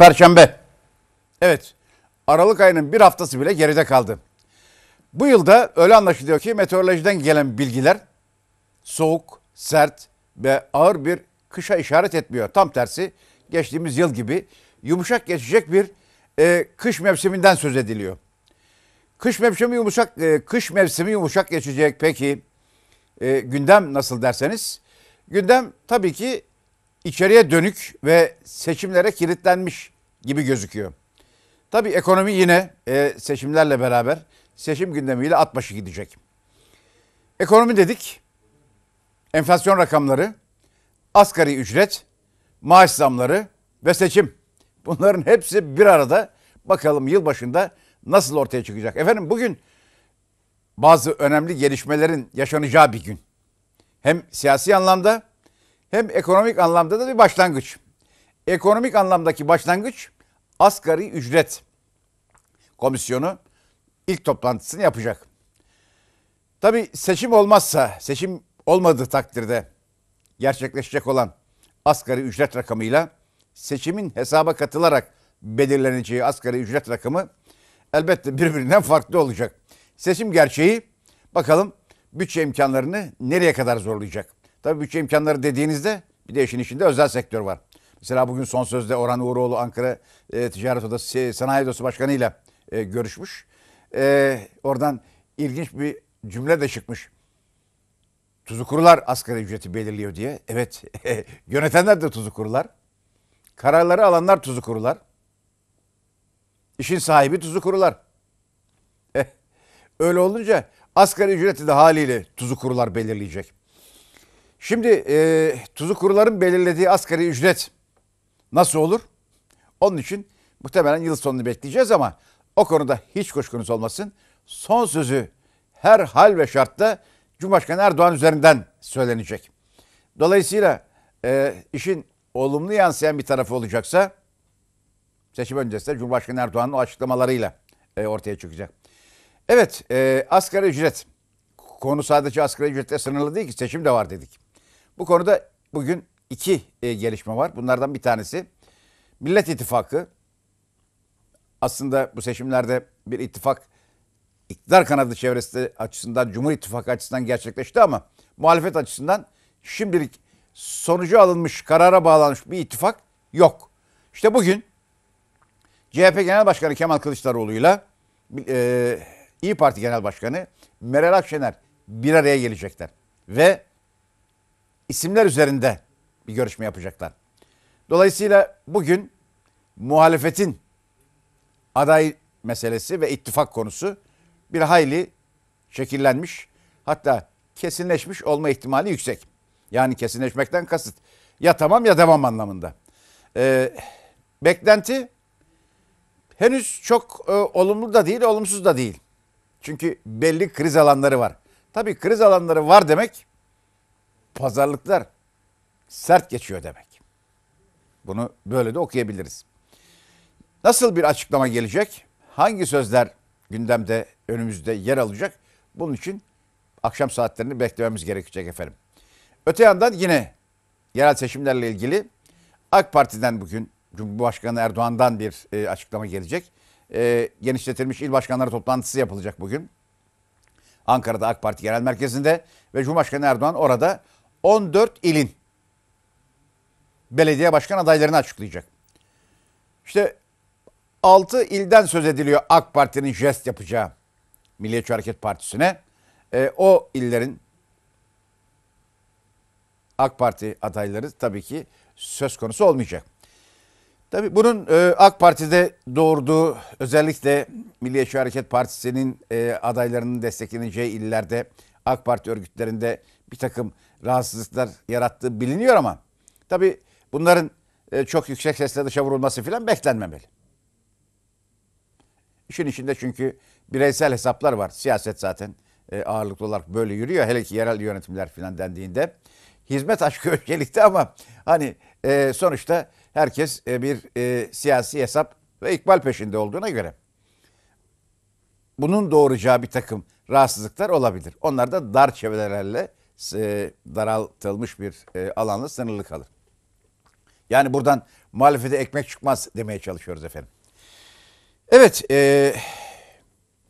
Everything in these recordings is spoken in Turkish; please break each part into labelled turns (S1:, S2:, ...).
S1: Perşembe. Evet. Aralık ayının bir haftası bile geride kaldı. Bu yılda öyle anlaşılıyor ki meteorolojiden gelen bilgiler soğuk, sert ve ağır bir kışa işaret etmiyor. Tam tersi geçtiğimiz yıl gibi yumuşak geçecek bir e, kış mevsiminden söz ediliyor. Kış mevsimi yumuşak, e, kış mevsimi yumuşak geçecek. Peki e, gündem nasıl derseniz, gündem tabii ki içeriye dönük ve seçimlere kilitlenmiş gibi gözüküyor. Tabii ekonomi yine e, seçimlerle beraber seçim gündemiyle at başı gidecek. Ekonomi dedik, enflasyon rakamları, asgari ücret, maaş zamları ve seçim. Bunların hepsi bir arada bakalım yılbaşında nasıl ortaya çıkacak. Efendim bugün bazı önemli gelişmelerin yaşanacağı bir gün. Hem siyasi anlamda hem ekonomik anlamda da bir başlangıç. Ekonomik anlamdaki başlangıç asgari ücret komisyonu ilk toplantısını yapacak. Tabi seçim olmazsa, seçim olmadığı takdirde gerçekleşecek olan asgari ücret rakamıyla seçimin hesaba katılarak belirleneceği asgari ücret rakamı elbette birbirinden farklı olacak. Seçim gerçeği bakalım bütçe imkanlarını nereye kadar zorlayacak? Tabii bütçe imkanları dediğinizde bir de işin içinde özel sektör var. Mesela bugün son sözde Orhan Uğuroğlu Ankara e, Ticaret Odası şey, Sanayi Odası Başkanı ile e, görüşmüş. E, oradan ilginç bir cümle de çıkmış. Tuzu kurular asgari ücreti belirliyor diye. Evet yönetenler de tuzu kurular. Kararları alanlar tuzu kurular. İşin sahibi tuzu kurular. Eh, öyle olunca asgari ücreti de haliyle tuzu kurular belirleyecek. Şimdi e, tuzu kuruların belirlediği asgari ücret nasıl olur? Onun için muhtemelen yıl sonunu bekleyeceğiz ama o konuda hiç kuşkunuz olmasın. Son sözü her hal ve şartta Cumhurbaşkanı Erdoğan üzerinden söylenecek. Dolayısıyla e, işin olumlu yansıyan bir tarafı olacaksa seçim öncesinde Cumhurbaşkanı Erdoğan'ın o açıklamalarıyla e, ortaya çıkacak. Evet, e, asgari ücret konu sadece asgari ücretle sınırlı değil ki seçim de var dedik. Bu konuda bugün iki e, gelişme var. Bunlardan bir tanesi Millet İttifakı aslında bu seçimlerde bir ittifak iktidar kanadı çevresi açısından Cumhur İttifakı açısından gerçekleşti ama muhalefet açısından şimdilik sonucu alınmış, karara bağlanmış bir ittifak yok. İşte bugün CHP Genel Başkanı Kemal Kılıçdaroğlu'yla e, İyi Parti Genel Başkanı Meral Akşener bir araya gelecekler ve isimler üzerinde bir görüşme yapacaklar. Dolayısıyla bugün muhalefetin aday meselesi ve ittifak konusu bir hayli şekillenmiş hatta kesinleşmiş olma ihtimali yüksek. Yani kesinleşmekten kasıt ya tamam ya devam anlamında. Ee, beklenti henüz çok e, olumlu da değil, olumsuz da değil. Çünkü belli kriz alanları var. Tabii kriz alanları var demek pazarlıklar sert geçiyor demek. Bunu böyle de okuyabiliriz. Nasıl bir açıklama gelecek? Hangi sözler gündemde önümüzde yer alacak? Bunun için akşam saatlerini beklememiz gerekecek efendim. Öte yandan yine yerel seçimlerle ilgili AK Parti'den bugün Cumhurbaşkanı Erdoğan'dan bir e, açıklama gelecek. E, genişletilmiş il başkanları toplantısı yapılacak bugün. Ankara'da AK Parti Genel Merkezi'nde ve Cumhurbaşkanı Erdoğan orada 14 ilin belediye başkan adaylarını açıklayacak. İşte 6 ilden söz ediliyor AK Parti'nin jest yapacağı Milliyetçi Hareket Partisi'ne. E, o illerin AK Parti adayları tabii ki söz konusu olmayacak. Tabii bunun e, AK Parti'de doğurduğu özellikle Milliyetçi Hareket Partisi'nin e, adaylarının destekleneceği illerde AK Parti örgütlerinde bir takım rahatsızlıklar yarattığı biliniyor ama tabi bunların e, çok yüksek sesle dışa vurulması filan beklenmemeli. İşin içinde çünkü bireysel hesaplar var. Siyaset zaten e, ağırlıklı olarak böyle yürüyor. Hele ki yerel yönetimler filan dendiğinde. Hizmet aşkı öncelikte ama hani e, sonuçta herkes bir siyasi hesap ve ikbal peşinde olduğuna göre bunun doğuracağı bir takım rahatsızlıklar olabilir. Onlar da dar çevrelerle e, daraltılmış bir e, alanla sınırlı kalır. Yani buradan muhalefete ekmek çıkmaz demeye çalışıyoruz efendim. Evet, e,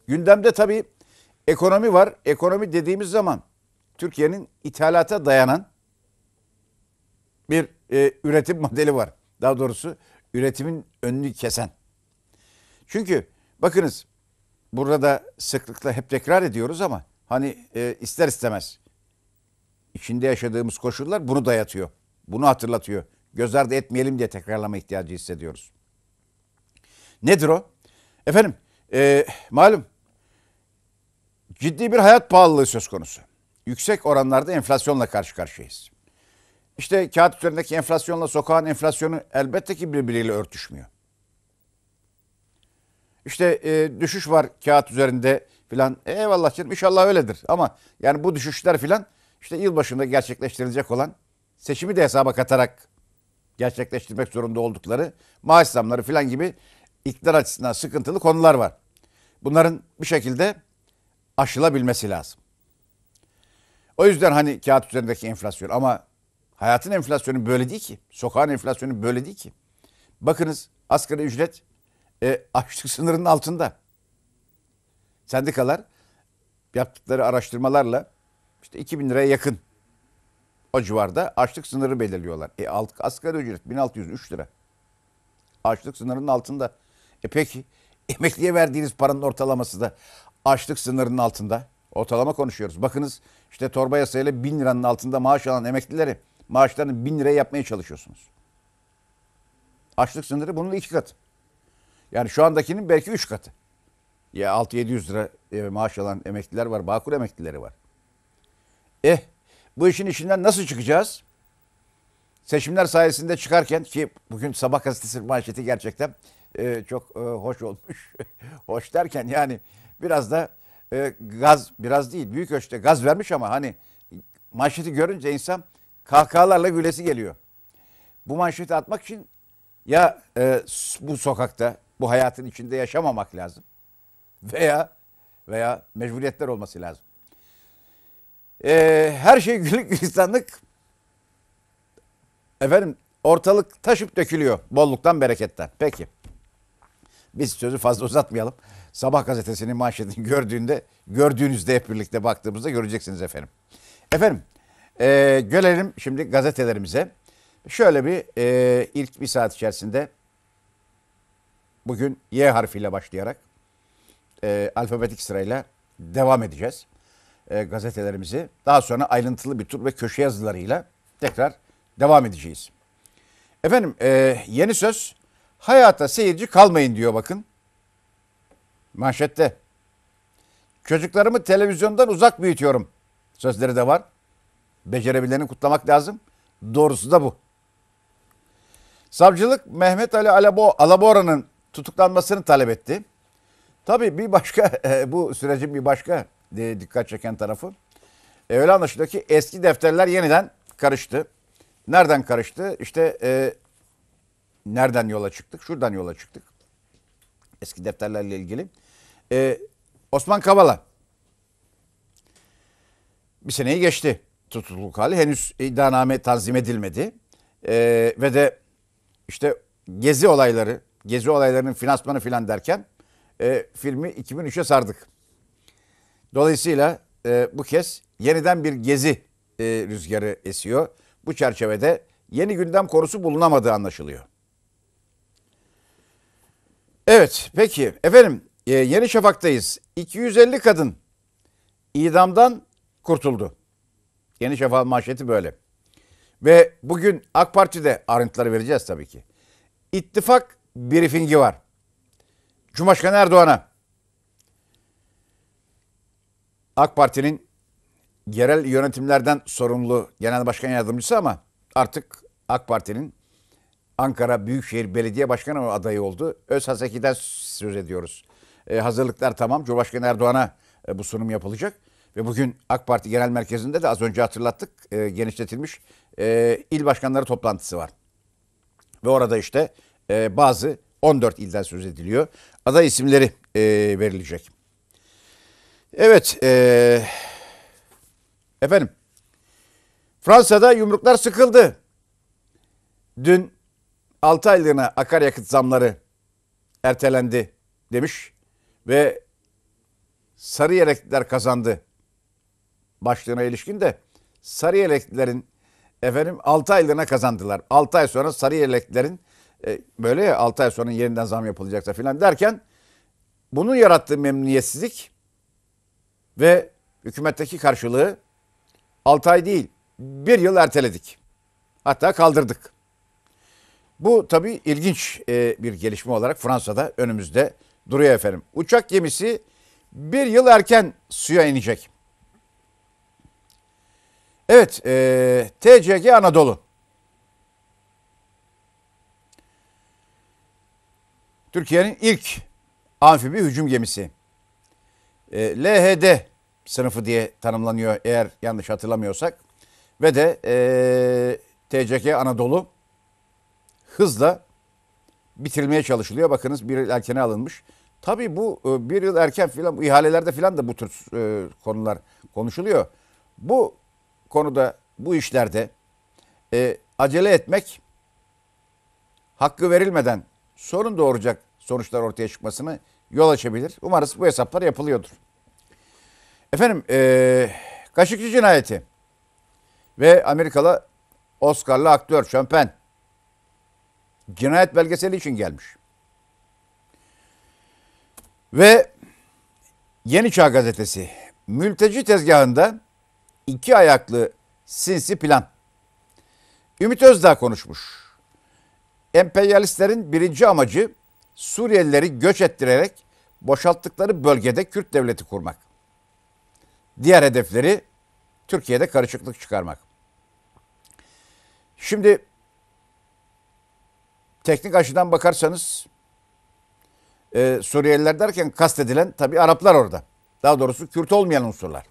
S1: gündemde tabii ekonomi var. Ekonomi dediğimiz zaman Türkiye'nin ithalata dayanan bir e, üretim modeli var. Daha doğrusu üretimin önünü kesen. Çünkü bakınız burada da sıklıkla hep tekrar ediyoruz ama hani e, ister istemez içinde yaşadığımız koşullar bunu dayatıyor. Bunu hatırlatıyor. Göz ardı etmeyelim diye tekrarlama ihtiyacı hissediyoruz. Nedir o? Efendim e, malum ciddi bir hayat pahalılığı söz konusu. Yüksek oranlarda enflasyonla karşı karşıyayız. İşte kağıt üzerindeki enflasyonla sokağın enflasyonu elbette ki birbiriyle örtüşmüyor. İşte e, düşüş var kağıt üzerinde filan. Eyvallah canım inşallah öyledir. Ama yani bu düşüşler filan işte yılbaşında gerçekleştirilecek olan seçimi de hesaba katarak gerçekleştirmek zorunda oldukları maaş zamları falan gibi iktidar açısından sıkıntılı konular var. Bunların bir şekilde aşılabilmesi lazım. O yüzden hani kağıt üzerindeki enflasyon ama hayatın enflasyonu böyle değil ki. Sokağın enflasyonu böyle değil ki. Bakınız asgari ücret e, açlık sınırının altında. Sendikalar yaptıkları araştırmalarla işte 2000 liraya yakın o civarda açlık sınırı belirliyorlar. E alt, asgari ücret 1603 lira. Açlık sınırının altında. E peki emekliye verdiğiniz paranın ortalaması da açlık sınırının altında. Ortalama konuşuyoruz. Bakınız işte torba yasayla 1000 liranın altında maaş alan emeklileri maaşlarını 1000 liraya yapmaya çalışıyorsunuz. Açlık sınırı bunun iki katı. Yani şu andakinin belki üç katı. Ya 6-700 lira e, maaş alan emekliler var, Bağkur emeklileri var. Eh bu işin içinden nasıl çıkacağız? Seçimler sayesinde çıkarken ki bugün sabah gazetesi manşeti gerçekten e, çok e, hoş olmuş. hoş derken yani biraz da e, gaz biraz değil büyük ölçüde gaz vermiş ama hani manşeti görünce insan kahkahalarla gülesi geliyor. Bu manşeti atmak için ya e, bu sokakta bu hayatın içinde yaşamamak lazım veya veya mecburiyetler olması lazım e, her şey gülük gülistanlık. Efendim ortalık taşıp dökülüyor bolluktan bereketten. Peki. Biz sözü fazla uzatmayalım. Sabah gazetesinin manşetini gördüğünde, gördüğünüzde hep birlikte baktığımızda göreceksiniz efendim. Efendim, e, görelim şimdi gazetelerimize. Şöyle bir e, ilk bir saat içerisinde bugün Y harfiyle başlayarak e, alfabetik sırayla devam edeceğiz e, gazetelerimizi. Daha sonra ayrıntılı bir tur ve köşe yazılarıyla tekrar devam edeceğiz. Efendim e, yeni söz hayata seyirci kalmayın diyor bakın. Manşette. Çocuklarımı televizyondan uzak büyütüyorum. Sözleri de var. Becerebileni kutlamak lazım. Doğrusu da bu. Savcılık Mehmet Ali Alabo, Alabora'nın tutuklanmasını talep etti. Tabii bir başka e, bu sürecin bir başka dikkat çeken tarafı. E, öyle anlaşılıyor ki eski defterler yeniden karıştı. Nereden karıştı? İşte e, nereden yola çıktık? Şuradan yola çıktık. Eski defterlerle ilgili. E, Osman Kavala bir seneyi geçti tutukluluk hali. Henüz iddianame tanzim edilmedi. E, ve de işte gezi olayları, gezi olaylarının finansmanı filan derken e, filmi 2003'e sardık. Dolayısıyla e, bu kez yeniden bir gezi e, rüzgarı esiyor. Bu çerçevede yeni gündem korusu bulunamadığı anlaşılıyor. Evet peki efendim e, Yeni Şafak'tayız. 250 kadın idamdan kurtuldu. Yeni Şafak manşeti böyle. Ve bugün AK Parti'de ayrıntıları vereceğiz tabii ki. İttifak briefingi var. Cumhurbaşkanı Erdoğan'a AK Parti'nin yerel yönetimlerden sorumlu genel başkan yardımcısı ama artık AK Parti'nin Ankara Büyükşehir Belediye Başkanı adayı oldu. Öz Haseki'den söz ediyoruz. Ee, hazırlıklar tamam. Cumhurbaşkanı Erdoğan'a e, bu sunum yapılacak. Ve bugün AK Parti Genel Merkezi'nde de az önce hatırlattık e, genişletilmiş e, il başkanları toplantısı var. Ve orada işte e, bazı 14 ilden söz ediliyor. Aday isimleri e, verilecek. Evet. Ee, efendim. Fransa'da yumruklar sıkıldı. Dün 6 aylığına akaryakıt zamları ertelendi demiş ve sarı yelekliler kazandı başlığına ilişkin de sarı yeleklilerin efendim 6 aylığına kazandılar. 6 ay sonra sarı yeleklilerin e, böyle ya 6 ay sonra yeniden zam yapılacaksa filan derken bunun yarattığı memnuniyetsizlik ve hükümetteki karşılığı 6 ay değil bir yıl erteledik. Hatta kaldırdık. Bu tabii ilginç e, bir gelişme olarak Fransa'da önümüzde duruyor efendim. Uçak gemisi bir yıl erken suya inecek. Evet, e, TCG Anadolu. Türkiye'nin ilk amfibi hücum gemisi. E, LHD sınıfı diye tanımlanıyor eğer yanlış hatırlamıyorsak. Ve de e, TCK Anadolu hızla bitirilmeye çalışılıyor. Bakınız bir yıl erken alınmış. Tabii bu e, bir yıl erken filan ihalelerde filan da bu tür e, konular konuşuluyor. Bu konuda bu işlerde e, acele etmek hakkı verilmeden sorun doğuracak sonuçlar ortaya çıkmasını yol açabilir. Umarız bu hesaplar yapılıyordur. Efendim ee, Kaşıkçı cinayeti ve Amerikalı Oscar'lı aktör Sean Penn cinayet belgeseli için gelmiş. Ve Yeni Çağ Gazetesi mülteci tezgahında iki ayaklı sinsi plan. Ümit Özdağ konuşmuş. Emperyalistlerin birinci amacı Suriyelileri göç ettirerek boşalttıkları bölgede Kürt devleti kurmak. Diğer hedefleri Türkiye'de karışıklık çıkarmak. Şimdi teknik açıdan bakarsanız e, Suriyeliler derken kastedilen tabi Araplar orada. Daha doğrusu Kürt olmayan unsurlar.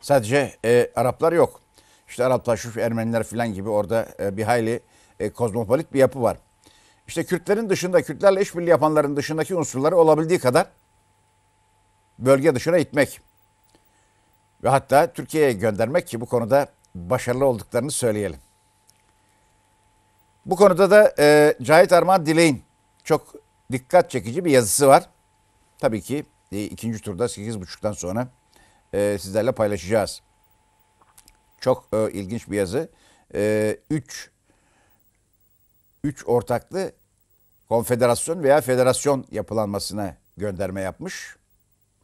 S1: Sadece e, Araplar yok. İşte Araplar, Şuf, Ermeniler filan gibi orada e, bir hayli e, kozmopolit bir yapı var. İşte Kürtlerin dışında, Kürtlerle işbirliği yapanların dışındaki unsurları olabildiği kadar bölge dışına itmek ve hatta Türkiye'ye göndermek ki bu konuda başarılı olduklarını söyleyelim. Bu konuda da e, Cahit Armağan Dilek'in çok dikkat çekici bir yazısı var. Tabii ki e, ikinci turda 8.30'dan sonra e, sizlerle paylaşacağız. Çok e, ilginç bir yazı. 3 e, üç, ortaklı konfederasyon veya federasyon yapılanmasına gönderme yapmış.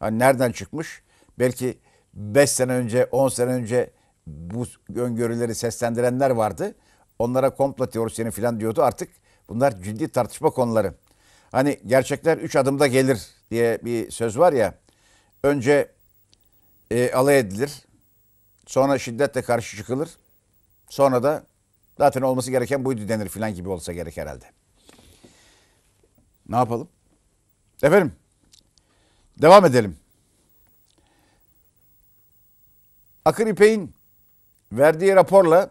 S1: Hani nereden çıkmış? Belki 5 sene önce, 10 sene önce bu öngörüleri seslendirenler vardı. Onlara komplo teorisyeni falan diyordu. Artık bunlar ciddi tartışma konuları. Hani gerçekler 3 adımda gelir diye bir söz var ya. Önce e, alay edilir. Sonra şiddetle karşı çıkılır. Sonra da zaten olması gereken buydu denir filan gibi olsa gerek herhalde. Ne yapalım? Efendim Devam edelim. Akın İpek'in verdiği raporla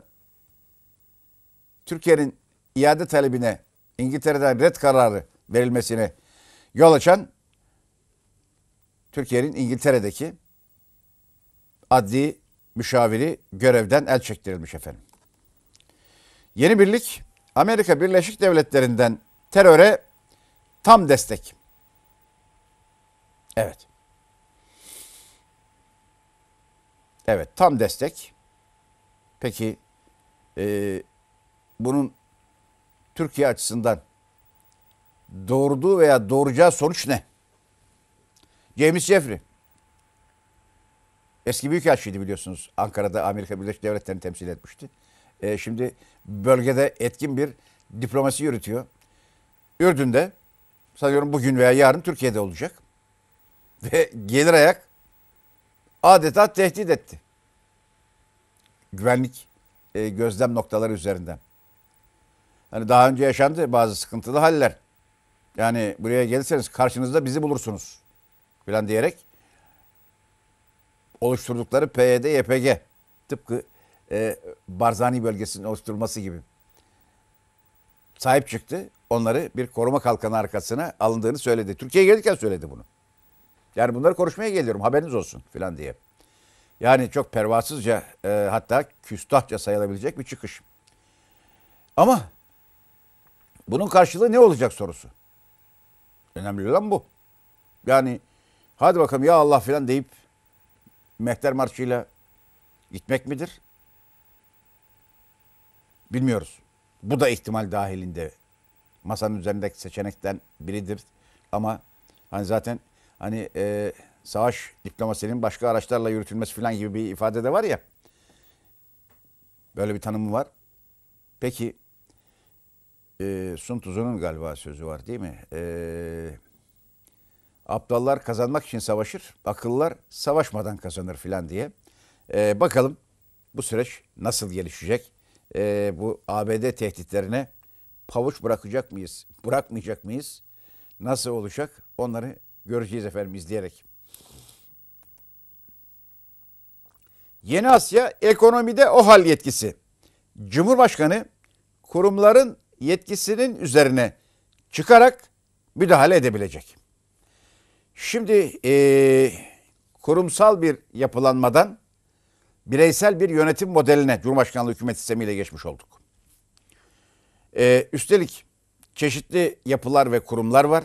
S1: Türkiye'nin iade talebine İngiltere'den red kararı verilmesine yol açan Türkiye'nin İngiltere'deki adli müşaviri görevden el çektirilmiş efendim. Yeni birlik Amerika Birleşik Devletleri'nden teröre tam destek. Evet. Evet tam destek. Peki e, bunun Türkiye açısından doğurduğu veya doğuracağı sonuç ne? James Jeffrey. Eski büyükelçiydi biliyorsunuz. Ankara'da Amerika Birleşik Devletleri'ni temsil etmişti. E, şimdi bölgede etkin bir diplomasi yürütüyor. Ürdün'de sanıyorum bugün veya yarın Türkiye'de olacak. Ve gelir ayak adeta tehdit etti. Güvenlik e, gözlem noktaları üzerinden. Hani daha önce yaşandı bazı sıkıntılı haller. Yani buraya gelirseniz karşınızda bizi bulursunuz filan diyerek oluşturdukları PYD, YPG tıpkı e, Barzani bölgesinin oluşturulması gibi sahip çıktı. Onları bir koruma kalkanı arkasına alındığını söyledi. Türkiye'ye gelirken söyledi bunu. Yani bunları konuşmaya geliyorum haberiniz olsun filan diye. Yani çok pervasızca e, hatta küstahça sayılabilecek bir çıkış. Ama bunun karşılığı ne olacak sorusu. Önemli olan bu. Yani hadi bakalım ya Allah filan deyip Mehter Marşı'yla gitmek midir? Bilmiyoruz. Bu da ihtimal dahilinde. Masanın üzerindeki seçenekten biridir. Ama hani zaten hani e, savaş diplomasinin başka araçlarla yürütülmesi falan gibi bir ifade de var ya. Böyle bir tanımı var. Peki e, Sun Tzu'nun galiba sözü var değil mi? E, aptallar kazanmak için savaşır, akıllar savaşmadan kazanır filan diye. E, bakalım bu süreç nasıl gelişecek? E, bu ABD tehditlerine pavuç bırakacak mıyız? Bırakmayacak mıyız? Nasıl olacak? Onları göreceğiz efendim izleyerek. Yeni Asya ekonomide o hal yetkisi. Cumhurbaşkanı kurumların yetkisinin üzerine çıkarak müdahale edebilecek. Şimdi e, kurumsal bir yapılanmadan bireysel bir yönetim modeline Cumhurbaşkanlığı hükümet sistemiyle geçmiş olduk. E, üstelik çeşitli yapılar ve kurumlar var.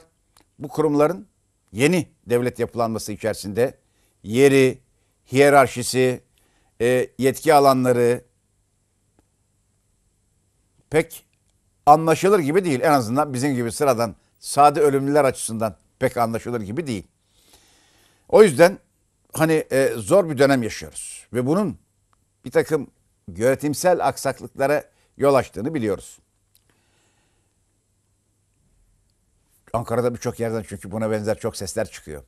S1: Bu kurumların yeni devlet yapılanması içerisinde yeri, hiyerarşisi, e, yetki alanları pek anlaşılır gibi değil. En azından bizim gibi sıradan sade ölümlüler açısından pek anlaşılır gibi değil. O yüzden hani e, zor bir dönem yaşıyoruz ve bunun bir takım yönetimsel aksaklıklara yol açtığını biliyoruz. Ankara'da birçok yerden çünkü buna benzer çok sesler çıkıyor.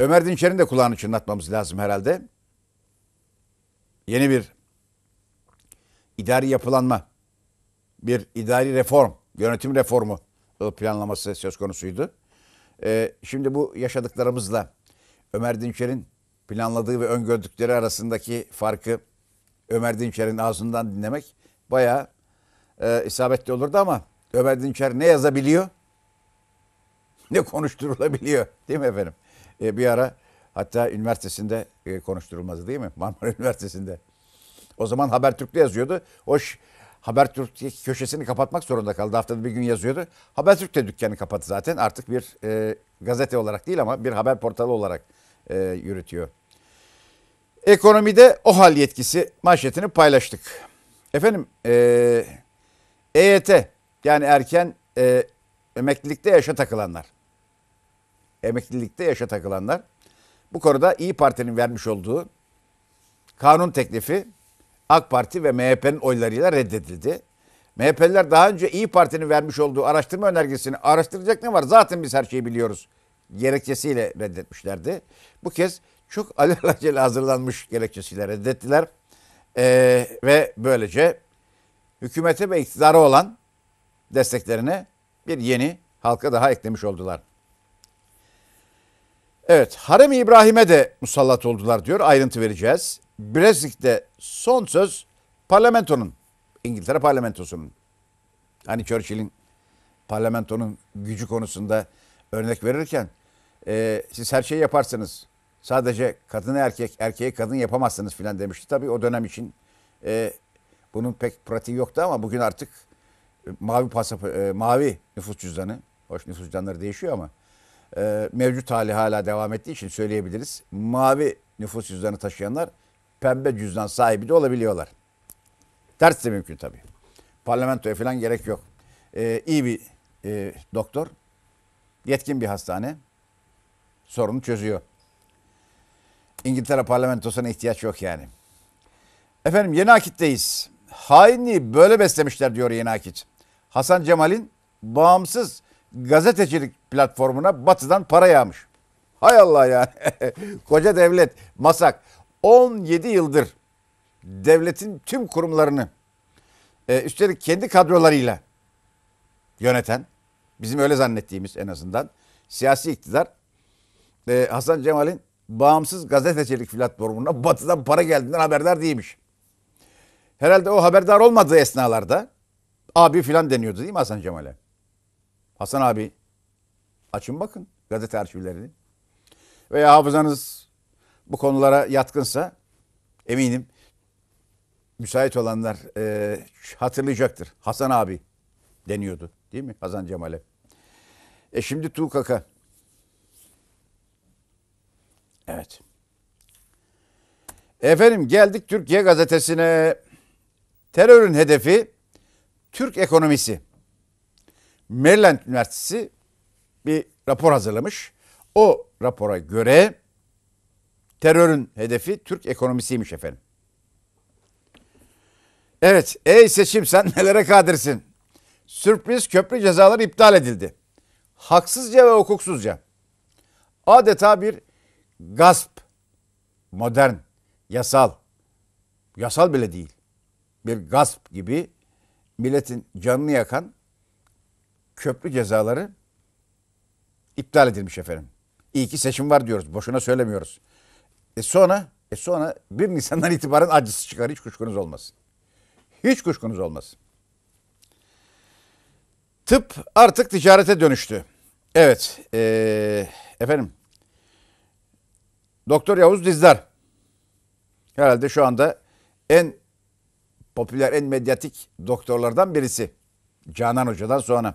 S1: Ömer Dinçer'in de kulağını çınlatmamız lazım herhalde. Yeni bir idari yapılanma, bir idari reform, yönetim reformu ıı, planlaması söz konusuydu. Ee, şimdi bu yaşadıklarımızla Ömer Dinçer'in planladığı ve öngördükleri arasındaki farkı Ömer Dinçer'in ağzından dinlemek bayağı e, isabetli olurdu ama Ömer Dinçer ne yazabiliyor? Ne konuşturulabiliyor değil mi efendim? E, bir ara hatta üniversitesinde e, konuşturulmazdı değil mi? Marmara Üniversitesi'nde. O zaman Habertürk'te yazıyordu. Hoş Habertürk köşesini kapatmak zorunda kaldı. Haftada bir gün yazıyordu. Habertürk de dükkanı kapattı zaten. Artık bir e, gazete olarak değil ama bir haber portalı olarak e, yürütüyor. Ekonomide o hal yetkisi manşetini paylaştık. Efendim e, EYT yani erken e, emeklilikte yaşa takılanlar. Emeklilikte yaşa takılanlar. Bu konuda İyi Parti'nin vermiş olduğu kanun teklifi AK Parti ve MHP'nin oylarıyla reddedildi. MHP'liler daha önce İyi Parti'nin vermiş olduğu araştırma önergesini araştıracak ne var? Zaten biz her şeyi biliyoruz gerekçesiyle reddetmişlerdi. Bu kez çok alelacele hazırlanmış gerekçesiyle reddettiler. Ee, ve böylece hükümete ve iktidara olan desteklerine bir yeni halka daha eklemiş oldular. Evet, Harem İbrahim'e de musallat oldular diyor. Ayrıntı vereceğiz. Brezilya son söz parlamentonun, İngiltere parlamentosunun. Hani Churchill'in parlamentonun gücü konusunda örnek verirken e, siz her şeyi yaparsınız. Sadece kadını erkek, erkeği kadın yapamazsınız filan demişti. Tabii o dönem için e, bunun pek pratiği yoktu ama bugün artık mavi pasaport, e, mavi nüfus cüzdanı, hoş nüfus cüzdanları değişiyor ama e, mevcut hali hala devam ettiği için söyleyebiliriz. Mavi nüfus cüzdanı taşıyanlar pembe cüzdan sahibi de olabiliyorlar. Ters de mümkün tabii. Parlamentoya falan gerek yok. E, iyi bir e, doktor, yetkin bir hastane sorunu çözüyor. İngiltere parlamentosuna ihtiyaç yok yani. Efendim yeni akitteyiz. Hainliği böyle beslemişler diyor yeni akit. Hasan Cemal'in bağımsız gazetecilik platformuna batıdan para yağmış. Hay Allah yani. Koca devlet, masak. 17 yıldır devletin tüm kurumlarını e, üstelik kendi kadrolarıyla yöneten, bizim öyle zannettiğimiz en azından siyasi iktidar e, Hasan Cemal'in bağımsız gazetecilik platformuna batıdan para geldiğinden haberdar değilmiş. Herhalde o haberdar olmadığı esnalarda abi filan deniyordu değil mi Hasan Cemal'e? Hasan abi açın bakın gazete arşivlerini. Veya hafızanız bu konulara yatkınsa eminim müsait olanlar e, hatırlayacaktır. Hasan abi deniyordu değil mi Hasan Cemal'e? E şimdi Tuğkaka. Evet. Efendim geldik Türkiye gazetesine. Terörün hedefi Türk ekonomisi. Maryland Üniversitesi bir rapor hazırlamış. O rapora göre terörün hedefi Türk ekonomisiymiş efendim. Evet, ey seçim sen nelere kadirsin? Sürpriz köprü cezaları iptal edildi. Haksızca ve hukuksuzca. Adeta bir gasp, modern, yasal, yasal bile değil. Bir gasp gibi milletin canını yakan köprü cezaları iptal edilmiş efendim. İyi ki seçim var diyoruz. Boşuna söylemiyoruz. E sonra e sonra 1 Nisan'dan itibaren acısı çıkar. Hiç kuşkunuz olmasın. Hiç kuşkunuz olmasın. Tıp artık ticarete dönüştü. Evet. E, efendim. Doktor Yavuz Dizdar. Herhalde şu anda en popüler en medyatik doktorlardan birisi. Canan Hoca'dan sonra.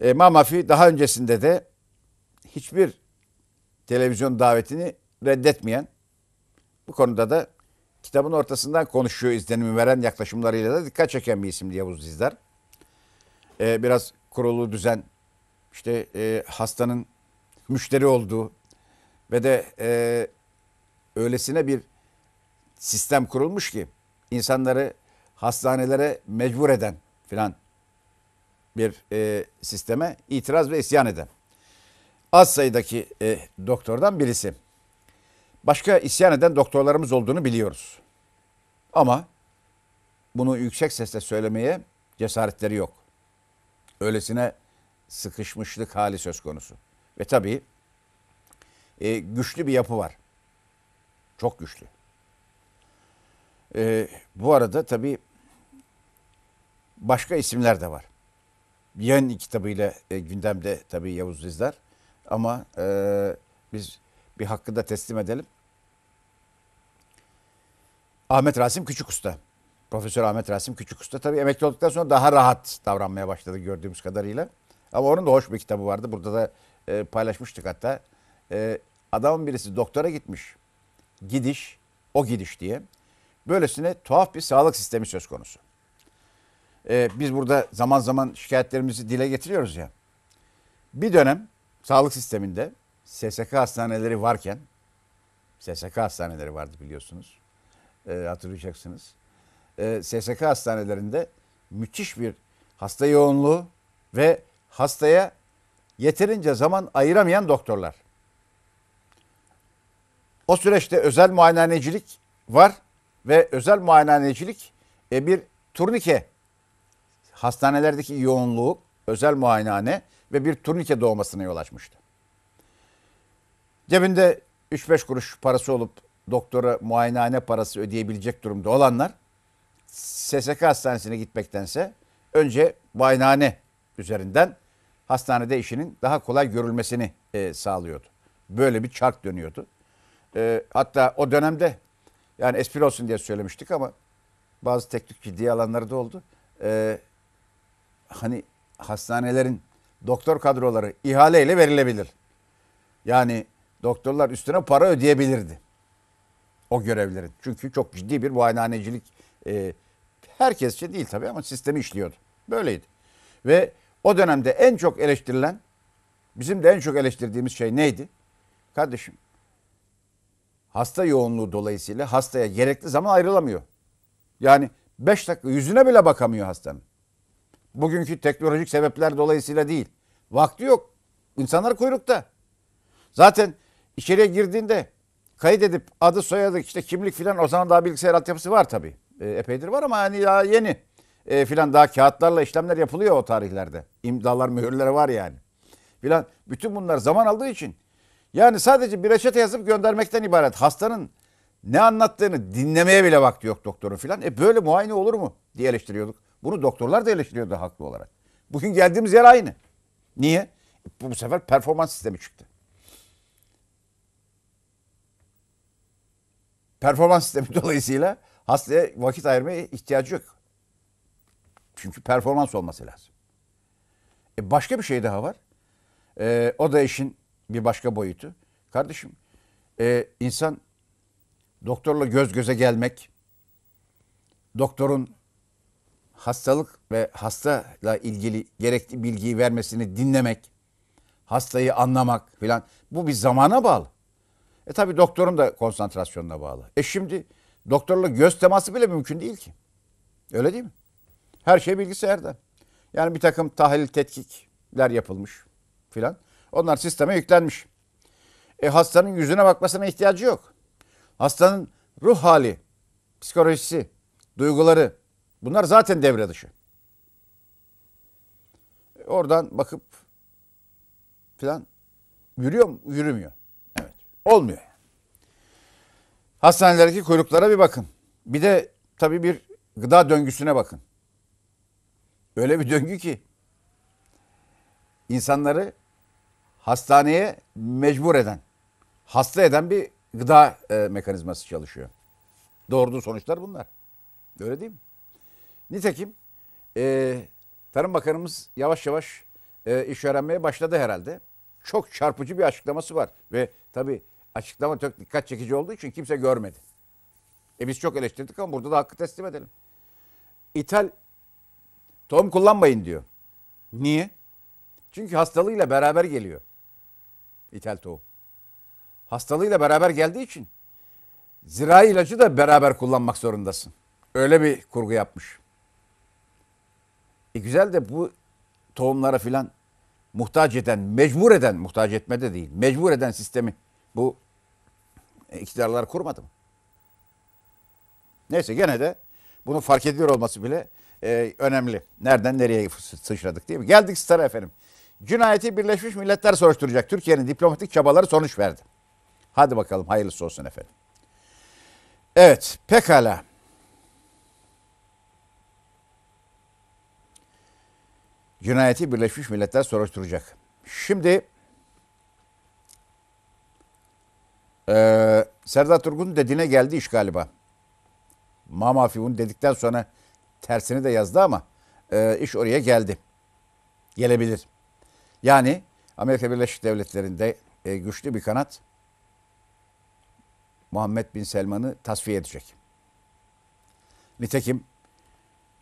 S1: E, Mamafi daha öncesinde de hiçbir televizyon davetini reddetmeyen, bu konuda da kitabın ortasından konuşuyor izlenimi veren yaklaşımlarıyla da dikkat çeken bir isimdi Yavuz Dizdar. E, biraz kurulu düzen, işte e, hastanın müşteri olduğu ve de e, öylesine bir sistem kurulmuş ki insanları hastanelere mecbur eden filan bir e, sisteme itiraz ve isyan eden az sayıdaki e, doktordan birisi. Başka isyan eden doktorlarımız olduğunu biliyoruz. Ama bunu yüksek sesle söylemeye cesaretleri yok. Öylesine sıkışmışlık hali söz konusu. Ve tabii e, güçlü bir yapı var. Çok güçlü. E, bu arada tabii başka isimler de var. Yön kitabıyla e, gündemde tabii Yavuz Dizdar. Ama e, biz bir hakkı da teslim edelim. Ahmet Rasim Küçük Usta. Profesör Ahmet Rasim Küçük Usta tabii emekli olduktan sonra daha rahat davranmaya başladı gördüğümüz kadarıyla. Ama onun da hoş bir kitabı vardı. Burada da e, paylaşmıştık hatta. E, adamın birisi doktora gitmiş. Gidiş, o gidiş diye. Böylesine tuhaf bir sağlık sistemi söz konusu. Ee, biz burada zaman zaman şikayetlerimizi dile getiriyoruz ya. Bir dönem sağlık sisteminde SSK hastaneleri varken, SSK hastaneleri vardı biliyorsunuz, e, hatırlayacaksınız. E, ee, SSK hastanelerinde müthiş bir hasta yoğunluğu ve hastaya yeterince zaman ayıramayan doktorlar. O süreçte özel muayenehanecilik var ve özel muayenehanecilik e, bir turnike hastanelerdeki yoğunluğu özel muayenehane ve bir turnike doğmasına yol açmıştı. Cebinde 3-5 kuruş parası olup doktora muayenehane parası ödeyebilecek durumda olanlar SSK hastanesine gitmektense önce muayenehane üzerinden hastanede işinin daha kolay görülmesini e, sağlıyordu. Böyle bir çark dönüyordu. E, hatta o dönemde yani espri olsun diye söylemiştik ama bazı teknik ciddi alanları da oldu. Ee, hani hastanelerin doktor kadroları ihaleyle verilebilir. Yani doktorlar üstüne para ödeyebilirdi. O görevlerin. Çünkü çok ciddi bir muayenehanecilik e, herkes için değil tabii ama sistemi işliyordu. Böyleydi. Ve o dönemde en çok eleştirilen bizim de en çok eleştirdiğimiz şey neydi? Kardeşim hasta yoğunluğu dolayısıyla hastaya gerekli zaman ayrılamıyor. Yani 5 dakika yüzüne bile bakamıyor hastanın. Bugünkü teknolojik sebepler dolayısıyla değil. Vakti yok. İnsanlar kuyrukta. Zaten içeriye girdiğinde kaydedip adı soyadı işte kimlik filan o zaman daha bilgisayar altyapısı var tabii. E, epeydir var ama yani daha yeni e, filan daha kağıtlarla işlemler yapılıyor o tarihlerde. İmzalar mühürleri var yani. Filan bütün bunlar zaman aldığı için yani sadece bir reçete yazıp göndermekten ibaret. Hastanın ne anlattığını dinlemeye bile vakti yok doktorun filan. E böyle muayene olur mu diye eleştiriyorduk. Bunu doktorlar da eleştiriyordu haklı olarak. Bugün geldiğimiz yer aynı. Niye? E, bu, bu sefer performans sistemi çıktı. Performans sistemi dolayısıyla hastaya vakit ayırmaya ihtiyacı yok. Çünkü performans olması lazım. E başka bir şey daha var. E, o da işin bir başka boyutu. Kardeşim e, insan doktorla göz göze gelmek, doktorun hastalık ve hastayla ilgili gerekli bilgiyi vermesini dinlemek, hastayı anlamak filan bu bir zamana bağlı. E tabi doktorun da konsantrasyonuna bağlı. E şimdi doktorla göz teması bile mümkün değil ki. Öyle değil mi? Her şey bilgisayarda. Yani bir takım tahlil tetkikler yapılmış filan. Onlar sisteme yüklenmiş. E hastanın yüzüne bakmasına ihtiyacı yok. Hastanın ruh hali, psikolojisi, duyguları bunlar zaten devre dışı. E, oradan bakıp filan yürüyor mu? Yürümüyor. Evet. Olmuyor. Hastanelerdeki kuyruklara bir bakın. Bir de tabii bir gıda döngüsüne bakın. Öyle bir döngü ki insanları hastaneye mecbur eden, hasta eden bir gıda e, mekanizması çalışıyor. Doğurduğu sonuçlar bunlar. Öyle değil mi? Nitekim e, Tarım Bakanımız yavaş yavaş e, iş öğrenmeye başladı herhalde. Çok çarpıcı bir açıklaması var ve tabii açıklama çok dikkat çekici olduğu için kimse görmedi. E biz çok eleştirdik ama burada da hakkı teslim edelim. İthal tohum kullanmayın diyor. Niye? Çünkü hastalığıyla beraber geliyor ithal tohum. Hastalığıyla beraber geldiği için zirai ilacı da beraber kullanmak zorundasın. Öyle bir kurgu yapmış. E güzel de bu tohumlara filan muhtaç eden, mecbur eden, muhtaç etme de değil, mecbur eden sistemi bu e, iktidarlar kurmadı mı? Neyse gene de bunu fark ediyor olması bile e, önemli. Nereden nereye sıçradık diye Geldik Star'a efendim. Cinayeti Birleşmiş Milletler soruşturacak. Türkiye'nin diplomatik çabaları sonuç verdi. Hadi bakalım hayırlısı olsun efendim. Evet pekala. Cinayeti Birleşmiş Milletler soruşturacak. Şimdi e, Serdar Turgun dediğine geldi iş galiba. bunu dedikten sonra tersini de yazdı ama e, iş oraya geldi. Gelebilir. Yani Amerika Birleşik Devletleri'nde e, güçlü bir kanat Muhammed Bin Selman'ı tasfiye edecek. Nitekim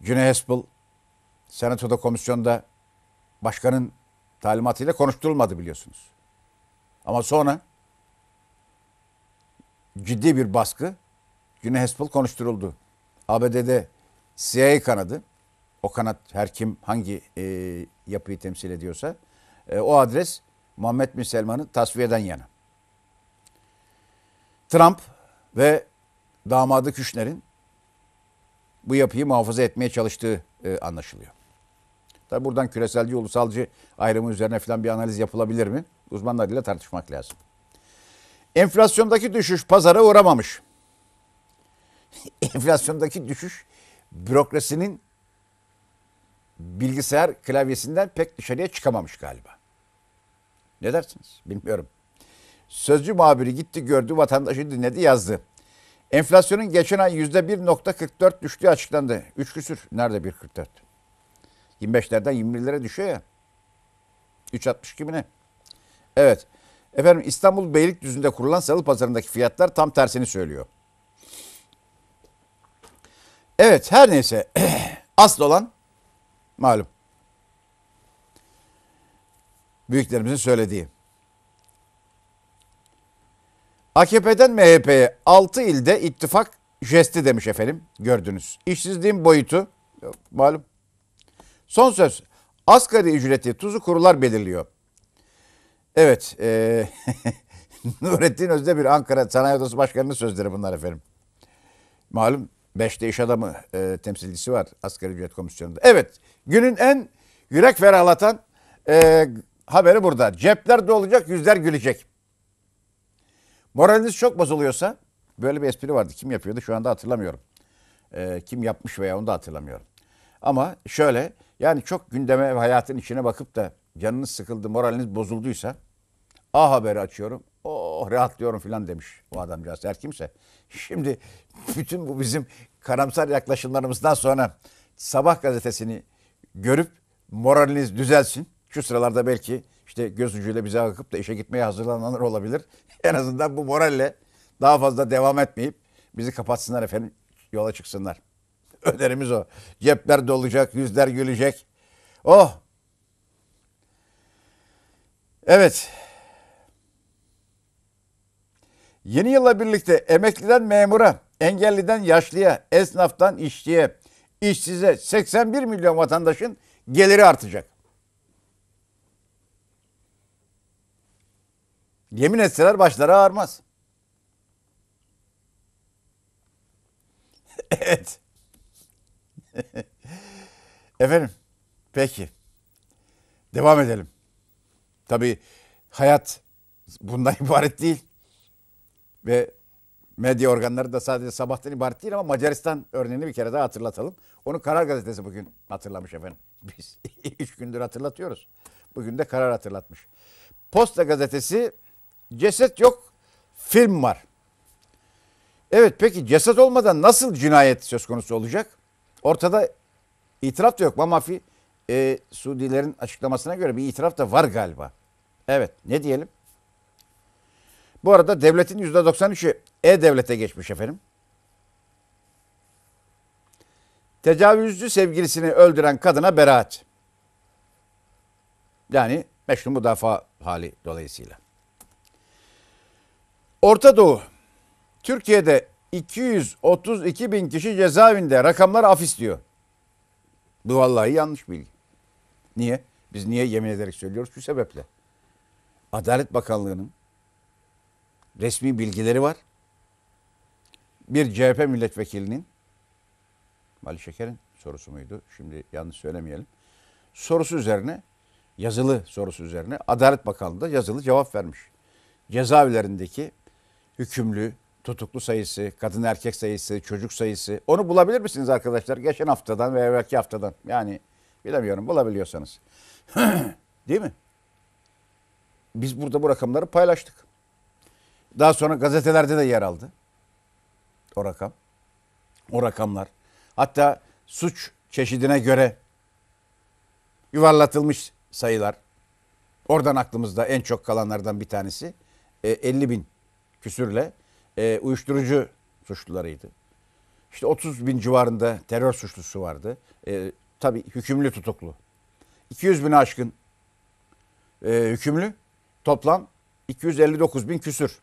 S1: Cüneyt Hespel senatoda komisyonda başkanın talimatıyla konuşturulmadı biliyorsunuz. Ama sonra ciddi bir baskı Cüneyt Hespel konuşturuldu. ABD'de CIA kanadı o kanat her kim hangi e, yapıyı temsil ediyorsa e, o adres Muhammed Bin Selman'ı tasfiyeden yana. Trump ve damadı Küşner'in bu yapıyı muhafaza etmeye çalıştığı e, anlaşılıyor. Tabi buradan küreselci ulusalcı ayrımı üzerine falan bir analiz yapılabilir mi? Uzmanlarıyla tartışmak lazım. Enflasyondaki düşüş pazara uğramamış. Enflasyondaki düşüş bürokrasinin bilgisayar klavyesinden pek dışarıya çıkamamış galiba. Ne dersiniz? Bilmiyorum. Sözcü muhabiri gitti gördü, vatandaşı dinledi, yazdı. Enflasyonun geçen ay yüzde %1.44 düştüğü açıklandı. Üç küsür. Nerede 1.44? 25'lerden 20'lere düşüyor ya. 3.62 mi ne? Evet. Efendim İstanbul Beylikdüzü'nde kurulan salı pazarındaki fiyatlar tam tersini söylüyor. Evet her neyse. Asıl olan Malum. Büyüklerimizin söylediği. AKP'den MHP'ye 6 ilde ittifak jesti demiş efendim. Gördünüz. İşsizliğin boyutu malum. Son söz. Asgari ücreti tuzu kurular belirliyor. Evet. E, Nurettin Özdemir Ankara Sanayi Odası Başkanı'nın sözleri bunlar efendim. Malum Beşte iş adamı e, temsilcisi var Asgari Ücret Komisyonu'nda. Evet günün en yürek ferahlatan e, haberi burada. Cepler dolacak yüzler gülecek. Moraliniz çok bozuluyorsa böyle bir espri vardı. Kim yapıyordu şu anda hatırlamıyorum. E, kim yapmış veya onu da hatırlamıyorum. Ama şöyle yani çok gündeme ve hayatın içine bakıp da canınız sıkıldı, moraliniz bozulduysa A Haber'i açıyorum oh rahatlıyorum filan demiş o adamcağız her kimse. Şimdi bütün bu bizim karamsar yaklaşımlarımızdan sonra sabah gazetesini görüp moraliniz düzelsin. Şu sıralarda belki işte göz ucuyla bize akıp da işe gitmeye hazırlananlar olabilir. En azından bu moralle daha fazla devam etmeyip bizi kapatsınlar efendim yola çıksınlar. Önerimiz o. Cepler dolacak, yüzler gülecek. Oh! Evet. Yeni yılla birlikte emekliden memura, engelliden yaşlıya, esnaftan işçiye, işsize 81 milyon vatandaşın geliri artacak. Yemin etseler başları ağarmaz. evet. Efendim, peki. Devam edelim. Tabii hayat bundan ibaret değil ve medya organları da sadece sabahtan ibaret değil ama Macaristan örneğini bir kere daha hatırlatalım. Onu Karar Gazetesi bugün hatırlamış efendim. Biz üç gündür hatırlatıyoruz. Bugün de karar hatırlatmış. Posta Gazetesi ceset yok film var. Evet peki ceset olmadan nasıl cinayet söz konusu olacak? Ortada itiraf da yok. Mamafi e, Suudilerin açıklamasına göre bir itiraf da var galiba. Evet ne diyelim? Bu arada devletin %93'ü e-devlete geçmiş efendim. Tecavüzcü sevgilisini öldüren kadına beraat. Yani meşru müdafaa hali dolayısıyla. Orta Doğu. Türkiye'de 232 bin kişi cezaevinde rakamlar af istiyor. Bu vallahi yanlış bilgi. Niye? Biz niye yemin ederek söylüyoruz? Şu sebeple. Adalet Bakanlığı'nın resmi bilgileri var. Bir CHP milletvekilinin Ali Şeker'in sorusu muydu? Şimdi yanlış söylemeyelim. Sorusu üzerine yazılı sorusu üzerine Adalet Bakanlığı da yazılı cevap vermiş. Cezaevlerindeki hükümlü, tutuklu sayısı, kadın erkek sayısı, çocuk sayısı onu bulabilir misiniz arkadaşlar? Geçen haftadan ve evvelki haftadan yani bilemiyorum bulabiliyorsanız. Değil mi? Biz burada bu rakamları paylaştık. Daha sonra gazetelerde de yer aldı. O rakam. O rakamlar. Hatta suç çeşidine göre yuvarlatılmış sayılar. Oradan aklımızda en çok kalanlardan bir tanesi. 50 e, bin küsürle e, uyuşturucu suçlularıydı. İşte 30 bin civarında terör suçlusu vardı. E, tabii hükümlü tutuklu. 200 bin aşkın e, hükümlü toplam 259 bin küsür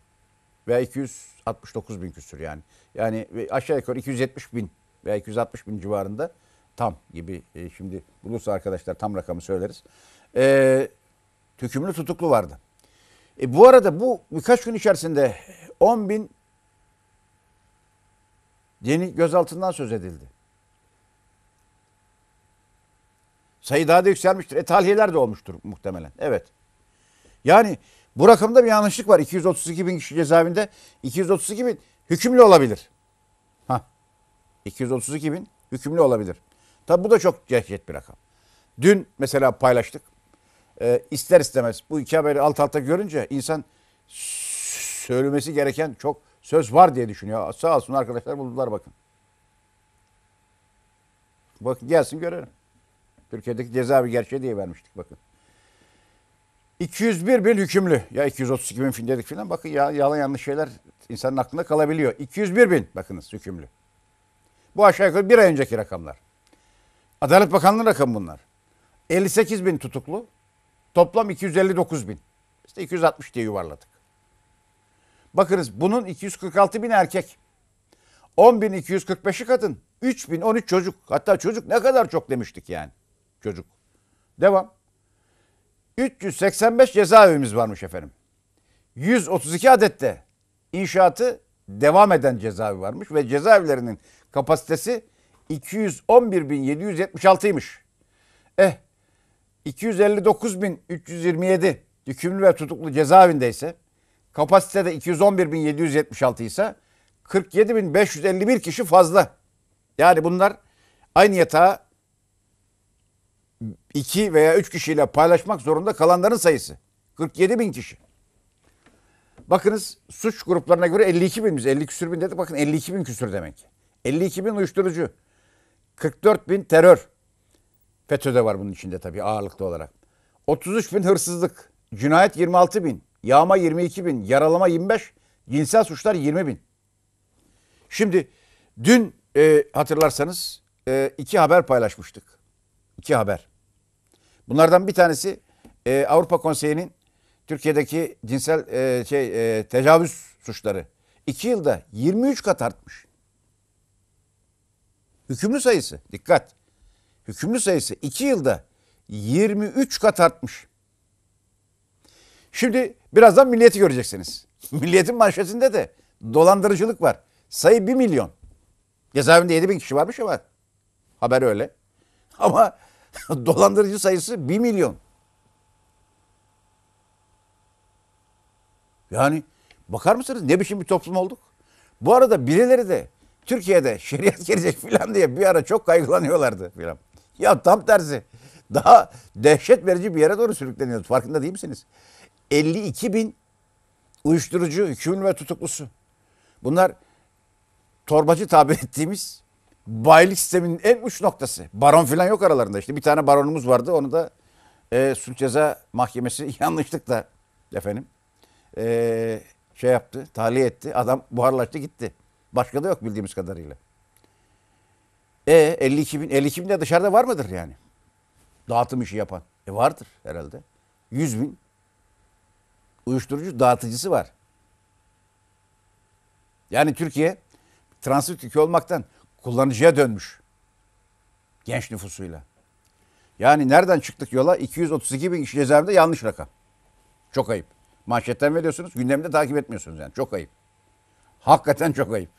S1: veya 269 bin küsür yani. Yani e, aşağı yukarı 270 bin veya 260 bin civarında tam gibi e, şimdi bulursa arkadaşlar tam rakamı söyleriz. E, hükümlü tutuklu vardı. E, bu arada bu birkaç gün içerisinde 10 bin yeni gözaltından söz edildi. Sayı daha da yükselmiştir. E talihler de olmuştur muhtemelen. Evet. Yani bu rakamda bir yanlışlık var. 232 bin kişi cezaevinde 232 bin hükümlü olabilir. Ha, 232 bin hükümlü olabilir. Tabi bu da çok dehşet bir rakam. Dün mesela paylaştık. Ee, ister istemez bu iki haberi alt alta görünce insan söylemesi gereken çok söz var diye düşünüyor. Sağ olsun arkadaşlar buldular bakın. Bakın gelsin görelim. Türkiye'deki cezaevi gerçeği diye vermiştik bakın. 201 bin hükümlü. Ya 232 bin dedik filan. Bakın ya, yalan yanlış şeyler insanın aklında kalabiliyor. 201 bin bakınız hükümlü. Bu aşağı yukarı bir ay önceki rakamlar. Adalet Bakanlığı rakamı bunlar. 58 bin tutuklu. Toplam 259 bin. Biz de 260 diye yuvarladık. Bakınız bunun 246 bin erkek. 10.245'i kadın. 3.013 çocuk. Hatta çocuk ne kadar çok demiştik yani. Çocuk. Devam. 385 cezaevimiz varmış efendim. 132 adette inşaatı devam eden cezaevi varmış ve cezaevlerinin kapasitesi 211.776'ymış. Eh 259.327 hükümlü ve tutuklu cezaevindeyse kapasitede 211.776 ise 47.551 kişi fazla. Yani bunlar aynı yatağa 2 veya üç kişiyle paylaşmak zorunda kalanların sayısı. 47 bin kişi. Bakınız suç gruplarına göre 52 bin biz 50 küsür bin dedik bakın 52 bin küsür demek. 52 bin uyuşturucu. 44 bin terör. FETÖ de var bunun içinde tabii ağırlıklı olarak. 33 bin hırsızlık. Cinayet 26 bin. Yağma 22 bin. Yaralama 25. Cinsel suçlar 20 bin. Şimdi dün e, hatırlarsanız e, iki haber paylaşmıştık. İki haber. Bunlardan bir tanesi e, Avrupa Konseyi'nin Türkiye'deki cinsel e, şey e, tecavüz suçları. 2 yılda 23 kat artmış. Hükümlü sayısı dikkat. Hükümlü sayısı iki yılda 23 kat artmış. Şimdi birazdan milliyeti göreceksiniz. Milliyetin manşetinde de dolandırıcılık var. Sayı 1 milyon. Cezaevinde 7 bin kişi varmış ama haber öyle. Ama Dolandırıcı sayısı 1 milyon. Yani bakar mısınız ne biçim bir toplum olduk? Bu arada birileri de Türkiye'de şeriat gelecek filan diye bir ara çok kaygılanıyorlardı filan. Ya tam tersi. Daha dehşet verici bir yere doğru sürükleniyoruz. Farkında değil misiniz? 52 bin uyuşturucu hükümlü ve tutuklusu. Bunlar torbacı tabir ettiğimiz bayilik sisteminin en uç noktası. Baron falan yok aralarında. işte bir tane baronumuz vardı. Onu da e, suç ceza mahkemesi yanlışlıkla efendim e, şey yaptı, tahliye etti. Adam buharlaştı gitti. Başka da yok bildiğimiz kadarıyla. E 52 bin, 52 bin de dışarıda var mıdır yani? Dağıtım işi yapan. E vardır herhalde. 100 bin uyuşturucu dağıtıcısı var. Yani Türkiye transit ülke olmaktan kullanıcıya dönmüş. Genç nüfusuyla. Yani nereden çıktık yola? 232 bin kişi cezaevinde yanlış rakam. Çok ayıp. Manşetten veriyorsunuz, gündemde takip etmiyorsunuz yani. Çok ayıp. Hakikaten çok ayıp.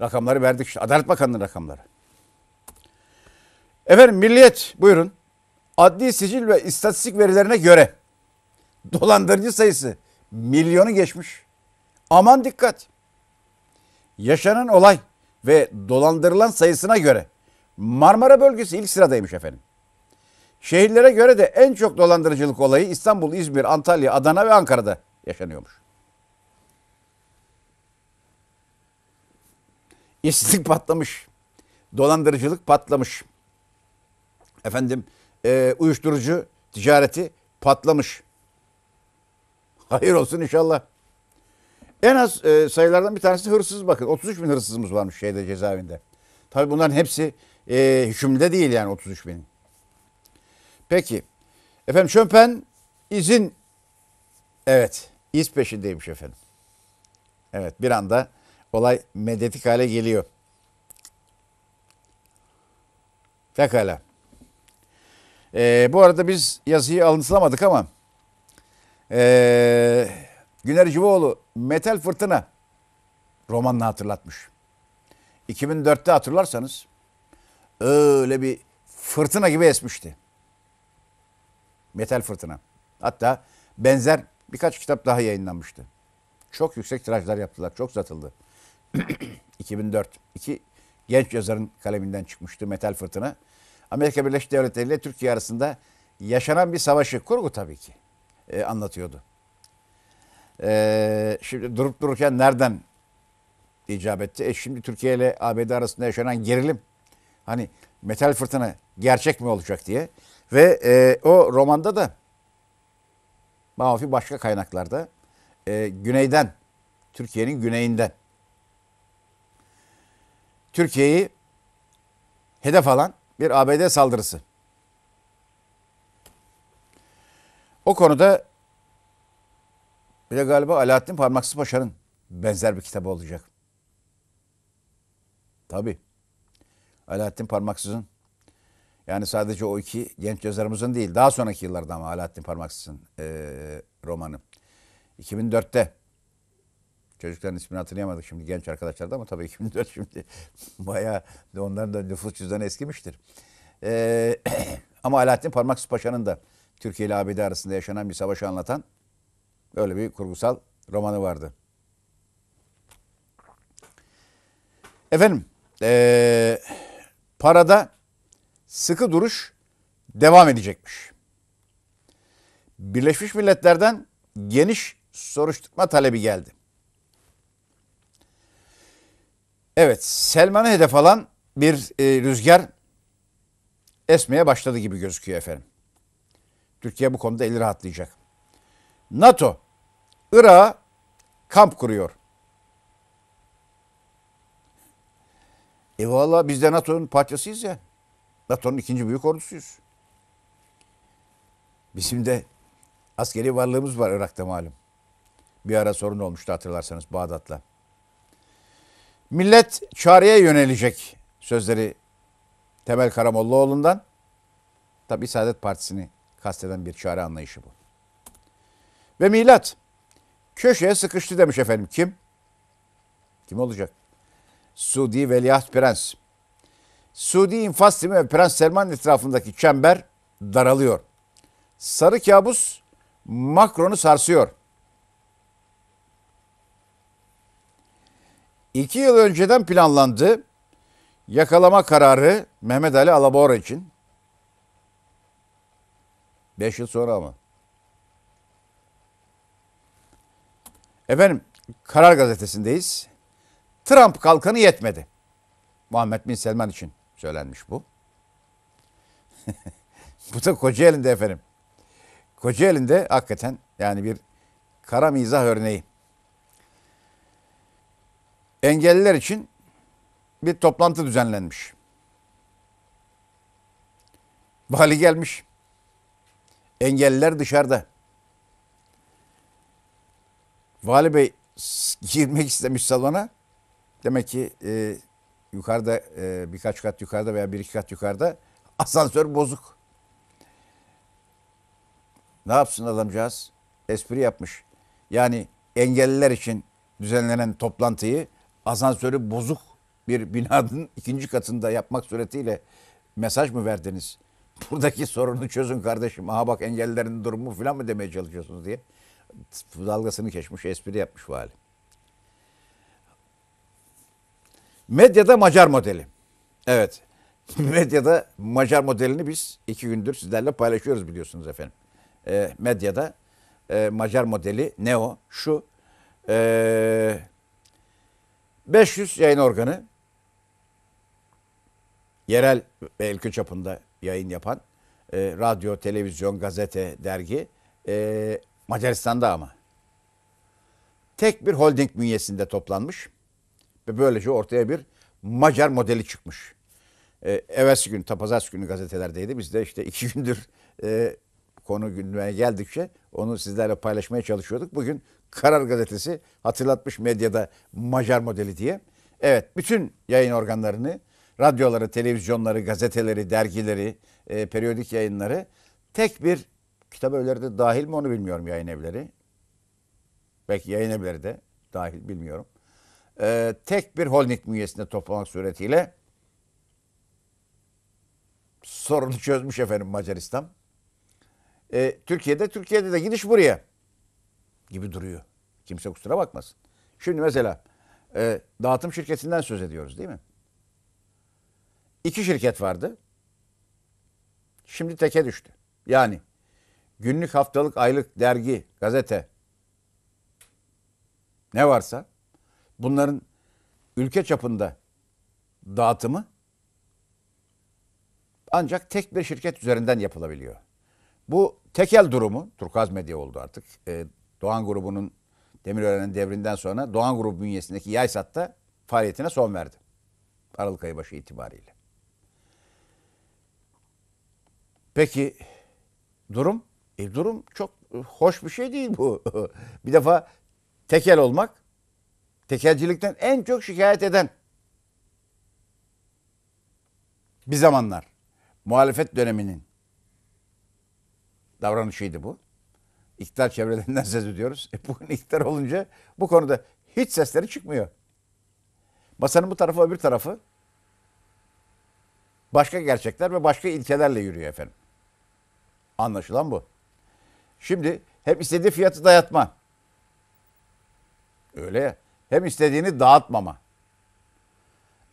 S1: Rakamları verdik işte. Adalet Bakanlığı rakamları. Efendim Milliyet buyurun. Adli sicil ve istatistik verilerine göre dolandırıcı sayısı milyonu geçmiş. Aman dikkat. Yaşanan olay ve dolandırılan sayısına göre Marmara bölgesi ilk sıradaymış efendim. Şehirlere göre de en çok dolandırıcılık olayı İstanbul, İzmir, Antalya, Adana ve Ankara'da yaşanıyormuş. İşsizlik patlamış. Dolandırıcılık patlamış. Efendim e, uyuşturucu ticareti patlamış. Hayır olsun inşallah. En az e, sayılardan bir tanesi hırsız bakın. 33 bin hırsızımız varmış şeyde cezaevinde. Tabii bunların hepsi e, hükümde değil yani 33 bin. Peki. Efendim Şömpen izin evet iz peşindeymiş efendim. Evet bir anda olay medetik hale geliyor. Pekala. Ee, bu arada biz yazıyı alıntılamadık ama ee, Güner Civoğlu Metal Fırtına romanını hatırlatmış. 2004'te hatırlarsanız öyle bir fırtına gibi esmişti. Metal Fırtına. Hatta benzer birkaç kitap daha yayınlanmıştı. Çok yüksek tirajlar yaptılar. Çok satıldı. 2004. İki genç yazarın kaleminden çıkmıştı Metal Fırtına. Amerika Birleşik Devletleri ile Türkiye arasında yaşanan bir savaşı kurgu tabii ki e, anlatıyordu. Ee, şimdi durup dururken nereden icap etti? E şimdi Türkiye ile ABD arasında yaşanan gerilim hani metal fırtına gerçek mi olacak diye. Ve e, o romanda da Mafi başka kaynaklarda e, güneyden, Türkiye'nin güneyinden Türkiye'yi hedef alan bir ABD saldırısı. O konuda bir de galiba Alaaddin Parmaksız Paşa'nın benzer bir kitabı olacak. Tabi. Alaaddin Parmaksız'ın yani sadece o iki genç yazarımızın değil daha sonraki yıllarda ama Alaaddin Parmaksız'ın e, romanı. 2004'te çocukların ismini hatırlayamadık şimdi genç arkadaşlar da ama tabii 2004 şimdi bayağı onların da nüfus cüzdanı eskimiştir. E, ama Alaaddin Parmaksız Paşa'nın da Türkiye ile ABD arasında yaşanan bir savaşı anlatan Öyle bir kurgusal romanı vardı. Efendim, ee, parada sıkı duruş devam edecekmiş. Birleşmiş Milletler'den geniş soruşturma talebi geldi. Evet, Selman'ı hedef alan bir e, rüzgar esmeye başladı gibi gözüküyor efendim. Türkiye bu konuda eli rahatlayacak. NATO Irak'a kamp kuruyor. E valla biz de NATO'nun parçasıyız ya. NATO'nun ikinci büyük ordusuyuz. Bizim de askeri varlığımız var Irak'ta malum. Bir ara sorun olmuştu hatırlarsanız Bağdat'la. Millet çareye yönelecek sözleri Temel Karamollaoğlu'ndan. Tabi Saadet Partisi'ni kasteden bir çare anlayışı bu. Ve milat. Köşeye sıkıştı demiş efendim. Kim? Kim olacak? Suudi Veliaht Prens. Suudi infaz timi ve Prens Selman etrafındaki çember daralıyor. Sarı kabus Macron'u sarsıyor. İki yıl önceden planlandı yakalama kararı Mehmet Ali Alabora için. Beş yıl sonra ama. Efendim Karar Gazetesi'ndeyiz. Trump kalkanı yetmedi. Muhammed Bin Selman için söylenmiş bu. bu da Kocaeli'nde efendim. Kocaeli'nde hakikaten yani bir kara mizah örneği. Engelliler için bir toplantı düzenlenmiş. Vali gelmiş. Engelliler dışarıda. Vali Bey girmek istemiş salona. Demek ki e, yukarıda e, birkaç kat yukarıda veya bir iki kat yukarıda asansör bozuk. Ne yapsın adamcağız? Espri yapmış. Yani engelliler için düzenlenen toplantıyı asansörü bozuk bir binanın ikinci katında yapmak suretiyle mesaj mı verdiniz? Buradaki sorunu çözün kardeşim. Aha bak engellilerin durumu falan mı demeye çalışıyorsunuz diye dalgasını geçmiş, espri yapmış vali. Medyada Macar modeli. Evet. Medyada Macar modelini biz iki gündür sizlerle paylaşıyoruz biliyorsunuz efendim. E, medyada e, Macar modeli ne o? Şu e, ee, 500 yayın organı yerel ve ülke çapında yayın yapan e, radyo, televizyon, gazete, dergi e, Macaristan'da ama. Tek bir holding bünyesinde toplanmış ve böylece ortaya bir Macar modeli çıkmış. E, evvelsi gün, tapazas günü gazetelerdeydi. Biz de işte iki gündür e, konu gündeme geldikçe onu sizlerle paylaşmaya çalışıyorduk. Bugün Karar Gazetesi hatırlatmış medyada Macar modeli diye. Evet, bütün yayın organlarını, radyoları, televizyonları, gazeteleri, dergileri, e, periyodik yayınları tek bir Kitap evleri de dahil mi onu bilmiyorum yayın evleri. Belki yayın evleri de dahil bilmiyorum. Ee, tek bir holding bünyesinde toplamak suretiyle sorunu çözmüş efendim Macaristan. Ee, Türkiye'de, Türkiye'de de gidiş buraya gibi duruyor. Kimse kusura bakmasın. Şimdi mesela e, dağıtım şirketinden söz ediyoruz değil mi? İki şirket vardı. Şimdi teke düştü. Yani günlük, haftalık, aylık dergi, gazete ne varsa bunların ülke çapında dağıtımı ancak tek bir şirket üzerinden yapılabiliyor. Bu tekel durumu, Turkaz Medya oldu artık. E, Doğan grubunun Demirören'in devrinden sonra Doğan grubu bünyesindeki Yaysat'ta faaliyetine son verdi. Aralık ayı başı itibariyle. Peki durum e durum çok e, hoş bir şey değil bu. bir defa tekel olmak, tekelcilikten en çok şikayet eden bir zamanlar muhalefet döneminin davranışıydı bu. İktidar çevrelerinden ses ediyoruz. E bugün iktidar olunca bu konuda hiç sesleri çıkmıyor. Masanın bu tarafı öbür tarafı başka gerçekler ve başka ilkelerle yürüyor efendim. Anlaşılan bu. Şimdi hep istediği fiyatı dayatma. Öyle ya. Hem istediğini dağıtmama.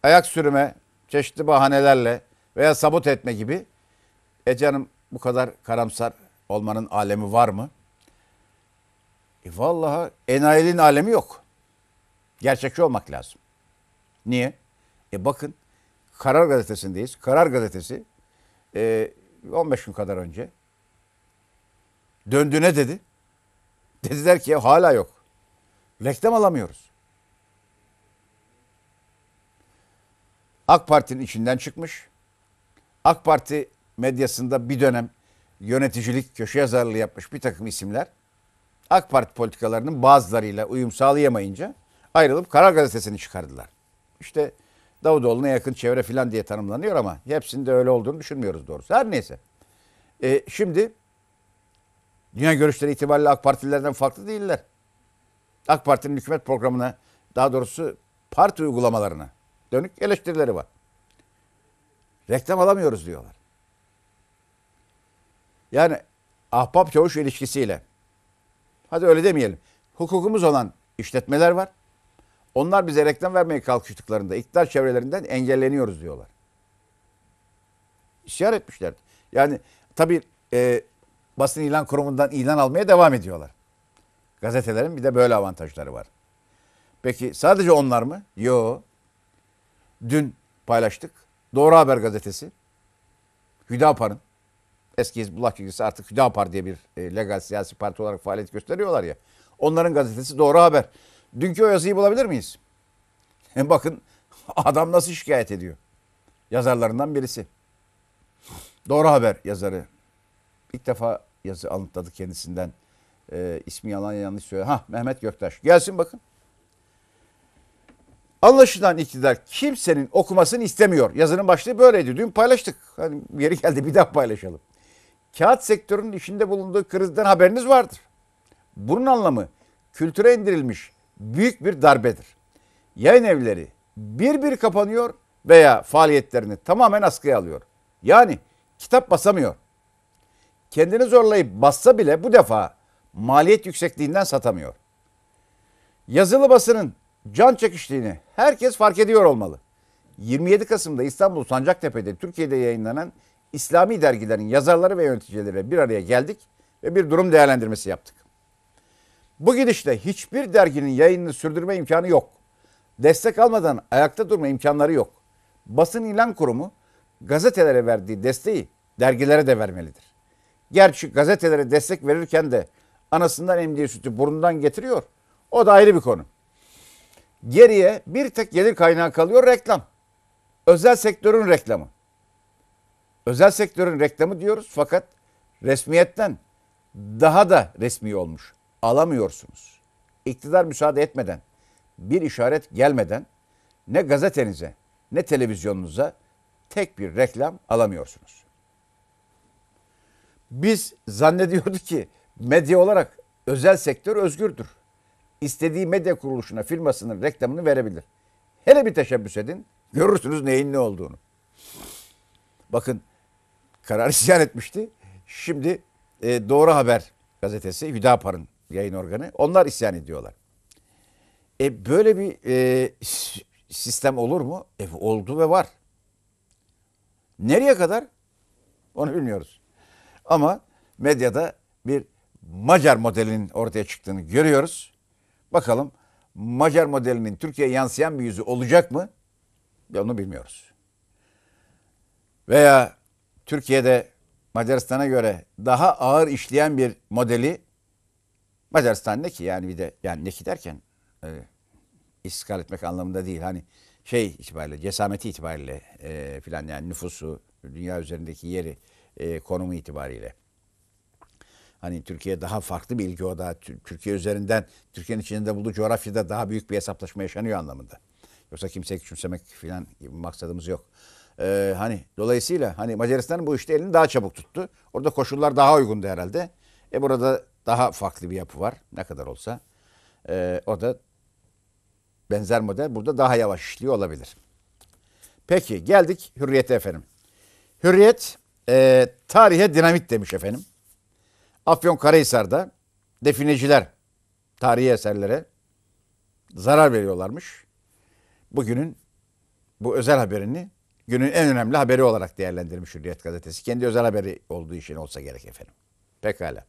S1: Ayak sürme, çeşitli bahanelerle veya sabot etme gibi. E canım bu kadar karamsar olmanın alemi var mı? E vallahi enayinin alemi yok. Gerçekçi olmak lazım. Niye? E bakın Karar Gazetesi'ndeyiz. Karar Gazetesi 15 e, gün kadar önce Döndü ne dedi? Dediler ki hala yok. Reklam alamıyoruz. AK Parti'nin içinden çıkmış. AK Parti medyasında bir dönem yöneticilik, köşe yazarlığı yapmış bir takım isimler AK Parti politikalarının bazılarıyla uyum sağlayamayınca ayrılıp Karar Gazetesi'ni çıkardılar. İşte Davutoğlu'na yakın çevre falan diye tanımlanıyor ama hepsinde öyle olduğunu düşünmüyoruz doğrusu. Her neyse. E, şimdi Dünya görüşleri itibariyle AK Partililerden farklı değiller. AK Parti'nin hükümet programına, daha doğrusu parti uygulamalarına dönük eleştirileri var. Reklam alamıyoruz diyorlar. Yani ahbap çavuş ilişkisiyle. Hadi öyle demeyelim. Hukukumuz olan işletmeler var. Onlar bize reklam vermeye kalkıştıklarında iktidar çevrelerinden engelleniyoruz diyorlar. İşaret etmişlerdi. Yani tabii e, basın ilan kurumundan ilan almaya devam ediyorlar. Gazetelerin bir de böyle avantajları var. Peki sadece onlar mı? Yo. Dün paylaştık. Doğru Haber gazetesi. Hüdapar'ın eski Hizbullah Çiftçisi artık Hüdapar diye bir e, legal siyasi parti olarak faaliyet gösteriyorlar ya. Onların gazetesi Doğru Haber. Dünkü o yazıyı bulabilir miyiz? E bakın adam nasıl şikayet ediyor. Yazarlarından birisi. Doğru Haber yazarı ilk defa yazı alıntıladı kendisinden. E, ismi yalan yanlış söylüyor. Ha Mehmet Göktaş. Gelsin bakın. Anlaşılan iktidar kimsenin okumasını istemiyor. Yazının başlığı böyleydi. Dün paylaştık. Hani yeri geldi bir daha paylaşalım. Kağıt sektörünün içinde bulunduğu krizden haberiniz vardır. Bunun anlamı kültüre indirilmiş büyük bir darbedir. Yayın evleri bir bir kapanıyor veya faaliyetlerini tamamen askıya alıyor. Yani kitap basamıyor kendini zorlayıp bassa bile bu defa maliyet yüksekliğinden satamıyor. Yazılı basının can çekiştiğini herkes fark ediyor olmalı. 27 Kasım'da İstanbul Sancaktepe'de Türkiye'de yayınlanan İslami dergilerin yazarları ve yöneticileriyle bir araya geldik ve bir durum değerlendirmesi yaptık. Bu gidişle hiçbir derginin yayınını sürdürme imkanı yok. Destek almadan ayakta durma imkanları yok. Basın ilan kurumu gazetelere verdiği desteği dergilere de vermelidir. Gerçi gazetelere destek verirken de anasından emdiği sütü burnundan getiriyor. O da ayrı bir konu. Geriye bir tek gelir kaynağı kalıyor reklam. Özel sektörün reklamı. Özel sektörün reklamı diyoruz fakat resmiyetten daha da resmi olmuş. Alamıyorsunuz. İktidar müsaade etmeden, bir işaret gelmeden ne gazetenize ne televizyonunuza tek bir reklam alamıyorsunuz. Biz zannediyorduk ki medya olarak özel sektör özgürdür. İstediği medya kuruluşuna firmasının reklamını verebilir. Hele bir teşebbüs edin. Görürsünüz neyin ne olduğunu. Bakın karar isyan etmişti. Şimdi e, Doğru Haber gazetesi Hüdapar'ın yayın organı. Onlar isyan ediyorlar. E, böyle bir e, sistem olur mu? E, oldu ve var. Nereye kadar? Onu bilmiyoruz. Ama medyada bir Macar modelinin ortaya çıktığını görüyoruz. Bakalım Macar modelinin Türkiye'ye yansıyan bir yüzü olacak mı? Onu bilmiyoruz. Veya Türkiye'de Macaristan'a göre daha ağır işleyen bir modeli Macaristan ne ki yani bir de yani ne ki derken e, iskal etmek anlamında değil. Hani şey itibariyle cesameti itibariyle e, filan yani nüfusu, dünya üzerindeki yeri, e, konumu itibariyle. Hani Türkiye daha farklı bir ilgi da Türkiye üzerinden, Türkiye'nin içinde bulduğu coğrafyada daha büyük bir hesaplaşma yaşanıyor anlamında. Yoksa kimseyi küçümsemek falan gibi maksadımız yok. Ee, hani dolayısıyla hani Macaristan bu işte elini daha çabuk tuttu. Orada koşullar daha uygundu herhalde. E burada daha farklı bir yapı var ne kadar olsa. Ee, o da benzer model burada daha yavaş işliyor olabilir. Peki geldik hürriyete efendim. Hürriyet e, tarihe dinamit demiş efendim. Afyon Karahisar'da defineciler tarihi eserlere zarar veriyorlarmış. Bugünün bu özel haberini günün en önemli haberi olarak değerlendirmiş Hürriyet gazetesi. Kendi özel haberi olduğu için olsa gerek efendim. Pekala.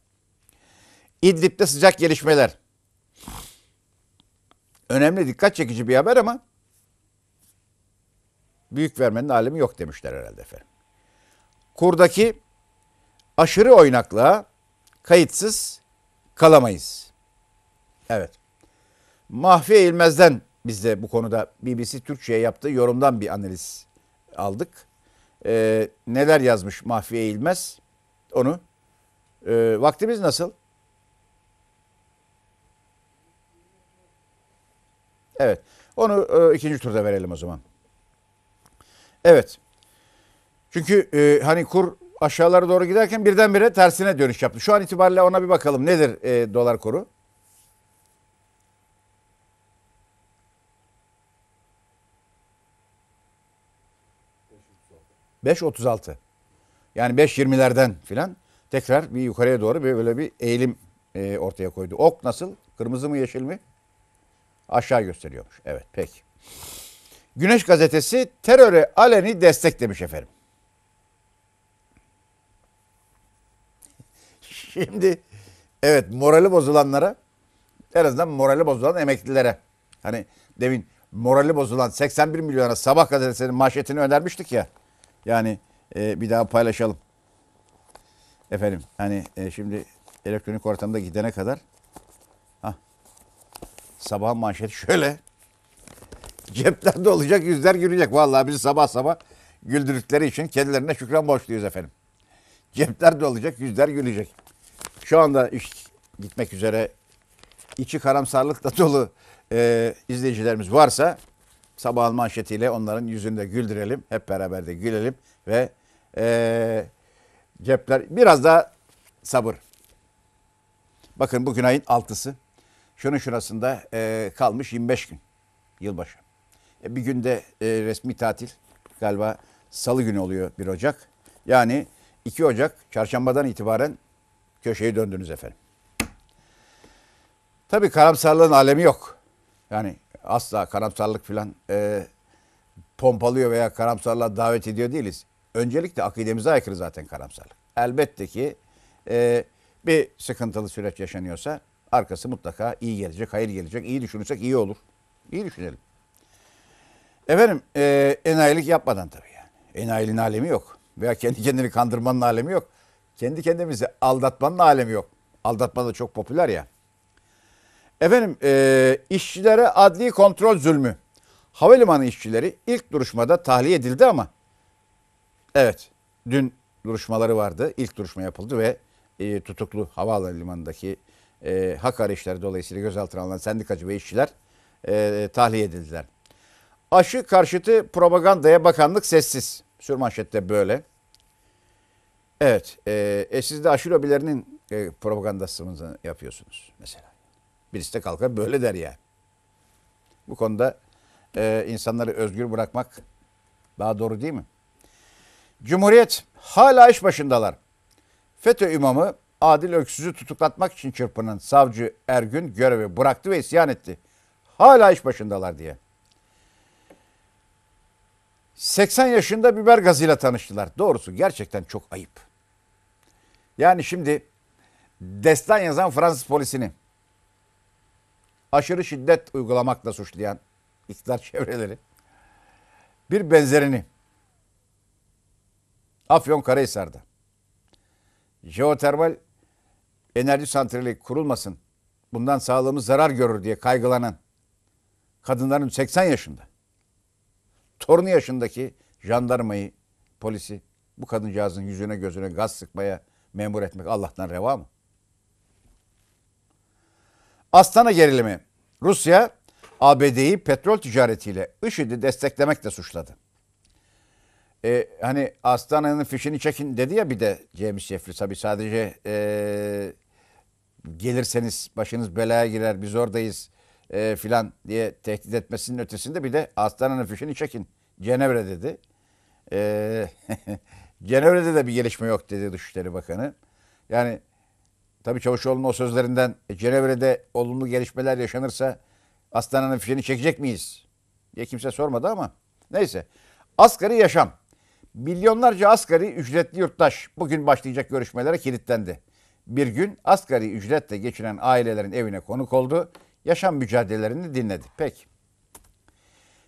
S1: İdlib'de sıcak gelişmeler. Önemli dikkat çekici bir haber ama büyük vermenin alemi yok demişler herhalde efendim kurdaki aşırı oynaklığa kayıtsız kalamayız. Evet. Mahfi Eğilmez'den biz de bu konuda BBC Türkçe'ye yaptığı yorumdan bir analiz aldık. Ee, neler yazmış Mahfi Eğilmez onu. Ee, vaktimiz nasıl? Evet. Onu e, ikinci turda verelim o zaman. Evet. Çünkü e, hani kur aşağılara doğru giderken birdenbire tersine dönüş yaptı. Şu an itibariyle ona bir bakalım. Nedir e, dolar kuru? ...5.36. Yani 5.20'lerden filan tekrar bir yukarıya doğru bir böyle bir eğilim e, ortaya koydu. Ok nasıl? Kırmızı mı yeşil mi? Aşağı gösteriyormuş. Evet peki. Güneş gazetesi teröre aleni destek demiş efendim. Şimdi evet morali bozulanlara en azından morali bozulan emeklilere. Hani demin morali bozulan 81 milyona sabah gazetesinin manşetini önermiştik ya. Yani e, bir daha paylaşalım. Efendim hani e, şimdi elektronik ortamda gidene kadar ha sabah manşeti şöyle. Ceplerde dolacak, yüzler gülecek. Vallahi bizi sabah sabah güldürdükleri için kendilerine şükran borçluyuz efendim. Cepler dolacak, yüzler gülecek şu anda iş gitmek üzere içi karamsarlıkla dolu e, izleyicilerimiz varsa sabahın manşetiyle onların yüzünde güldürelim. Hep beraber de gülelim ve e, cepler biraz da sabır. Bakın bugün ayın altısı. Şunun şurasında e, kalmış 25 gün yılbaşı. E, bir günde e, resmi tatil galiba salı günü oluyor 1 Ocak. Yani 2 Ocak çarşambadan itibaren Köşeyi döndünüz efendim. Tabii karamsarlığın alemi yok. Yani asla karamsarlık filan e, pompalıyor veya karamsarlığa davet ediyor değiliz. Öncelikle akidemize aykırı zaten karamsarlık. Elbette ki e, bir sıkıntılı süreç yaşanıyorsa arkası mutlaka iyi gelecek, hayır gelecek. İyi düşünürsek iyi olur. İyi düşünelim. Efendim e, enayilik yapmadan tabii yani. Enayiliğin alemi yok. Veya kendi kendini kandırmanın alemi yok. Kendi kendimizi aldatmanın alemi yok. Aldatma da çok popüler ya. Efendim e, işçilere adli kontrol zulmü. Havalimanı işçileri ilk duruşmada tahliye edildi ama evet dün duruşmaları vardı. İlk duruşma yapıldı ve e, tutuklu havalimanındaki e, hak arayışları dolayısıyla gözaltına alınan sendikacı ve işçiler e, tahliye edildiler. Aşı karşıtı propagandaya bakanlık sessiz. Sürmanşette böyle. Evet. E, e siz de aşı lobilerinin e, propagandasını yapıyorsunuz mesela. Birisi de kalkar böyle der yani. Bu konuda e, insanları özgür bırakmak daha doğru değil mi? Cumhuriyet hala iş başındalar. FETÖ imamı Adil Öksüz'ü tutuklatmak için çırpının savcı Ergün görevi bıraktı ve isyan etti. Hala iş başındalar diye. 80 yaşında biber gazıyla tanıştılar. Doğrusu gerçekten çok ayıp. Yani şimdi destan yazan Fransız polisini aşırı şiddet uygulamakla suçlayan iktidar çevreleri bir benzerini Afyon Karahisar'da jeotermal enerji santrali kurulmasın bundan sağlığımız zarar görür diye kaygılanan kadınların 80 yaşında torunu yaşındaki jandarmayı polisi bu kadıncağızın yüzüne gözüne gaz sıkmaya memur etmek Allah'tan reva mı? Astana gerilimi. Rusya ABD'yi petrol ticaretiyle IŞİD'i desteklemekle suçladı. Ee, hani Astana'nın fişini çekin dedi ya bir de James Jeffries tabi sadece e, gelirseniz başınız belaya girer biz oradayız e, filan diye tehdit etmesinin ötesinde bir de Astana'nın fişini çekin Cenevre dedi. E, Cenevre'de de bir gelişme yok dedi Dışişleri Bakanı. Yani tabii Çavuşoğlu'nun o sözlerinden e, Cenevre'de olumlu gelişmeler yaşanırsa Aslana'nın fişini çekecek miyiz? diye kimse sormadı ama neyse. Asgari yaşam. Milyonlarca asgari ücretli yurttaş bugün başlayacak görüşmelere kilitlendi. Bir gün asgari ücretle geçinen ailelerin evine konuk oldu. Yaşam mücadelelerini dinledi. Peki.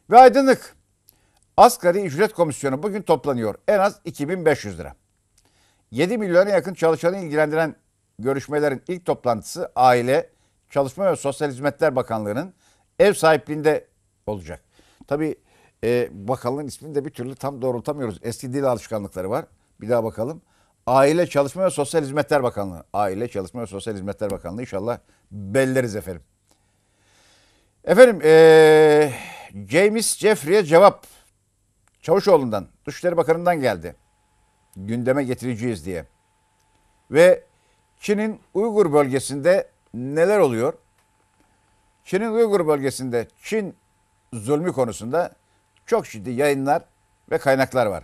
S1: Ve aydınlık. Asgari ücret komisyonu bugün toplanıyor. En az 2500 lira. 7 milyona yakın çalışanı ilgilendiren görüşmelerin ilk toplantısı Aile, Çalışma ve Sosyal Hizmetler Bakanlığı'nın ev sahipliğinde olacak. Tabi e, bakanlığın ismini de bir türlü tam doğrultamıyoruz. Eski dil alışkanlıkları var. Bir daha bakalım. Aile Çalışma ve Sosyal Hizmetler Bakanlığı. Aile Çalışma ve Sosyal Hizmetler Bakanlığı İnşallah belleriz efendim. Efendim ee, James Jeffrey'e cevap Çavuşoğlu'ndan, Dışişleri Bakanı'ndan geldi. Gündeme getireceğiz diye. Ve Çin'in Uygur bölgesinde neler oluyor? Çin'in Uygur bölgesinde Çin zulmü konusunda çok ciddi yayınlar ve kaynaklar var.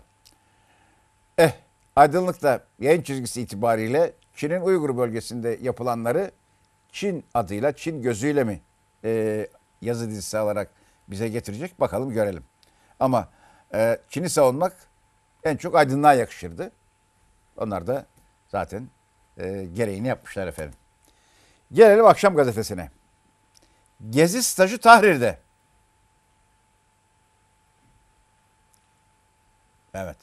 S1: Eh, aydınlıkta, yayın çizgisi itibariyle Çin'in Uygur bölgesinde yapılanları Çin adıyla, Çin gözüyle mi e, yazı dizisi olarak bize getirecek? Bakalım görelim. Ama ee, Çin'i savunmak en çok aydınlığa yakışırdı. Onlar da zaten e, gereğini yapmışlar efendim. Gelelim akşam gazetesine. Gezi stajı Tahrir'de. Evet.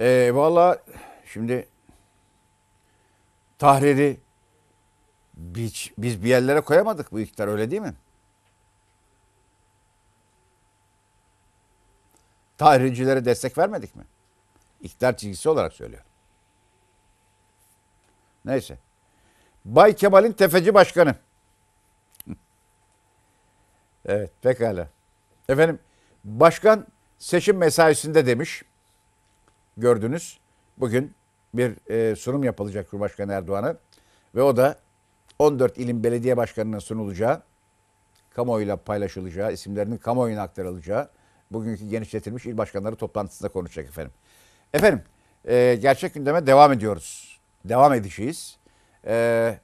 S1: Ee, Valla şimdi Tahrir'i biz, biz bir yerlere koyamadık bu iktidar öyle değil mi? Tahricilere destek vermedik mi? İktidar çizgisi olarak söylüyor. Neyse. Bay Kemal'in tefeci başkanı. evet pekala. Efendim başkan seçim mesaisinde demiş. Gördünüz. Bugün bir e, sunum yapılacak Cumhurbaşkanı Erdoğan'a. Ve o da 14 ilin belediye başkanına sunulacağı, kamuoyuyla paylaşılacağı, isimlerinin kamuoyuna aktarılacağı Bugünkü genişletilmiş il başkanları toplantısında konuşacak efendim. Efendim e, gerçek gündeme devam ediyoruz. Devam edeceğiz. E,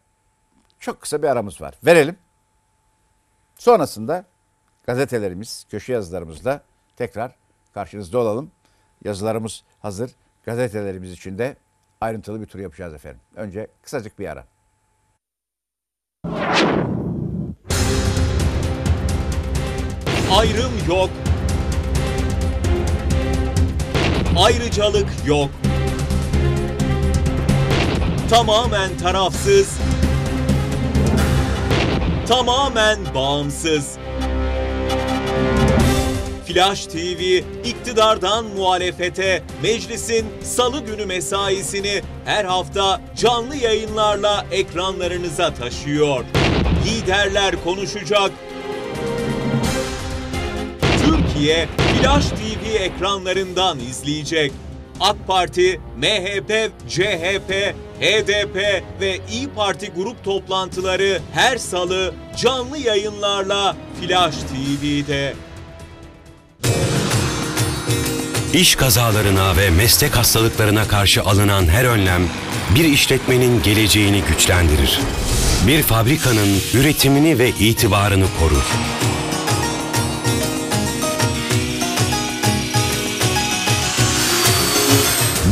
S1: çok kısa bir aramız var. Verelim. Sonrasında gazetelerimiz, köşe yazılarımızla tekrar karşınızda olalım. Yazılarımız hazır. Gazetelerimiz için de ayrıntılı bir tur yapacağız efendim. Önce kısacık bir ara. Ayrım yok, ayrıcalık yok. Tamamen tarafsız, tamamen bağımsız. Flash TV iktidardan muhalefete meclisin salı günü mesaisini her hafta canlı yayınlarla ekranlarınıza taşıyor. Liderler konuşacak. Türkiye Flash TV ekranlarından izleyecek. AK Parti, MHP, CHP, HDP ve İyi Parti grup toplantıları her salı canlı yayınlarla Flash TV'de. İş kazalarına ve meslek hastalıklarına karşı alınan her önlem bir işletmenin geleceğini güçlendirir. Bir fabrikanın üretimini ve itibarını korur.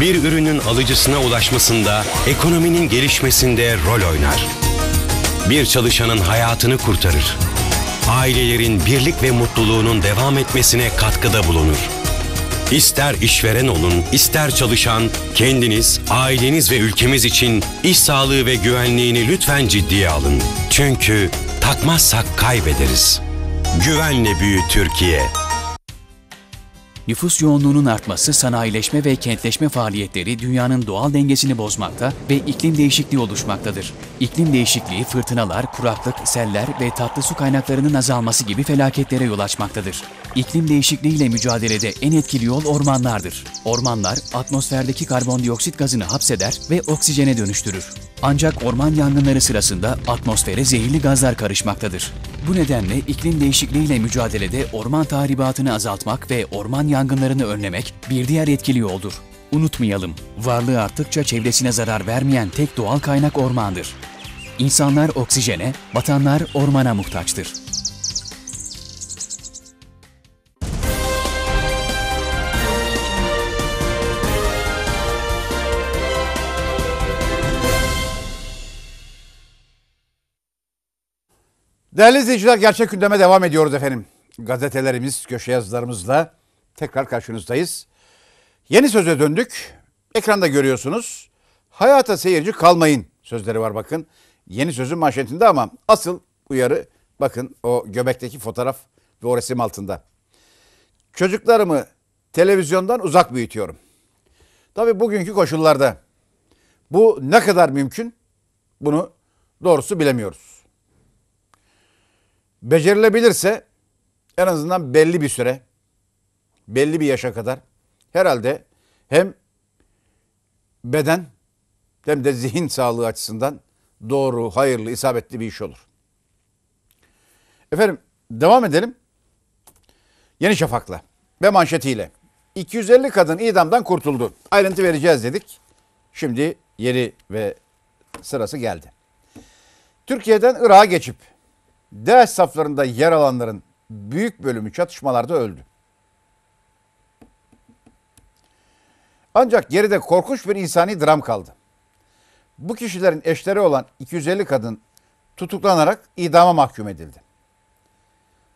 S1: bir ürünün alıcısına ulaşmasında, ekonominin gelişmesinde rol oynar. Bir çalışanın hayatını kurtarır. Ailelerin birlik ve mutluluğunun devam etmesine katkıda bulunur. İster işveren olun, ister çalışan, kendiniz, aileniz ve ülkemiz için iş sağlığı ve güvenliğini lütfen ciddiye alın. Çünkü takmazsak kaybederiz. Güvenle büyü Türkiye. Nüfus yoğunluğunun artması, sanayileşme ve kentleşme faaliyetleri dünyanın doğal dengesini bozmakta ve iklim değişikliği oluşmaktadır. İklim değişikliği fırtınalar, kuraklık, seller ve tatlı su kaynaklarının azalması gibi felaketlere yol açmaktadır. İklim değişikliğiyle mücadelede en etkili yol ormanlardır. Ormanlar atmosferdeki karbondioksit gazını hapseder ve oksijene dönüştürür. Ancak orman yangınları sırasında atmosfere zehirli gazlar karışmaktadır. Bu nedenle iklim değişikliğiyle mücadelede orman tahribatını azaltmak ve orman yangınlarını önlemek bir diğer etkili yoldur. Unutmayalım, varlığı arttıkça çevresine zarar vermeyen tek doğal kaynak ormandır. İnsanlar oksijene, vatanlar ormana muhtaçtır. Değerli izleyiciler gerçek gündeme devam ediyoruz efendim. Gazetelerimiz, köşe yazılarımızla tekrar karşınızdayız. Yeni söze döndük. Ekranda görüyorsunuz. Hayata seyirci kalmayın sözleri var bakın. Yeni sözün manşetinde ama asıl uyarı bakın o göbekteki fotoğraf ve o resim altında. Çocuklarımı televizyondan uzak büyütüyorum. Tabii bugünkü koşullarda bu ne kadar mümkün bunu doğrusu bilemiyoruz becerilebilirse en azından belli bir süre, belli bir yaşa kadar herhalde hem beden hem de zihin sağlığı açısından doğru, hayırlı, isabetli bir iş olur. Efendim devam edelim. Yeni Şafak'la ve manşetiyle. 250 kadın idamdan kurtuldu. Ayrıntı vereceğiz dedik. Şimdi yeri ve sırası geldi. Türkiye'den Irak'a geçip DAEŞ saflarında yer alanların büyük bölümü çatışmalarda öldü. Ancak geride korkunç bir insani dram kaldı. Bu kişilerin eşleri olan 250 kadın tutuklanarak idama mahkum edildi.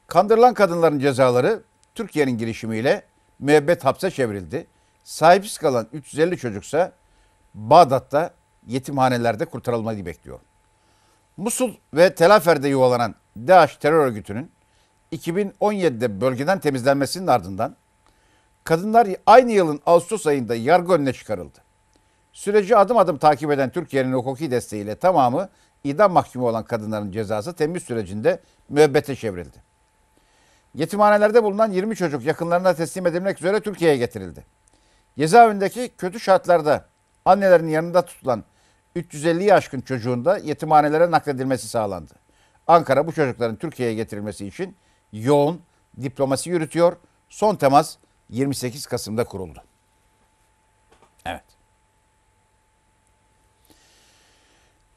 S1: Kandırılan kadınların cezaları Türkiye'nin girişimiyle müebbet hapse çevrildi. Sahipsiz kalan 350 çocuksa Bağdat'ta yetimhanelerde kurtarılmayı bekliyor. Musul ve Telafer'de yuvalanan DAEŞ terör örgütünün 2017'de bölgeden temizlenmesinin ardından kadınlar aynı yılın Ağustos ayında yargı önüne çıkarıldı. Süreci adım adım takip eden Türkiye'nin hukuki desteğiyle tamamı idam mahkumu olan kadınların cezası temiz sürecinde müebbete çevrildi. Yetimhanelerde bulunan 20 çocuk yakınlarına teslim edilmek üzere Türkiye'ye getirildi. Cezaevindeki kötü şartlarda annelerinin yanında tutulan 350'yi aşkın çocuğun da yetimhanelere nakledilmesi sağlandı. Ankara bu çocukların Türkiye'ye getirilmesi için yoğun diplomasi yürütüyor. Son temas 28 Kasım'da kuruldu. Evet.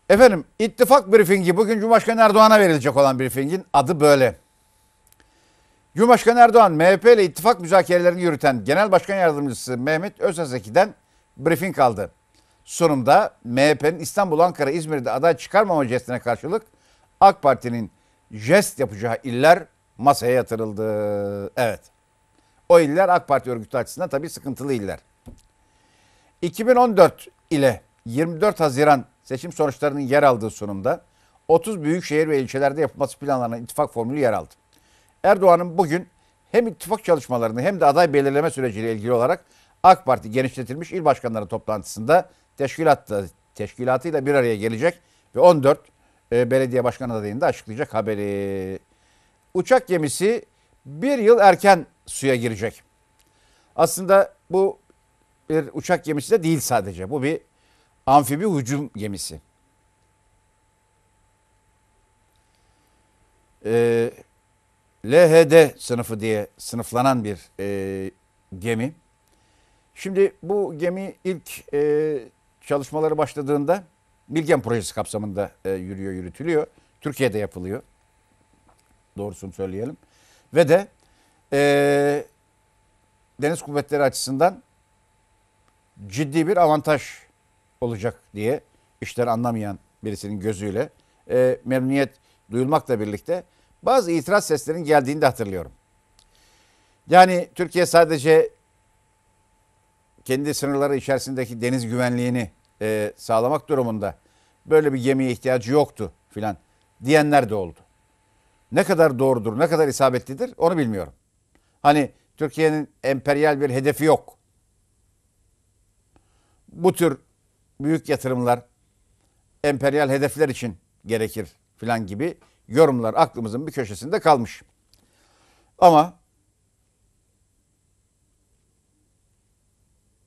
S1: Efendim ittifak briefingi bugün Cumhurbaşkanı Erdoğan'a verilecek olan briefingin adı böyle. Cumhurbaşkanı Erdoğan MHP ile ittifak müzakerelerini yürüten Genel Başkan Yardımcısı Mehmet Özazeki'den briefing aldı. Sunumda MHP'nin İstanbul, Ankara, İzmir'de aday çıkarmama cestine karşılık AK Parti'nin jest yapacağı iller masaya yatırıldı. Evet. O iller AK Parti örgütü açısından tabii sıkıntılı iller. 2014 ile 24 Haziran seçim sonuçlarının yer aldığı sunumda 30 büyük şehir ve ilçelerde yapılması planlanan ittifak formülü yer aldı. Erdoğan'ın bugün hem ittifak çalışmalarını hem de aday belirleme süreciyle ilgili olarak AK Parti genişletilmiş il başkanları toplantısında teşkilatla, teşkilatıyla bir araya gelecek ve 14 e, belediye başkanı adayını da açıklayacak haberi. Uçak gemisi bir yıl erken suya girecek. Aslında bu bir uçak gemisi de değil sadece. Bu bir amfibi hücum gemisi. Ee, LHD sınıfı diye sınıflanan bir e, gemi. Şimdi bu gemi ilk e, çalışmaları başladığında Bilgen projesi kapsamında e, yürüyor, yürütülüyor. Türkiye'de yapılıyor. Doğrusunu söyleyelim. Ve de e, deniz kuvvetleri açısından ciddi bir avantaj olacak diye işler anlamayan birisinin gözüyle e, memnuniyet duyulmakla birlikte bazı itiraz seslerinin geldiğini de hatırlıyorum. Yani Türkiye sadece kendi sınırları içerisindeki deniz güvenliğini e, sağlamak durumunda böyle bir gemiye ihtiyacı yoktu filan diyenler de oldu. Ne kadar doğrudur, ne kadar isabetlidir onu bilmiyorum. Hani Türkiye'nin emperyal bir hedefi yok. Bu tür büyük yatırımlar emperyal hedefler için gerekir filan gibi yorumlar aklımızın bir köşesinde kalmış. Ama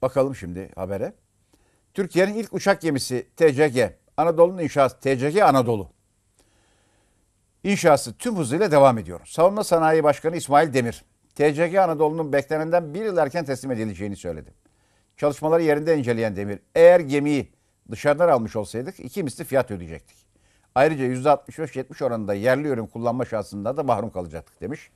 S1: bakalım şimdi habere. Türkiye'nin ilk uçak gemisi TCG. Anadolu'nun inşası TCG Anadolu. İnşası tüm hızıyla devam ediyor. Savunma Sanayi Başkanı İsmail Demir, TCG Anadolu'nun beklenenden bir yıl erken teslim edileceğini söyledi. Çalışmaları yerinde inceleyen Demir, eğer gemiyi dışarıdan almış olsaydık iki misli fiyat ödeyecektik. Ayrıca %65-70 oranında yerli ürün kullanma şansında da mahrum kalacaktık demiş.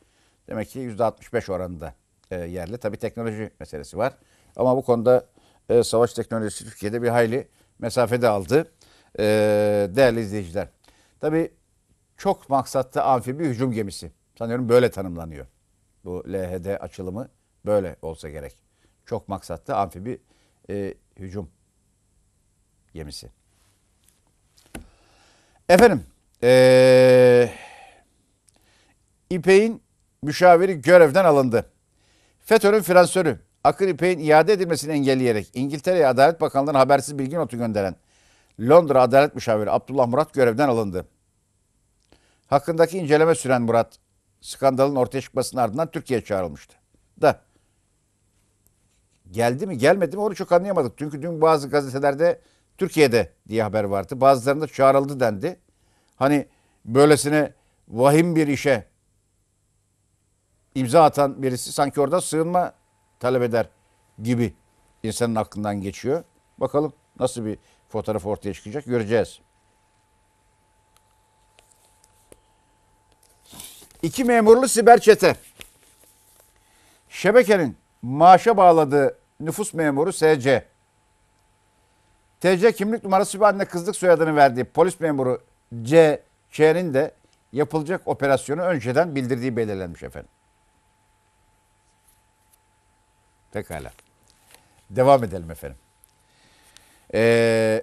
S1: Demek ki %65 oranında e, yerli. Tabii teknoloji meselesi var. Ama bu konuda e, savaş teknolojisi Türkiye'de bir hayli mesafede aldı e, değerli izleyiciler. Tabi çok maksatlı amfibi hücum gemisi. Sanıyorum böyle tanımlanıyor. Bu LHD açılımı böyle olsa gerek. Çok maksatlı amfibi e, hücum gemisi. Efendim, ee, İpek'in müşaviri görevden alındı. FETÖ'nün finansörü akıl İpek'in iade edilmesini engelleyerek İngiltere'ye Adalet Bakanlığı'na habersiz bilgi notu gönderen Londra Adalet Müşaviri Abdullah Murat görevden alındı. Hakkındaki inceleme süren Murat, skandalın ortaya çıkmasının ardından Türkiye'ye çağrılmıştı. Da geldi mi gelmedi mi onu çok anlayamadık. Çünkü dün bazı gazetelerde Türkiye'de diye haber vardı. Bazılarında çağrıldı dendi. Hani böylesine vahim bir işe imza atan birisi sanki orada sığınma talep eder gibi insanın aklından geçiyor. Bakalım nasıl bir fotoğraf ortaya çıkacak göreceğiz. İki memurlu siber çete. Şebekenin maaşa bağladığı nüfus memuru SC. TC kimlik numarası ve anne kızlık soyadını verdiği polis memuru C, Ç'nin de yapılacak operasyonu önceden bildirdiği belirlenmiş efendim. Pekala. Devam edelim efendim. Ee,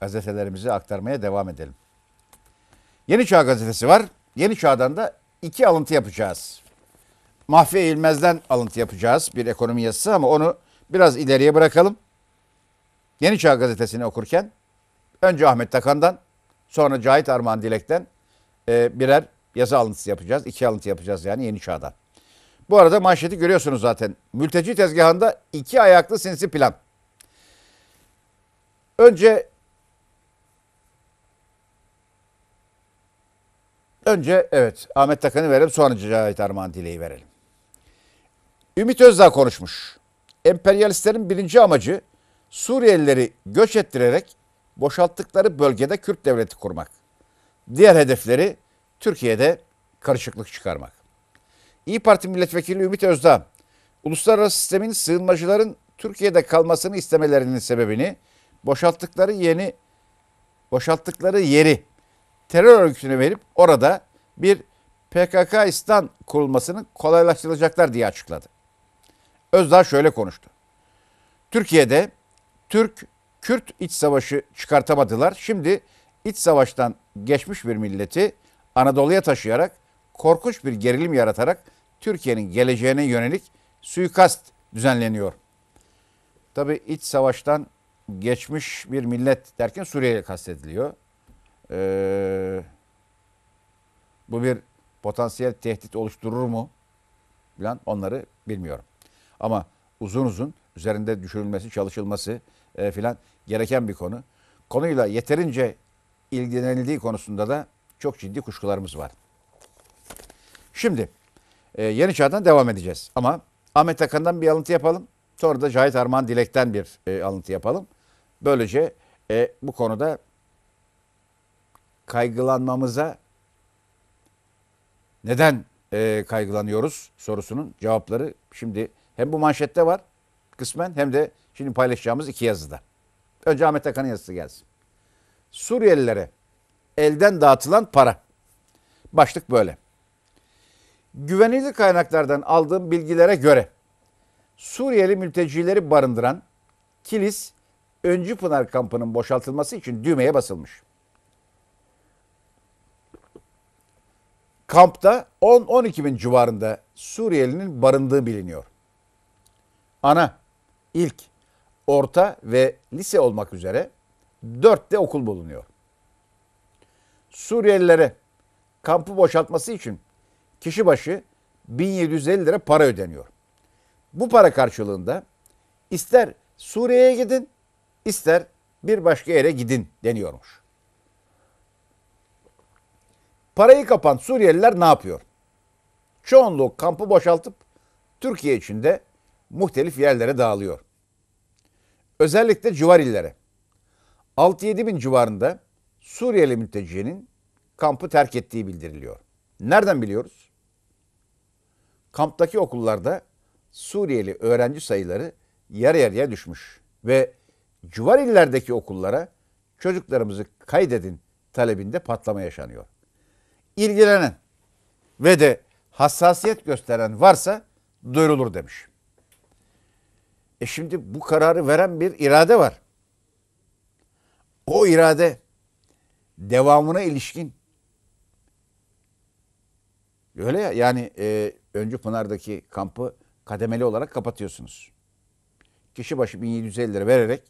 S1: gazetelerimizi aktarmaya devam edelim. Yeni Çağ gazetesi var. Yeni Çağ'dan da iki alıntı yapacağız. Mahfi Eğilmez'den alıntı yapacağız. Bir ekonomi yazısı ama onu biraz ileriye bırakalım. Yeni Çağ gazetesini okurken önce Ahmet Takan'dan sonra Cahit Armağan Dilek'ten e, birer yazı alıntısı yapacağız. İki alıntı yapacağız yani Yeni Çağ'dan. Bu arada manşeti görüyorsunuz zaten. Mülteci tezgahında iki ayaklı sinsi plan. Önce Önce evet Ahmet Takan'ı verelim sonra Cahit Armağan Dileği verelim. Ümit Özdağ konuşmuş. Emperyalistlerin birinci amacı Suriyelileri göç ettirerek boşalttıkları bölgede Kürt devleti kurmak. Diğer hedefleri Türkiye'de karışıklık çıkarmak. İyi Parti Milletvekili Ümit Özdağ, uluslararası sistemin sığınmacıların Türkiye'de kalmasını istemelerinin sebebini boşalttıkları yeni boşalttıkları yeri terör örgütüne verip orada bir PKK İstan kurulmasını kolaylaştıracaklar diye açıkladı. Özdağ şöyle konuştu. Türkiye'de Türk-Kürt iç savaşı çıkartamadılar. Şimdi iç savaştan geçmiş bir milleti Anadolu'ya taşıyarak korkunç bir gerilim yaratarak Türkiye'nin geleceğine yönelik suikast düzenleniyor. Tabi iç savaştan geçmiş bir millet derken Suriye'ye kastediliyor. Ee, bu bir potansiyel tehdit oluşturur mu? Bilen onları bilmiyorum. Ama uzun uzun üzerinde düşünülmesi, çalışılması e, filan gereken bir konu. Konuyla yeterince ilgilenildiği konusunda da çok ciddi kuşkularımız var. Şimdi e, Yeni Çağ'dan devam edeceğiz. Ama Ahmet Akandan bir alıntı yapalım. Sonra da Cahit Armağan Dilek'ten bir e, alıntı yapalım. Böylece e, bu konuda kaygılanmamıza neden e, kaygılanıyoruz sorusunun cevapları şimdi hem bu manşette var kısmen hem de şimdi paylaşacağımız iki yazıda. Önce Ahmet Akan'ın yazısı gelsin. Suriyelilere elden dağıtılan para. Başlık böyle güvenilir kaynaklardan aldığım bilgilere göre Suriyeli mültecileri barındıran Kilis Öncü Pınar kampının boşaltılması için düğmeye basılmış. Kampta 10-12 bin civarında Suriyelinin barındığı biliniyor. Ana, ilk, orta ve lise olmak üzere 4 de okul bulunuyor. Suriyelilere kampı boşaltması için kişi başı 1750 lira para ödeniyor. Bu para karşılığında ister Suriye'ye gidin, ister bir başka yere gidin deniyormuş. Parayı kapan Suriyeliler ne yapıyor? Çoğunluğu kampı boşaltıp Türkiye içinde muhtelif yerlere dağılıyor. Özellikle civar illere. 6-7 bin civarında Suriyeli mültecinin kampı terk ettiği bildiriliyor. Nereden biliyoruz? Kamptaki okullarda Suriyeli öğrenci sayıları yarı yarıya düşmüş ve civar illerdeki okullara çocuklarımızı kaydedin talebinde patlama yaşanıyor. İlgilenen ve de hassasiyet gösteren varsa duyurulur demiş. E şimdi bu kararı veren bir irade var. O irade devamına ilişkin. Öyle ya yani e, Öncü Pınar'daki kampı kademeli olarak kapatıyorsunuz. Kişi başı 1750 lira vererek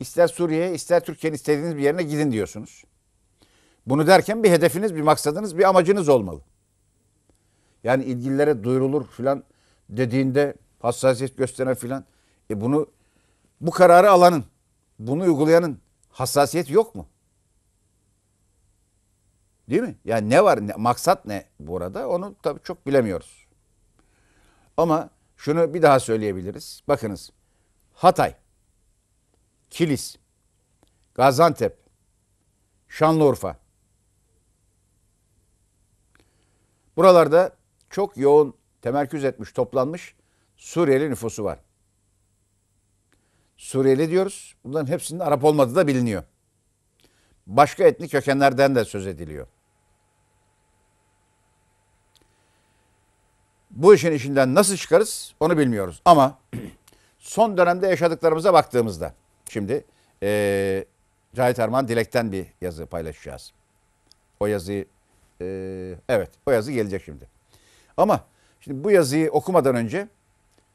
S1: ister Suriye'ye ister Türkiye'nin istediğiniz bir yerine gidin diyorsunuz. Bunu derken bir hedefiniz, bir maksadınız, bir amacınız olmalı. Yani ilgililere duyurulur filan dediğinde hassasiyet gösteren filan. E bunu bu kararı alanın, bunu uygulayanın hassasiyet yok mu? Değil mi? Yani ne var, ne, maksat ne burada onu tabii çok bilemiyoruz. Ama şunu bir daha söyleyebiliriz. Bakınız Hatay, Kilis, Gaziantep, Şanlıurfa. Buralarda çok yoğun temerküz etmiş, toplanmış Suriyeli nüfusu var. Suriyeli diyoruz. Bunların hepsinin Arap olmadığı da biliniyor. Başka etnik kökenlerden de söz ediliyor. bu işin içinden nasıl çıkarız onu bilmiyoruz. Ama son dönemde yaşadıklarımıza baktığımızda şimdi e, Cahit Erman Dilek'ten bir yazı paylaşacağız. O yazıyı e, evet o yazı gelecek şimdi. Ama şimdi bu yazıyı okumadan önce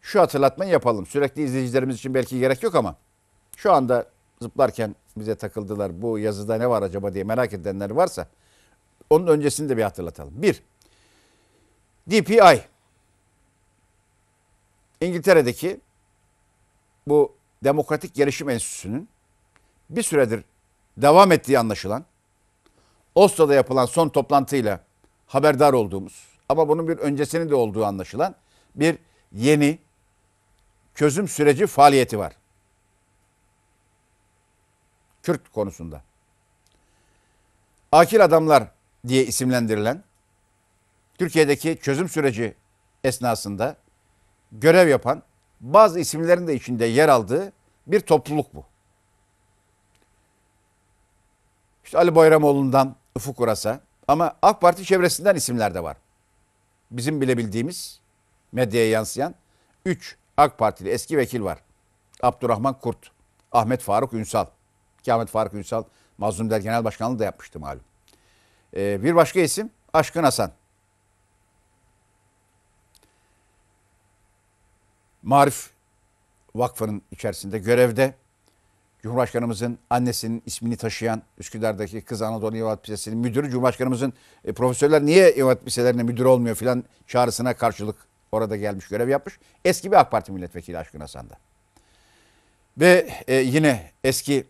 S1: şu hatırlatmayı yapalım. Sürekli izleyicilerimiz için belki gerek yok ama şu anda zıplarken bize takıldılar. Bu yazıda ne var acaba diye merak edenler varsa onun öncesini de bir hatırlatalım. Bir, DPI İngiltere'deki bu Demokratik Gelişim Enstitüsü'nün bir süredir devam ettiği anlaşılan Oslo'da yapılan son toplantıyla haberdar olduğumuz ama bunun bir öncesini de olduğu anlaşılan bir yeni çözüm süreci faaliyeti var. Kürt konusunda. Akil adamlar diye isimlendirilen Türkiye'deki çözüm süreci esnasında görev yapan bazı isimlerin de içinde yer aldığı bir topluluk bu. İşte Ali Bayramoğlu'ndan Ufuk Uras'a ama AK Parti çevresinden isimler de var. Bizim bilebildiğimiz medyaya yansıyan 3 AK Partili eski vekil var. Abdurrahman Kurt, Ahmet Faruk Ünsal. Ki Ahmet Faruk Ünsal Mazlum Der Genel Başkanlığı da yapmıştı malum. Ee, bir başka isim Aşkın Hasan. Marif Vakfı'nın içerisinde görevde. Cumhurbaşkanımızın annesinin ismini taşıyan Üsküdar'daki Kız Anadolu Evat Lisesi'nin müdürü Cumhurbaşkanımızın e, profesörler niye Evat Liselerine müdür olmuyor filan çağrısına karşılık orada gelmiş görev yapmış. Eski bir AK Parti milletvekili Aşkın Hasan'da. Ve e, yine eski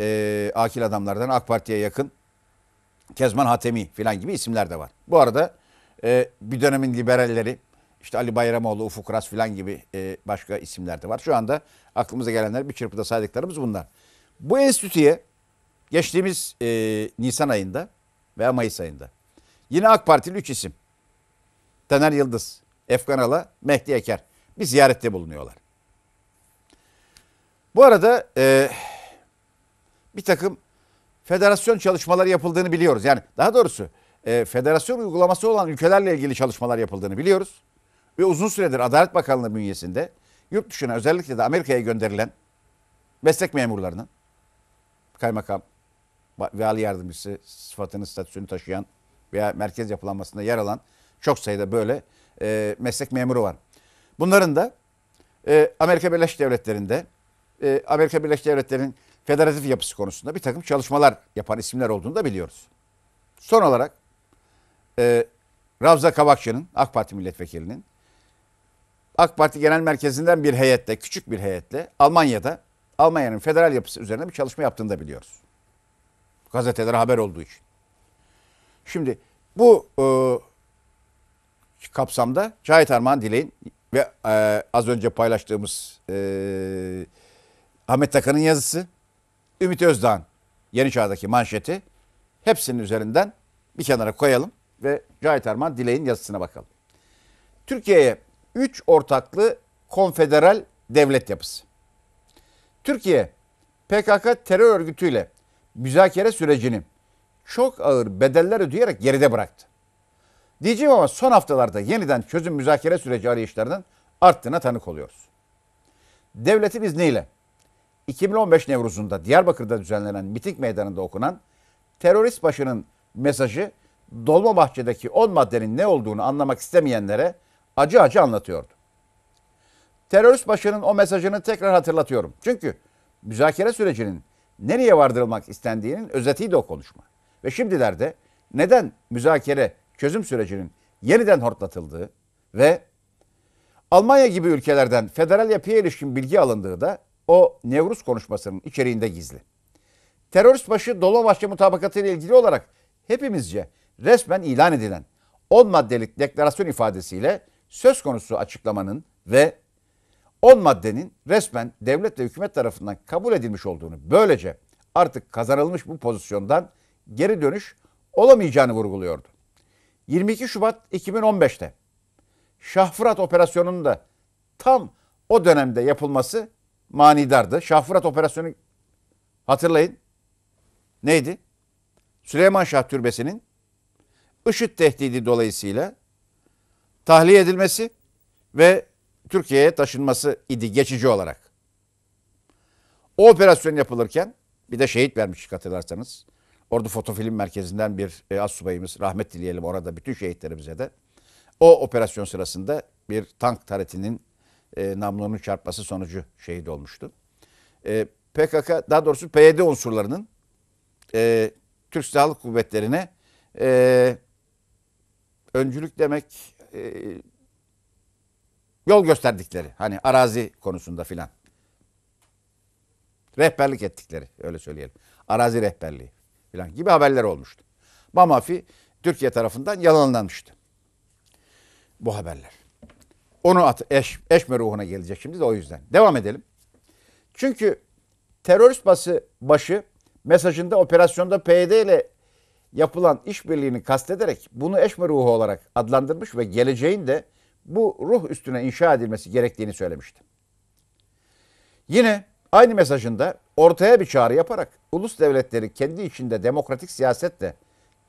S1: e, akil adamlardan AK Parti'ye yakın Kezman Hatemi filan gibi isimler de var. Bu arada e, bir dönemin liberalleri işte Ali Bayramoğlu, Ufuk Ras filan gibi e, başka isimler de var. Şu anda aklımıza gelenler bir çırpıda saydıklarımız bunlar. Bu enstitüye geçtiğimiz e, Nisan ayında veya Mayıs ayında yine AK Partili 3 isim. Taner Yıldız, Efkan Ala, Mehdi Eker bir ziyarette bulunuyorlar. Bu arada e, bir takım federasyon çalışmaları yapıldığını biliyoruz. Yani daha doğrusu federasyon uygulaması olan ülkelerle ilgili çalışmalar yapıldığını biliyoruz ve uzun süredir Adalet Bakanlığı bünyesinde yurt dışına özellikle de Amerika'ya gönderilen meslek memurlarının kaymakam, vali yardımcısı sıfatını, statüsünü taşıyan veya merkez yapılanmasında yer alan çok sayıda böyle e, meslek memuru var. Bunların da e, Amerika Birleşik Devletleri'nde e, Amerika Birleşik Devletleri'nin federatif yapısı konusunda bir takım çalışmalar yapan isimler olduğunu da biliyoruz. Son olarak e, Ravza Kavakçı'nın AK Parti milletvekilinin AK Parti Genel Merkezi'nden bir heyette, küçük bir heyette Almanya'da Almanya'nın federal yapısı üzerine bir çalışma yaptığını da biliyoruz. Gazetelere haber olduğu için. Şimdi bu e, kapsamda Cahit Armağan Dilek'in ve e, az önce paylaştığımız e, Ahmet Takan'ın yazısı, Ümit Özdağ'ın Yeni Çağ'daki manşeti hepsinin üzerinden bir kenara koyalım ve Cahit Arman Dilek'in yazısına bakalım. Türkiye'ye üç ortaklı konfederal devlet yapısı. Türkiye PKK terör örgütüyle müzakere sürecini çok ağır bedeller ödeyerek geride bıraktı. Diyeceğim ama son haftalarda yeniden çözüm müzakere süreci arayışlarının arttığına tanık oluyoruz. Devletin izniyle 2015 Nevruz'unda Diyarbakır'da düzenlenen miting meydanında okunan terörist başının mesajı Dolmabahçe'deki 10 maddenin ne olduğunu anlamak istemeyenlere Acı acı anlatıyordu. Terörist başının o mesajını tekrar hatırlatıyorum. Çünkü müzakere sürecinin nereye vardırılmak istendiğinin özetiydi o konuşma. Ve şimdilerde neden müzakere çözüm sürecinin yeniden hortlatıldığı ve Almanya gibi ülkelerden federal yapıya ilişkin bilgi alındığı da o Nevruz konuşmasının içeriğinde gizli. Terörist başı Dolmabahçe mutabakatı ile ilgili olarak hepimizce resmen ilan edilen 10 maddelik deklarasyon ifadesiyle söz konusu açıklamanın ve 10 maddenin resmen devlet ve hükümet tarafından kabul edilmiş olduğunu böylece artık kazanılmış bu pozisyondan geri dönüş olamayacağını vurguluyordu. 22 Şubat 2015'te Şahfırat operasyonunun da tam o dönemde yapılması manidardı. Şahfırat operasyonu hatırlayın neydi? Süleyman Şah Türbesi'nin IŞİD tehdidi dolayısıyla tahliye edilmesi ve Türkiye'ye taşınması idi geçici olarak. O operasyon yapılırken bir de şehit vermiş hatırlarsanız. Ordu Fotofilm Merkezi'nden bir e, subayımız rahmet dileyelim orada bütün şehitlerimize de. O operasyon sırasında bir tank taretinin e, namlunun çarpması sonucu şehit olmuştu. E, PKK daha doğrusu PYD unsurlarının e, Türk Silahlı Kuvvetleri'ne e, öncülük demek e, yol gösterdikleri hani arazi konusunda filan. Rehberlik ettikleri öyle söyleyelim. Arazi rehberliği filan gibi haberler olmuştu. Mamafi Türkiye tarafından yalanlanmıştı. Bu haberler. Onu at, eş, eşme ruhuna gelecek şimdi de o yüzden. Devam edelim. Çünkü terörist bası başı mesajında operasyonda PYD ile yapılan işbirliğini kastederek bunu eşme ruhu olarak adlandırmış ve geleceğin de bu ruh üstüne inşa edilmesi gerektiğini söylemişti. Yine aynı mesajında ortaya bir çağrı yaparak ulus devletleri kendi içinde demokratik siyasetle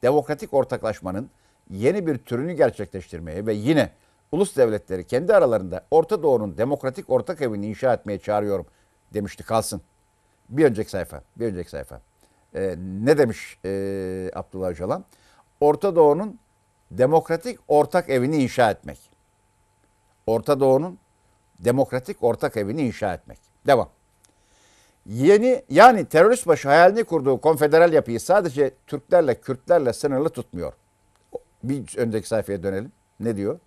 S1: demokratik ortaklaşmanın yeni bir türünü gerçekleştirmeye ve yine ulus devletleri kendi aralarında Orta Doğu'nun demokratik ortak evini inşa etmeye çağırıyorum demişti kalsın. Bir önceki sayfa, bir önceki sayfa. E, ne demiş e, Abdullah Öcalan? Orta Doğu'nun demokratik ortak evini inşa etmek. Orta Doğu'nun demokratik ortak evini inşa etmek. Devam. Yeni yani terörist başı hayalini kurduğu konfederal yapıyı sadece Türklerle Kürtlerle sınırlı tutmuyor. Bir öndeki sayfaya dönelim. Ne diyor?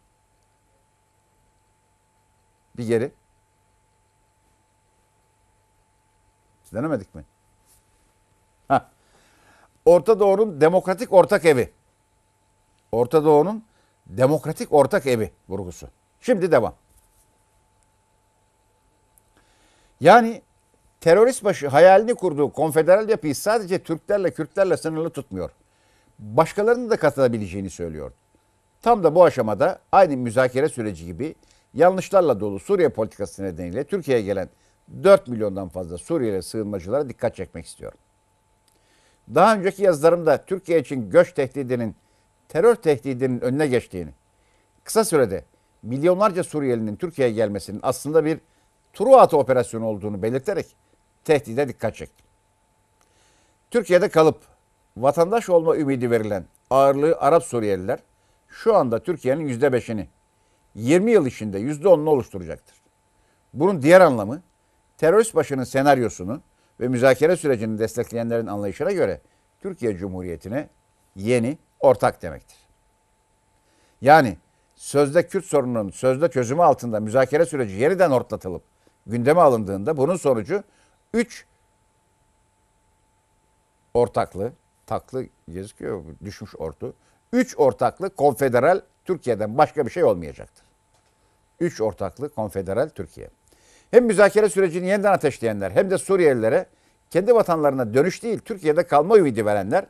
S1: Bir geri. denemedik mi? Orta Doğu'nun demokratik ortak evi. Orta Doğu'nun demokratik ortak evi vurgusu. Şimdi devam. Yani terörist başı hayalini kurduğu konfederal yapıyı sadece Türklerle Kürtlerle sınırlı tutmuyor. başkalarını da katılabileceğini söylüyor. Tam da bu aşamada aynı müzakere süreci gibi yanlışlarla dolu Suriye politikası nedeniyle Türkiye'ye gelen 4 milyondan fazla Suriyeli sığınmacılara dikkat çekmek istiyorum. Daha önceki yazılarımda Türkiye için göç tehdidinin, terör tehdidinin önüne geçtiğini, kısa sürede milyonlarca Suriyelinin Türkiye'ye gelmesinin aslında bir Truva operasyonu olduğunu belirterek tehdide dikkat çekti. Türkiye'de kalıp vatandaş olma ümidi verilen ağırlığı Arap Suriyeliler şu anda Türkiye'nin yüzde beşini, 20 yıl içinde yüzde onunu oluşturacaktır. Bunun diğer anlamı terörist başının senaryosunu ve müzakere sürecini destekleyenlerin anlayışına göre Türkiye Cumhuriyeti'ne yeni ortak demektir. Yani sözde Kürt sorununun sözde çözümü altında müzakere süreci yeniden ortlatılıp gündeme alındığında bunun sonucu 3 ortaklı, taklı gözüküyor düşmüş ortu. 3 ortaklı konfederal Türkiye'den başka bir şey olmayacaktır. 3 ortaklı konfederal Türkiye. Hem müzakere sürecini yeniden ateşleyenler hem de Suriyelilere kendi vatanlarına dönüş değil Türkiye'de kalma ümidi verenler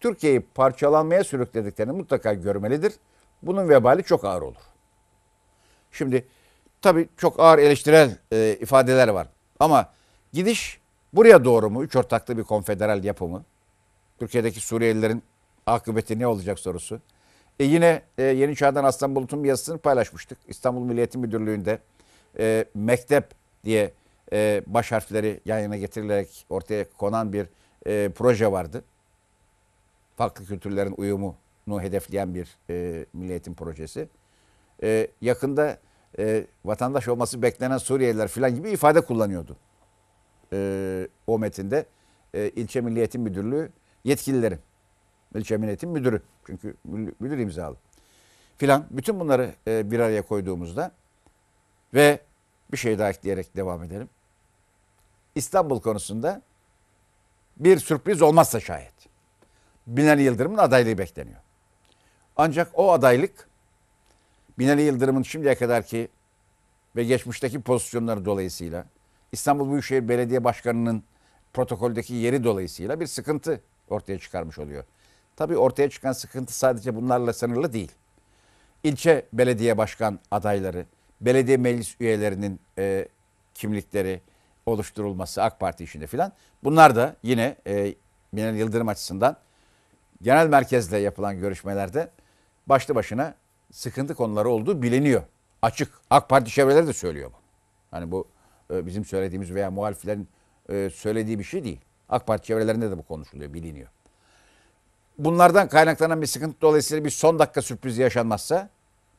S1: Türkiye'yi parçalanmaya sürüklediklerini mutlaka görmelidir. Bunun vebali çok ağır olur. Şimdi tabii çok ağır eleştirel e, ifadeler var. Ama gidiş buraya doğru mu? Üç ortaklı bir konfederal yapımı. Türkiye'deki Suriyelilerin akıbeti ne olacak sorusu. E yine e, Yeni Çağ'dan Aslan Bulut'un bir yazısını paylaşmıştık. İstanbul Milliyetin Müdürlüğü'nde e, mektep diye e, baş harfleri yan yana getirilerek ortaya konan bir e, proje vardı. Farklı kültürlerin uyumunu hedefleyen bir e, milli projesi. E, yakında e, vatandaş olması beklenen Suriyeliler filan gibi ifade kullanıyordu. E, o metinde e, ilçe milliyetin Müdürlüğü yetkililerin, ilçe milliyetin Müdürü çünkü müdür imzalı filan bütün bunları e, bir araya koyduğumuzda ve bir şey daha ekleyerek devam edelim. İstanbul konusunda bir sürpriz olmazsa şayet. Binali Yıldırım'ın adaylığı bekleniyor. Ancak o adaylık Binali Yıldırım'ın şimdiye kadarki ve geçmişteki pozisyonları dolayısıyla İstanbul Büyükşehir Belediye Başkanı'nın protokoldeki yeri dolayısıyla bir sıkıntı ortaya çıkarmış oluyor. Tabii ortaya çıkan sıkıntı sadece bunlarla sınırlı değil. İlçe belediye başkan adayları, belediye meclis üyelerinin e, kimlikleri oluşturulması AK Parti işinde filan. Bunlar da yine e, Binali Yıldırım açısından genel merkezle yapılan görüşmelerde başlı başına sıkıntı konuları olduğu biliniyor. Açık. AK Parti çevreleri de söylüyor bu. Hani bu e, bizim söylediğimiz veya muhaliflerin e, söylediği bir şey değil. AK Parti çevrelerinde de bu konuşuluyor, biliniyor. Bunlardan kaynaklanan bir sıkıntı dolayısıyla bir son dakika sürprizi yaşanmazsa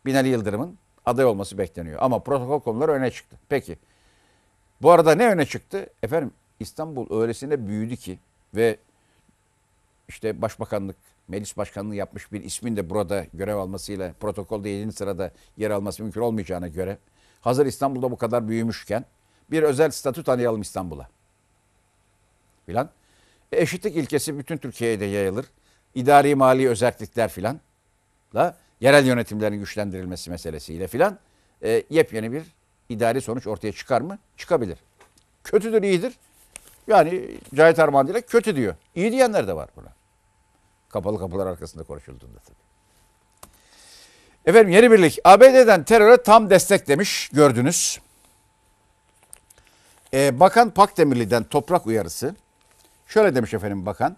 S1: Binali Yıldırım'ın aday olması bekleniyor. Ama protokol konuları öne çıktı. Peki. Bu arada ne öne çıktı? Efendim İstanbul öylesine büyüdü ki ve işte başbakanlık, meclis başkanlığı yapmış bir ismin de burada görev almasıyla protokolde 7. sırada yer alması mümkün olmayacağına göre hazır İstanbul'da bu kadar büyümüşken bir özel statü tanıyalım İstanbul'a. Filan. E, eşitlik ilkesi bütün Türkiye'de yayılır. İdari mali özellikler filan. La yerel yönetimlerin güçlendirilmesi meselesiyle filan e, yepyeni bir idari sonuç ortaya çıkar mı? Çıkabilir. Kötüdür, iyidir. Yani Cahit Armağan ile kötü diyor. İyi diyenler de var buna. Kapalı kapılar arkasında konuşulduğunda tabii. Efendim yeni birlik. ABD'den teröre tam destek demiş gördünüz. Ee, bakan Pakdemirli'den toprak uyarısı. Şöyle demiş efendim bakan.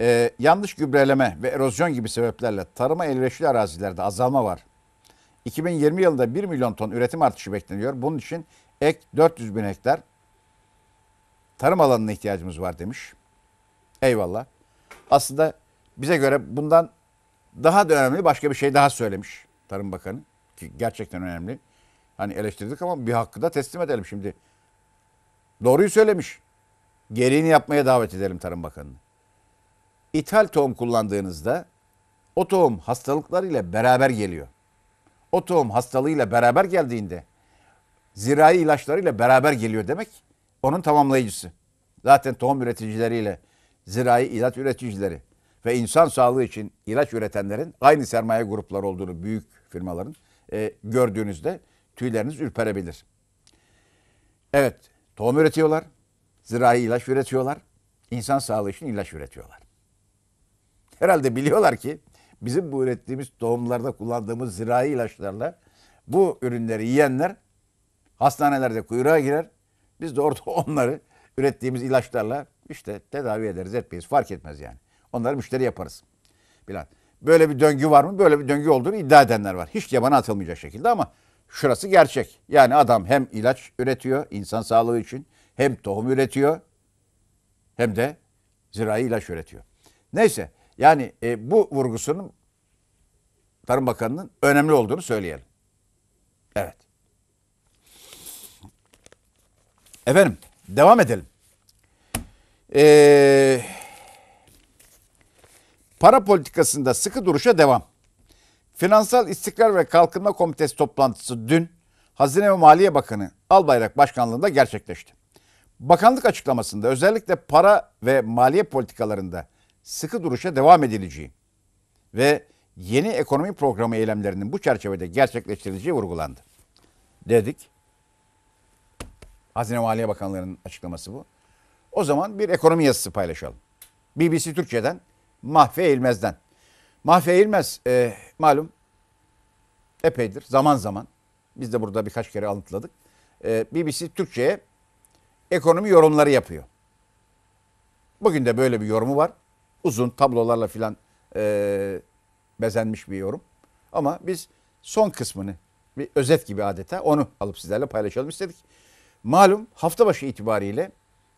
S1: Ee, yanlış gübreleme ve erozyon gibi sebeplerle tarıma elverişli arazilerde azalma var. 2020 yılında 1 milyon ton üretim artışı bekleniyor. Bunun için ek 400 bin hektar tarım alanına ihtiyacımız var demiş. Eyvallah. Aslında bize göre bundan daha da önemli başka bir şey daha söylemiş Tarım Bakanı. Ki gerçekten önemli. Hani eleştirdik ama bir hakkı da teslim edelim şimdi. Doğruyu söylemiş. Gereğini yapmaya davet edelim Tarım Bakanı'nı ithal tohum kullandığınızda o tohum hastalıklarıyla beraber geliyor. O tohum hastalığıyla beraber geldiğinde zirai ilaçlarıyla beraber geliyor demek onun tamamlayıcısı. Zaten tohum üreticileriyle zirai ilaç üreticileri ve insan sağlığı için ilaç üretenlerin aynı sermaye grupları olduğunu büyük firmaların e, gördüğünüzde tüyleriniz ürperebilir. Evet, tohum üretiyorlar, zirai ilaç üretiyorlar, insan sağlığı için ilaç üretiyorlar. Herhalde biliyorlar ki bizim bu ürettiğimiz tohumlarda kullandığımız zirai ilaçlarla bu ürünleri yiyenler hastanelerde kuyruğa girer. Biz de orada onları ürettiğimiz ilaçlarla işte tedavi ederiz etmeyiz fark etmez yani. Onları müşteri yaparız. Bilal. Böyle bir döngü var mı? Böyle bir döngü olduğunu iddia edenler var. Hiç yabana atılmayacak şekilde ama şurası gerçek. Yani adam hem ilaç üretiyor insan sağlığı için hem tohum üretiyor hem de zirai ilaç üretiyor. Neyse yani e, bu vurgusunun Tarım Bakanı'nın önemli olduğunu söyleyelim. Evet. Efendim devam edelim. Ee, para politikasında sıkı duruşa devam. Finansal İstikrar ve Kalkınma Komitesi toplantısı dün Hazine ve Maliye Bakanı Albayrak Başkanlığı'nda gerçekleşti. Bakanlık açıklamasında özellikle para ve maliye politikalarında sıkı duruşa devam edileceği ve yeni ekonomi programı eylemlerinin bu çerçevede gerçekleştirileceği vurgulandı. Dedik. Hazine Maliye Bakanlığı'nın açıklaması bu. O zaman bir ekonomi yazısı paylaşalım. BBC Türkçe'den Mahfi Eğilmez'den. Mahfi Eğilmez e, malum epeydir zaman zaman biz de burada birkaç kere alıntıladık. E, BBC Türkçe'ye ekonomi yorumları yapıyor. Bugün de böyle bir yorumu var uzun tablolarla filan e, bezenmiş bir yorum. Ama biz son kısmını bir özet gibi adeta onu alıp sizlerle paylaşalım istedik. Malum hafta başı itibariyle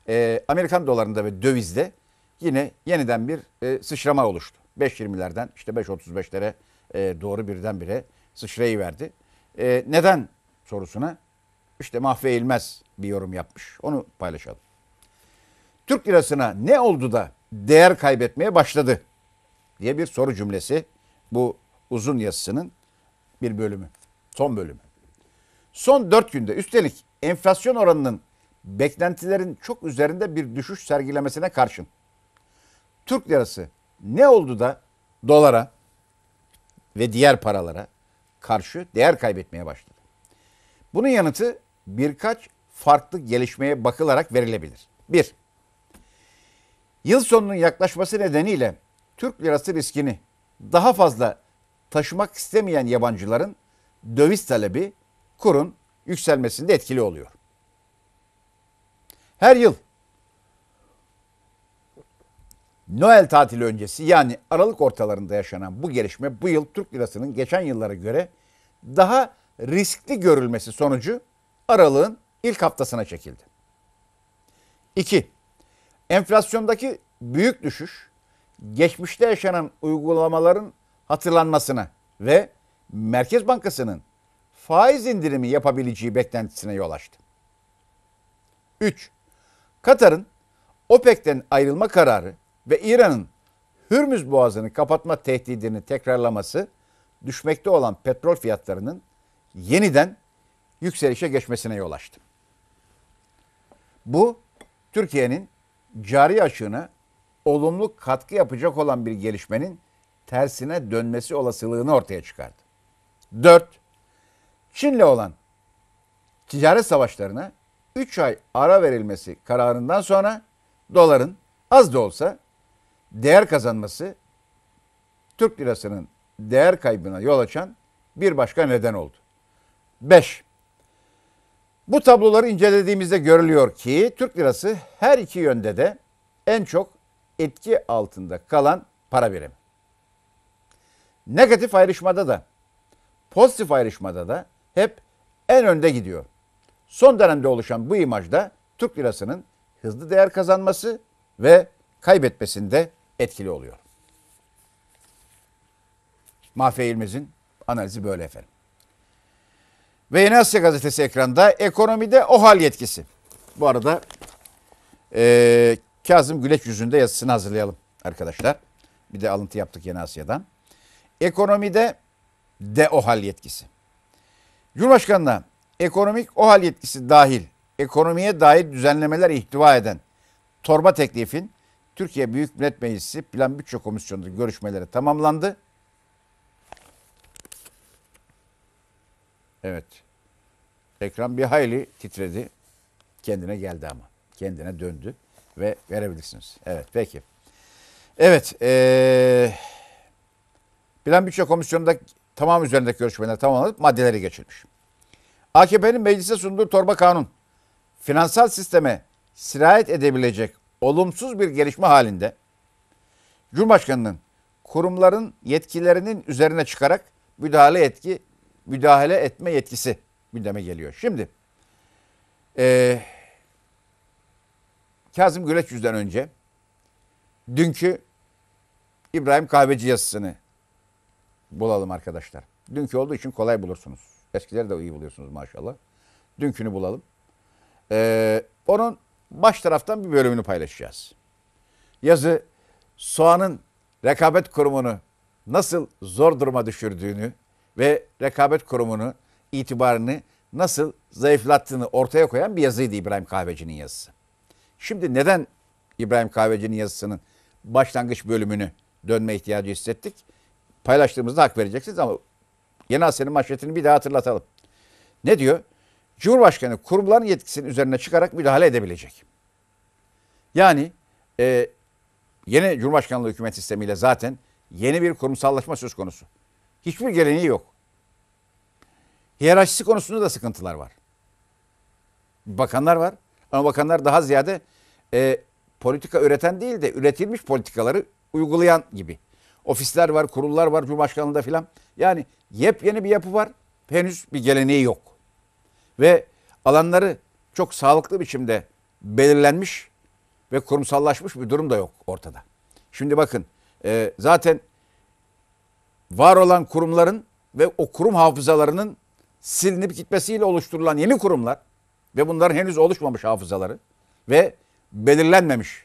S1: e, Amerikan dolarında ve dövizde yine yeniden bir e, sıçrama oluştu. 5.20'lerden işte 5.35'lere e, doğru birdenbire sıçrayıverdi. E, neden sorusuna işte Mahfi bir yorum yapmış. Onu paylaşalım. Türk lirasına ne oldu da değer kaybetmeye başladı diye bir soru cümlesi bu uzun yazısının bir bölümü, son bölümü. Son dört günde üstelik enflasyon oranının beklentilerin çok üzerinde bir düşüş sergilemesine karşın Türk lirası ne oldu da dolara ve diğer paralara karşı değer kaybetmeye başladı? Bunun yanıtı birkaç farklı gelişmeye bakılarak verilebilir. Bir, Yıl sonunun yaklaşması nedeniyle Türk lirası riskini daha fazla taşımak istemeyen yabancıların döviz talebi kurun yükselmesinde etkili oluyor. Her yıl Noel tatili öncesi yani Aralık ortalarında yaşanan bu gelişme bu yıl Türk lirasının geçen yıllara göre daha riskli görülmesi sonucu Aralık'ın ilk haftasına çekildi. 2 enflasyondaki büyük düşüş geçmişte yaşanan uygulamaların hatırlanmasına ve Merkez Bankası'nın faiz indirimi yapabileceği beklentisine yol açtı. 3. Katar'ın OPEC'ten ayrılma kararı ve İran'ın Hürmüz Boğazı'nı kapatma tehdidini tekrarlaması düşmekte olan petrol fiyatlarının yeniden yükselişe geçmesine yol açtı. Bu Türkiye'nin cari açığına olumlu katkı yapacak olan bir gelişmenin tersine dönmesi olasılığını ortaya çıkardı. 4. Çin'le olan ticaret savaşlarına 3 ay ara verilmesi kararından sonra doların az da olsa değer kazanması Türk lirasının değer kaybına yol açan bir başka neden oldu. 5. Bu tabloları incelediğimizde görülüyor ki Türk lirası her iki yönde de en çok etki altında kalan para birimi. Negatif ayrışmada da, pozitif ayrışmada da hep en önde gidiyor. Son dönemde oluşan bu imajda Türk lirasının hızlı değer kazanması ve kaybetmesinde etkili oluyor. Mafya İlmez'in analizi böyle efendim. Ve Yeni Asya Gazetesi ekranda ekonomide o hal yetkisi. Bu arada e, Kazım Güleç yüzünde yazısını hazırlayalım arkadaşlar. Bir de alıntı yaptık Yeni Asya'dan. Ekonomide de o hal yetkisi. Cumhurbaşkanına ekonomik o hal yetkisi dahil ekonomiye dair düzenlemeler ihtiva eden torba teklifin Türkiye Büyük Millet Meclisi Plan Bütçe Komisyonu'nda görüşmeleri tamamlandı Evet. Ekran bir hayli titredi. Kendine geldi ama. Kendine döndü ve verebilirsiniz. Evet peki. Evet. Ee, Plan Bütçe Komisyonu'nda tamam üzerindeki görüşmeler tamamlanıp maddeleri geçilmiş. AKP'nin meclise sunduğu torba kanun finansal sisteme sirayet edebilecek olumsuz bir gelişme halinde Cumhurbaşkanı'nın kurumların yetkilerinin üzerine çıkarak müdahale etki müdahale etme yetkisi gündeme geliyor. Şimdi e, Kazım Güleç yüzden önce dünkü İbrahim Kahveci yazısını bulalım arkadaşlar. Dünkü olduğu için kolay bulursunuz. Eskileri de iyi buluyorsunuz maşallah. Dünkünü bulalım. Ee, onun baş taraftan bir bölümünü paylaşacağız. Yazı soğanın rekabet kurumunu nasıl zor duruma düşürdüğünü ve rekabet kurumunu itibarını nasıl zayıflattığını ortaya koyan bir yazıydı İbrahim Kahveci'nin yazısı. Şimdi neden İbrahim Kahveci'nin yazısının başlangıç bölümünü dönme ihtiyacı hissettik? Paylaştığımızda hak vereceksiniz ama Yeni Asya'nın manşetini bir daha hatırlatalım. Ne diyor? Cumhurbaşkanı kurumların yetkisinin üzerine çıkarak müdahale edebilecek. Yani e, yeni Cumhurbaşkanlığı hükümet sistemiyle zaten yeni bir kurumsallaşma söz konusu. Hiçbir geleneği yok. Hiyerarşisi konusunda da sıkıntılar var. Bakanlar var ama bakanlar daha ziyade e, politika üreten değil de üretilmiş politikaları uygulayan gibi. Ofisler var, kurullar var, Cumhurbaşkanlığında filan. Yani yepyeni bir yapı var. Henüz bir geleneği yok. Ve alanları çok sağlıklı biçimde belirlenmiş ve kurumsallaşmış bir durum da yok ortada. Şimdi bakın e, zaten var olan kurumların ve o kurum hafızalarının silinip gitmesiyle oluşturulan yeni kurumlar ve bunların henüz oluşmamış hafızaları ve belirlenmemiş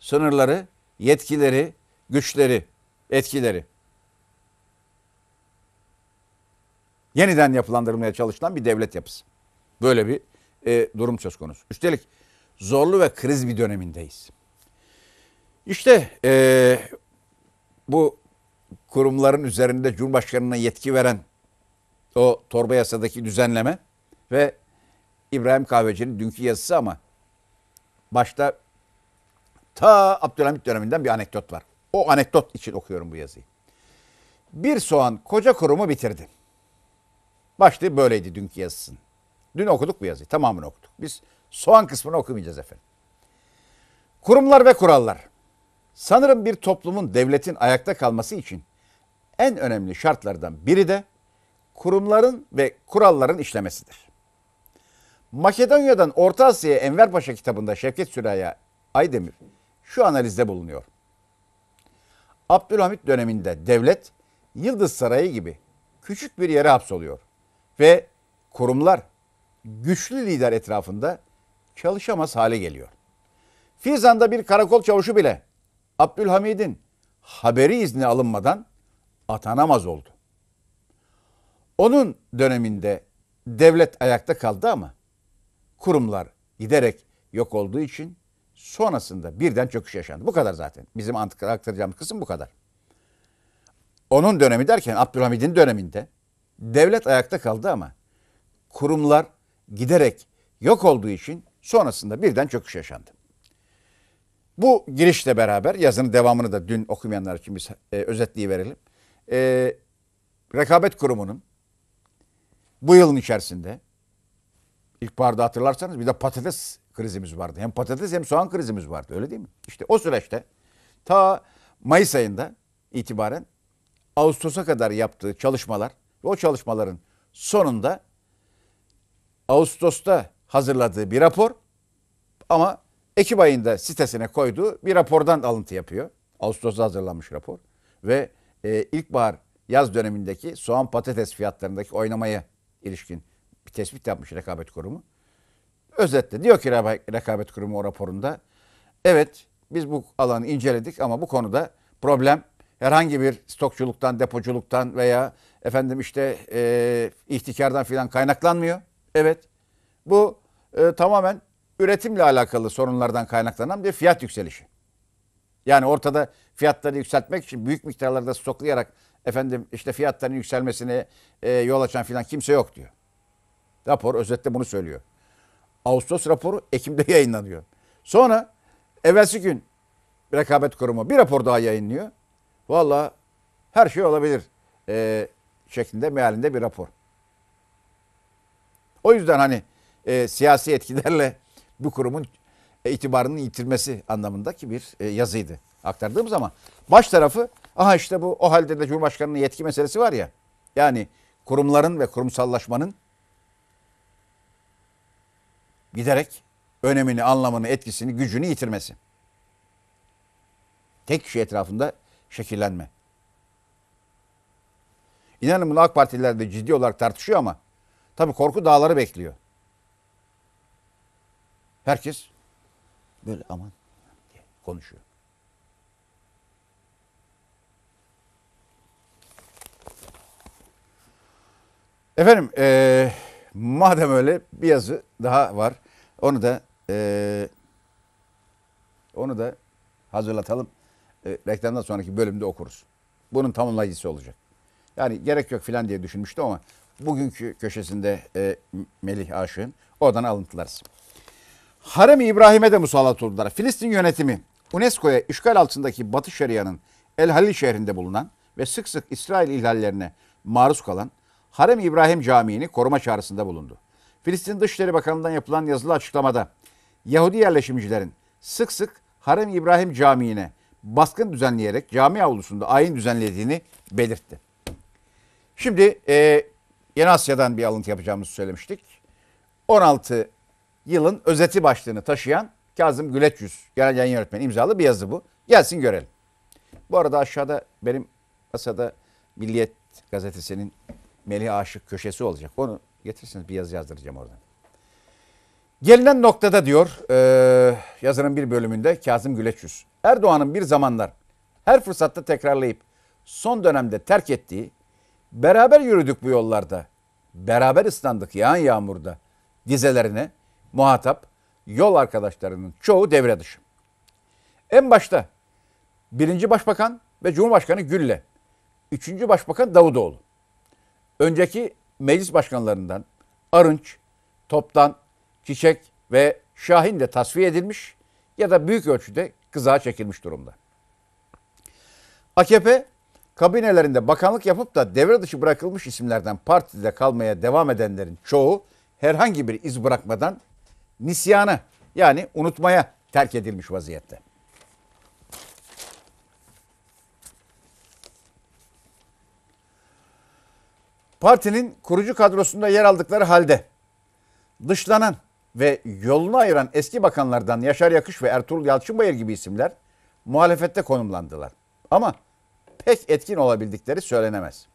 S1: sınırları, yetkileri, güçleri, etkileri yeniden yapılandırılmaya çalışılan bir devlet yapısı. Böyle bir e, durum söz konusu. Üstelik zorlu ve kriz bir dönemindeyiz. İşte e, bu kurumların üzerinde Cumhurbaşkanı'na yetki veren o torba yasadaki düzenleme ve İbrahim Kahveci'nin dünkü yazısı ama başta ta Abdülhamit döneminden bir anekdot var. O anekdot için okuyorum bu yazıyı. Bir soğan koca kurumu bitirdi. Başlığı böyleydi dünkü yazısın Dün okuduk bu yazıyı. Tamamını okuduk. Biz soğan kısmını okumayacağız efendim. Kurumlar ve kurallar. Sanırım bir toplumun, devletin ayakta kalması için en önemli şartlardan biri de kurumların ve kuralların işlemesidir. Makedonya'dan Orta Asya'ya Enver Paşa kitabında Şevket Süreyya Aydemir şu analizde bulunuyor. Abdülhamit döneminde devlet Yıldız Sarayı gibi küçük bir yere hapsoluyor ve kurumlar güçlü lider etrafında çalışamaz hale geliyor. Fizan'da bir karakol çavuşu bile Abdülhamid'in haberi izni alınmadan atanamaz oldu. Onun döneminde devlet ayakta kaldı ama kurumlar giderek yok olduğu için sonrasında birden çöküş yaşandı. Bu kadar zaten. Bizim aktaracağımız kısım bu kadar. Onun dönemi derken Abdülhamid'in döneminde devlet ayakta kaldı ama kurumlar giderek yok olduğu için sonrasında birden çöküş yaşandı. Bu girişle beraber yazının devamını da dün okumayanlar için biz e, özetliği verelim. E, rekabet kurumunun bu yılın içerisinde ilk barda hatırlarsanız bir de patates krizimiz vardı. Hem patates hem soğan krizimiz vardı öyle değil mi? İşte o süreçte ta Mayıs ayında itibaren Ağustos'a kadar yaptığı çalışmalar ve o çalışmaların sonunda Ağustos'ta hazırladığı bir rapor ama Ekim ayında sitesine koyduğu bir rapordan alıntı yapıyor. Ağustos'ta hazırlanmış rapor. Ve e, ilkbahar yaz dönemindeki soğan patates fiyatlarındaki oynamaya ilişkin bir tespit yapmış rekabet kurumu. Özetle diyor ki rekabet kurumu o raporunda evet biz bu alanı inceledik ama bu konuda problem herhangi bir stokçuluktan, depoculuktan veya efendim işte e, ihtikardan filan kaynaklanmıyor. Evet bu e, tamamen üretimle alakalı sorunlardan kaynaklanan bir fiyat yükselişi. Yani ortada fiyatları yükseltmek için büyük miktarlarda stoklayarak efendim işte fiyatların yükselmesine e, yol açan filan kimse yok diyor. Rapor özetle bunu söylüyor. Ağustos raporu Ekim'de yayınlanıyor. Sonra evvelsi gün rekabet kurumu bir rapor daha yayınlıyor. Valla her şey olabilir e, şeklinde mealinde bir rapor. O yüzden hani e, siyasi etkilerle bu kurumun itibarının yitirmesi anlamındaki bir e, yazıydı aktardığımız ama baş tarafı aha işte bu o halde de Cumhurbaşkanı'nın yetki meselesi var ya yani kurumların ve kurumsallaşmanın giderek önemini, anlamını, etkisini, gücünü yitirmesi. Tek kişi etrafında şekillenme. İnanın bunu AK Partililer de ciddi olarak tartışıyor ama tabii korku dağları bekliyor. Herkes böyle aman diye konuşuyor. Efendim e, madem öyle bir yazı daha var. Onu da e, onu da hazırlatalım. E, reklamdan sonraki bölümde okuruz. Bunun tamamlayıcısı olacak. Yani gerek yok filan diye düşünmüştüm ama bugünkü köşesinde e, Melih Aşık'ın oradan alıntılarız. Harem-i İbrahim'e de musallat oldular. Filistin yönetimi UNESCO'ya işgal altındaki Batı Şeria'nın El Halil şehrinde bulunan ve sık sık İsrail ihlallerine maruz kalan Harem İbrahim Camii'ni koruma çağrısında bulundu. Filistin Dışişleri Bakanlığı'ndan yapılan yazılı açıklamada Yahudi yerleşimcilerin sık sık Harem İbrahim Camii'ne baskın düzenleyerek cami avlusunda ayin düzenlediğini belirtti. Şimdi e, Yeni Asya'dan bir alıntı yapacağımızı söylemiştik. 16 yılın özeti başlığını taşıyan Kazım Güleçyüz, genel yayın yönetmeni imzalı bir yazı bu. Gelsin görelim. Bu arada aşağıda benim masada Milliyet gazetesinin Melih Aşık köşesi olacak. Onu getirsiniz bir yazı yazdıracağım oradan. Gelinen noktada diyor e, yazının bir bölümünde Kazım Güleçyüz. Erdoğan'ın bir zamanlar her fırsatta tekrarlayıp son dönemde terk ettiği beraber yürüdük bu yollarda, beraber ıslandık yağan yağmurda dizelerine muhatap yol arkadaşlarının çoğu devre dışı. En başta birinci başbakan ve Cumhurbaşkanı Gül'le, üçüncü başbakan Davutoğlu. Önceki meclis başkanlarından Arınç, Toptan, Çiçek ve Şahin de tasfiye edilmiş ya da büyük ölçüde kızağa çekilmiş durumda. AKP kabinelerinde bakanlık yapıp da devre dışı bırakılmış isimlerden partide kalmaya devam edenlerin çoğu herhangi bir iz bırakmadan nisyana yani unutmaya terk edilmiş vaziyette. Partinin kurucu kadrosunda yer aldıkları halde dışlanan ve yolunu ayıran eski bakanlardan Yaşar Yakış ve Ertuğrul Yalçınbayır gibi isimler muhalefette konumlandılar. Ama pek etkin olabildikleri söylenemez.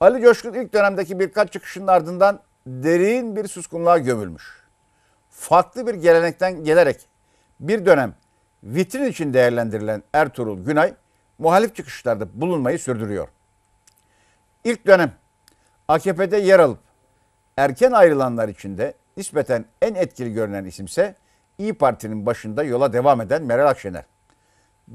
S1: Ali Coşkun ilk dönemdeki birkaç çıkışın ardından derin bir suskunluğa gömülmüş farklı bir gelenekten gelerek bir dönem vitrin için değerlendirilen Ertuğrul Günay muhalif çıkışlarda bulunmayı sürdürüyor. İlk dönem AKP'de yer alıp erken ayrılanlar içinde nispeten en etkili görünen isimse İyi Parti'nin başında yola devam eden Meral Akşener.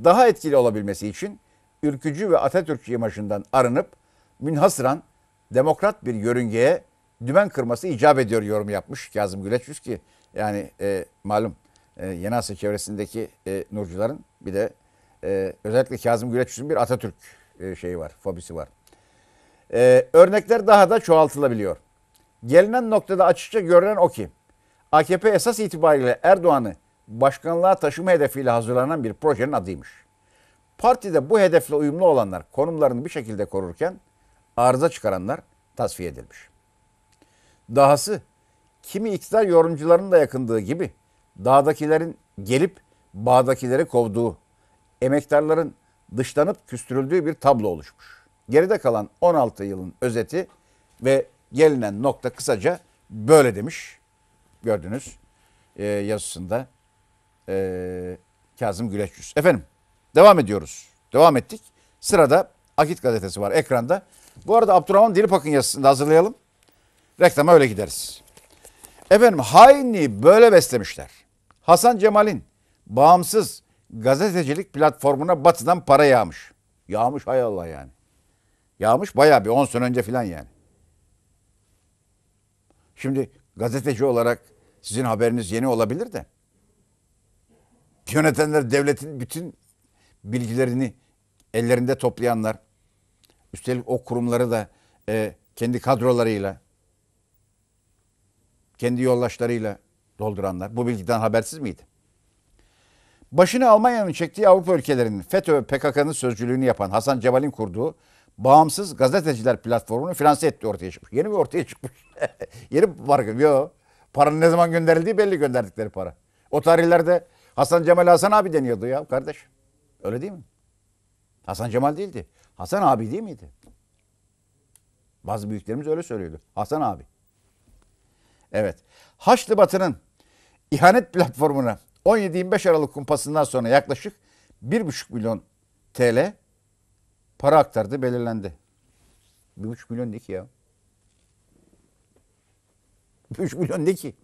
S1: Daha etkili olabilmesi için ürkücü ve Atatürkçü imajından arınıp münhasıran demokrat bir yörüngeye dümen kırması icap ediyor yorum yapmış Kazım Güleç ki yani e, malum e, Yeni Asya çevresindeki e, Nurcuların bir de e, özellikle Kazım Güleç'in bir Atatürk e, şeyi var, fobisi var. E, örnekler daha da çoğaltılabiliyor. Gelinen noktada açıkça görülen o ki AKP esas itibariyle Erdoğan'ı başkanlığa taşıma hedefiyle hazırlanan bir projenin adıymış. Partide bu hedefle uyumlu olanlar konumlarını bir şekilde korurken arıza çıkaranlar tasfiye edilmiş. Dahası kimi iktidar yorumcularının da yakındığı gibi dağdakilerin gelip bağdakileri kovduğu, emektarların dışlanıp küstürüldüğü bir tablo oluşmuş. Geride kalan 16 yılın özeti ve gelinen nokta kısaca böyle demiş. Gördünüz e, yazısında e, Kazım Güleçyüz. Efendim devam ediyoruz. Devam ettik. Sırada Akit gazetesi var ekranda. Bu arada Abdurrahman Dilipak'ın yazısını da hazırlayalım. Reklama öyle gideriz. Efendim haini böyle beslemişler. Hasan Cemal'in bağımsız gazetecilik platformuna batıdan para yağmış. Yağmış hay Allah yani. Yağmış bayağı bir 10 sene önce falan yani. Şimdi gazeteci olarak sizin haberiniz yeni olabilir de. Yönetenler devletin bütün bilgilerini ellerinde toplayanlar. Üstelik o kurumları da e, kendi kadrolarıyla kendi yoldaşlarıyla dolduranlar bu bilgiden habersiz miydi? Başını Almanya'nın çektiği Avrupa ülkelerinin FETÖ ve PKK'nın sözcülüğünü yapan Hasan Cemal'in kurduğu bağımsız gazeteciler platformunu finanse etti ortaya çıkmış. Yeni bir ortaya çıkmış? Yeni bir mı? Yok. Paranın ne zaman gönderildiği belli gönderdikleri para. O tarihlerde Hasan Cemal Hasan abi deniyordu ya kardeş. Öyle değil mi? Hasan Cemal değildi. Hasan abi değil miydi? Bazı büyüklerimiz öyle söylüyordu. Hasan abi. Evet. Haçlı Batı'nın ihanet platformuna 17-25 Aralık kumpasından sonra yaklaşık 1,5 milyon TL para aktardı belirlendi. 1,5 milyon ne ki ya? 1,5 milyon ne ki?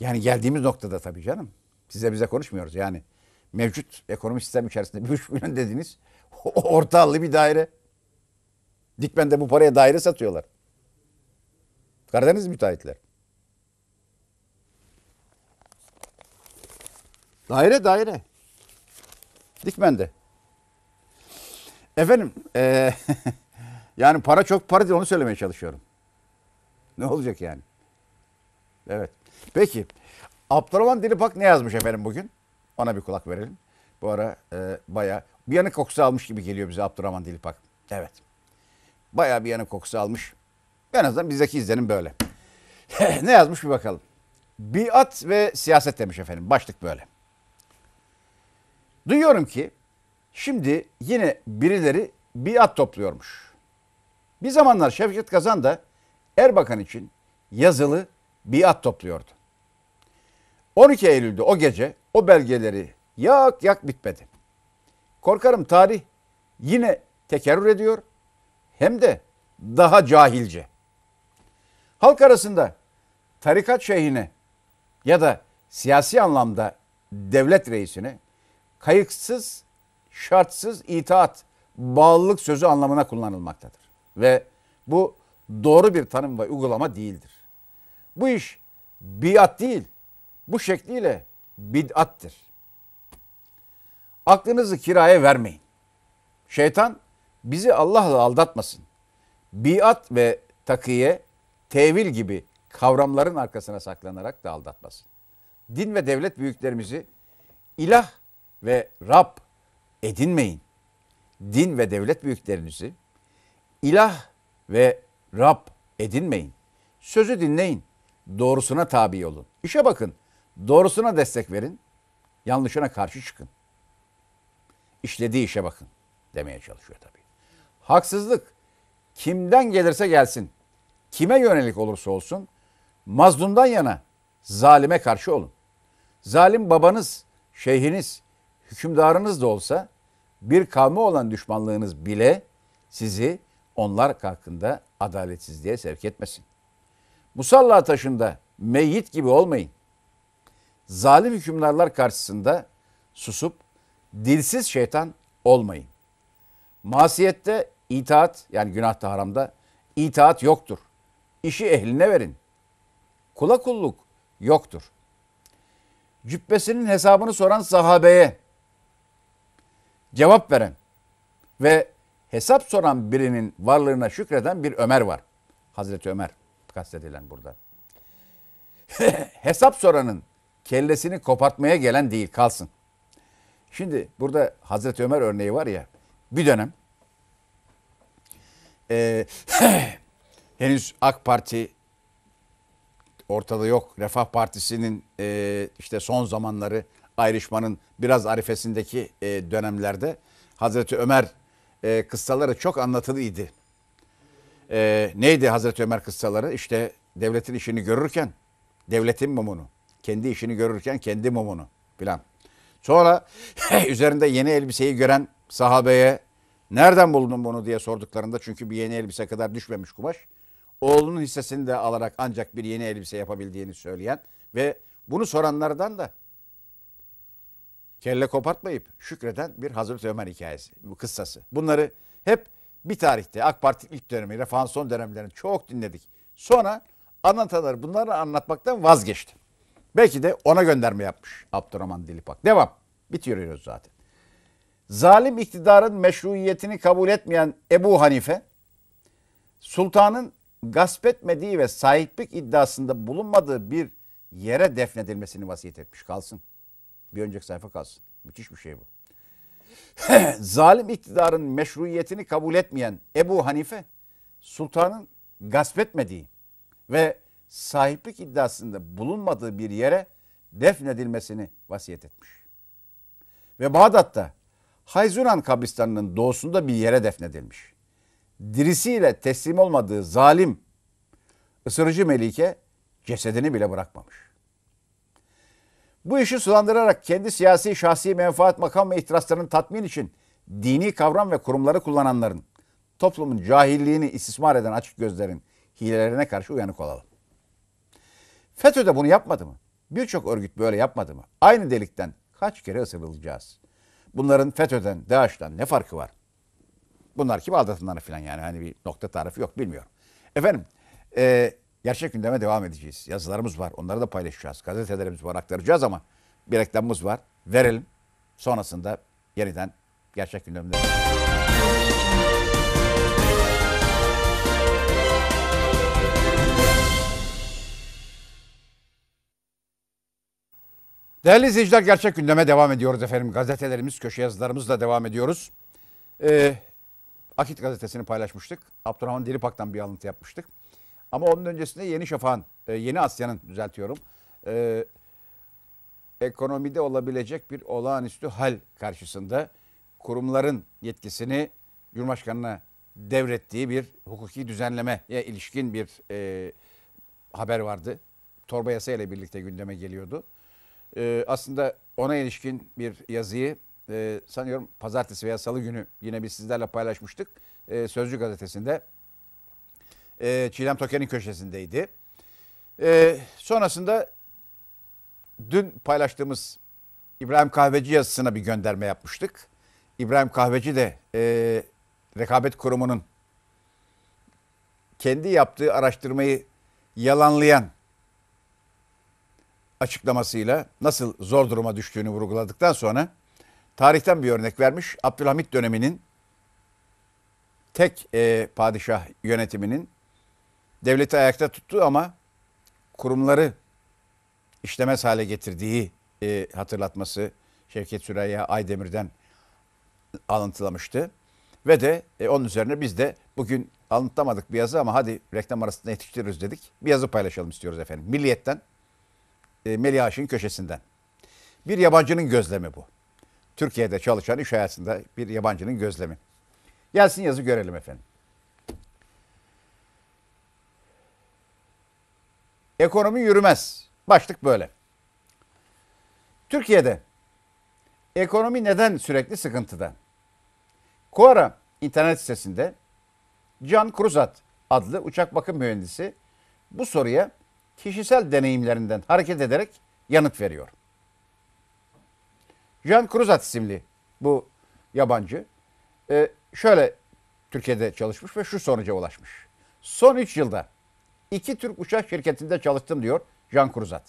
S1: Yani geldiğimiz noktada tabii canım. Size bize konuşmuyoruz yani. Mevcut ekonomi sistem içerisinde 1,5 milyon dediğiniz orta bir daire. Dikmen'de bu paraya daire satıyorlar. Karadeniz müteahhitler. Daire daire. Dikmen'de. Efendim ee, yani para çok para değil onu söylemeye çalışıyorum. Ne olacak yani? Evet. Peki. Abdurrahman Dilipak ne yazmış efendim bugün? Ona bir kulak verelim. Bu ara e, baya bir yanık kokusu almış gibi geliyor bize Abdurrahman Dilipak. Evet. Baya bir yanık kokusu almış. En azından bizdeki izlenim böyle. ne yazmış bir bakalım. Biat ve siyaset demiş efendim. Başlık böyle. Duyuyorum ki şimdi yine birileri biat topluyormuş. Bir zamanlar Şevket Kazan da Erbakan için yazılı biat topluyordu. 12 Eylül'de o gece o belgeleri yak yak bitmedi. Korkarım tarih yine tekerrür ediyor hem de daha cahilce. Halk arasında tarikat şeyhini ya da siyasi anlamda devlet reisini kayıksız, şartsız itaat, bağlılık sözü anlamına kullanılmaktadır. Ve bu doğru bir tanım ve uygulama değildir. Bu iş biat değil, bu şekliyle bidattır. Aklınızı kiraya vermeyin. Şeytan bizi Allah'la aldatmasın. Biat ve takiye tevil gibi kavramların arkasına saklanarak da aldatmasın. Din ve devlet büyüklerimizi ilah ve Rab edinmeyin. Din ve devlet büyüklerinizi ilah ve Rab edinmeyin. Sözü dinleyin. Doğrusuna tabi olun. İşe bakın. Doğrusuna destek verin. Yanlışına karşı çıkın. İşlediği işe bakın demeye çalışıyor tabii. Haksızlık kimden gelirse gelsin kime yönelik olursa olsun mazlumdan yana zalime karşı olun. Zalim babanız, şeyhiniz, hükümdarınız da olsa bir kavme olan düşmanlığınız bile sizi onlar hakkında adaletsizliğe sevk etmesin. Musalla taşında meyyit gibi olmayın. Zalim hükümdarlar karşısında susup dilsiz şeytan olmayın. Masiyette itaat yani günah haramda itaat yoktur. İşi ehline verin. Kula kulluk yoktur. Cübbesinin hesabını soran sahabeye cevap veren ve hesap soran birinin varlığına şükreden bir Ömer var. Hazreti Ömer kastedilen burada. hesap soranın kellesini kopartmaya gelen değil kalsın. Şimdi burada Hazreti Ömer örneği var ya bir dönem e, henüz AK Parti ortada yok. Refah Partisi'nin e, işte son zamanları ayrışmanın biraz arifesindeki e, dönemlerde Hazreti Ömer e, kıssaları çok anlatılıydı. E, neydi Hazreti Ömer kıssaları? İşte devletin işini görürken devletin mumunu, kendi işini görürken kendi mumunu filan. Sonra üzerinde yeni elbiseyi gören sahabeye nereden buldun bunu diye sorduklarında çünkü bir yeni elbise kadar düşmemiş kumaş oğlunun hissesini de alarak ancak bir yeni elbise yapabildiğini söyleyen ve bunu soranlardan da kelle kopartmayıp şükreden bir Hazreti Ömer hikayesi, bu kıssası. Bunları hep bir tarihte AK Parti ilk dönemi, refahın son dönemlerini çok dinledik. Sonra anlatanlar bunları anlatmaktan vazgeçti. Belki de ona gönderme yapmış Abdurrahman Dilipak. Devam. bitiyoruz zaten. Zalim iktidarın meşruiyetini kabul etmeyen Ebu Hanife, sultanın gasp etmediği ve sahiplik iddiasında bulunmadığı bir yere defnedilmesini vasiyet etmiş. Kalsın. Bir önceki sayfa kalsın. Müthiş bir şey bu. Zalim iktidarın meşruiyetini kabul etmeyen Ebu Hanife, sultanın gasp etmediği ve sahiplik iddiasında bulunmadığı bir yere defnedilmesini vasiyet etmiş. Ve Bağdat'ta Hayzuran kabristanının doğusunda bir yere defnedilmiş dirisiyle teslim olmadığı zalim ısırıcı melike cesedini bile bırakmamış. Bu işi sulandırarak kendi siyasi şahsi menfaat makam ve ihtiraslarını tatmin için dini kavram ve kurumları kullananların, toplumun cahilliğini istismar eden açık gözlerin hilelerine karşı uyanık olalım. FETÖ de bunu yapmadı mı? Birçok örgüt böyle yapmadı mı? Aynı delikten kaç kere ısırılacağız? Bunların FETÖ'den, DAEŞ'ten ne farkı var? Bunlar kim aldatılanları falan yani. Hani bir nokta tarifi yok bilmiyorum. Efendim e, gerçek gündeme devam edeceğiz. Yazılarımız var. Onları da paylaşacağız. Gazetelerimiz var aktaracağız ama bir reklamımız var. Verelim. Sonrasında yeniden gerçek gündemde. Değerli izleyiciler gerçek gündeme devam ediyoruz efendim. Gazetelerimiz, köşe yazılarımızla devam ediyoruz. Ee, Akit gazetesini paylaşmıştık. Abdurrahman Diripaktan bir alıntı yapmıştık. Ama onun öncesinde Yeni Şafak'ın, e, Yeni Asya'nın düzeltiyorum. Ee, ekonomide olabilecek bir olağanüstü hal karşısında kurumların yetkisini Cumhurbaşkanı'na devrettiği bir hukuki düzenlemeye ilişkin bir e, haber vardı. Torba yasa ile birlikte gündeme geliyordu. E, aslında ona ilişkin bir yazıyı e, sanıyorum pazartesi veya salı günü yine biz sizlerle paylaşmıştık. E, Sözcü gazetesinde e, Çiğdem Toker'in köşesindeydi. E, sonrasında dün paylaştığımız İbrahim Kahveci yazısına bir gönderme yapmıştık. İbrahim Kahveci de e, Rekabet Kurumu'nun kendi yaptığı araştırmayı yalanlayan açıklamasıyla nasıl zor duruma düştüğünü vurguladıktan sonra tarihten bir örnek vermiş. Abdülhamit döneminin tek e, padişah yönetiminin devleti ayakta tuttuğu ama kurumları işlemez hale getirdiği e, hatırlatması Şevket Süreyya Aydemir'den alıntılamıştı. Ve de e, onun üzerine biz de bugün alıntılamadık bir yazı ama hadi reklam arasında yetiştiririz dedik. Bir yazı paylaşalım istiyoruz efendim. Milliyet'ten, e, Melih Aş'ın köşesinden. Bir yabancının gözlemi bu. Türkiye'de çalışan iş hayatında bir yabancının gözlemi. Gelsin yazı görelim efendim. Ekonomi yürümez. Başlık böyle. Türkiye'de ekonomi neden sürekli sıkıntıda? Koara internet sitesinde Can Kruzat adlı uçak bakım mühendisi bu soruya kişisel deneyimlerinden hareket ederek yanıt veriyor. Jean Cruzat isimli bu yabancı e, şöyle Türkiye'de çalışmış ve şu sonuca ulaşmış. Son 3 yılda iki Türk uçak şirketinde çalıştım diyor Jean Cruzat.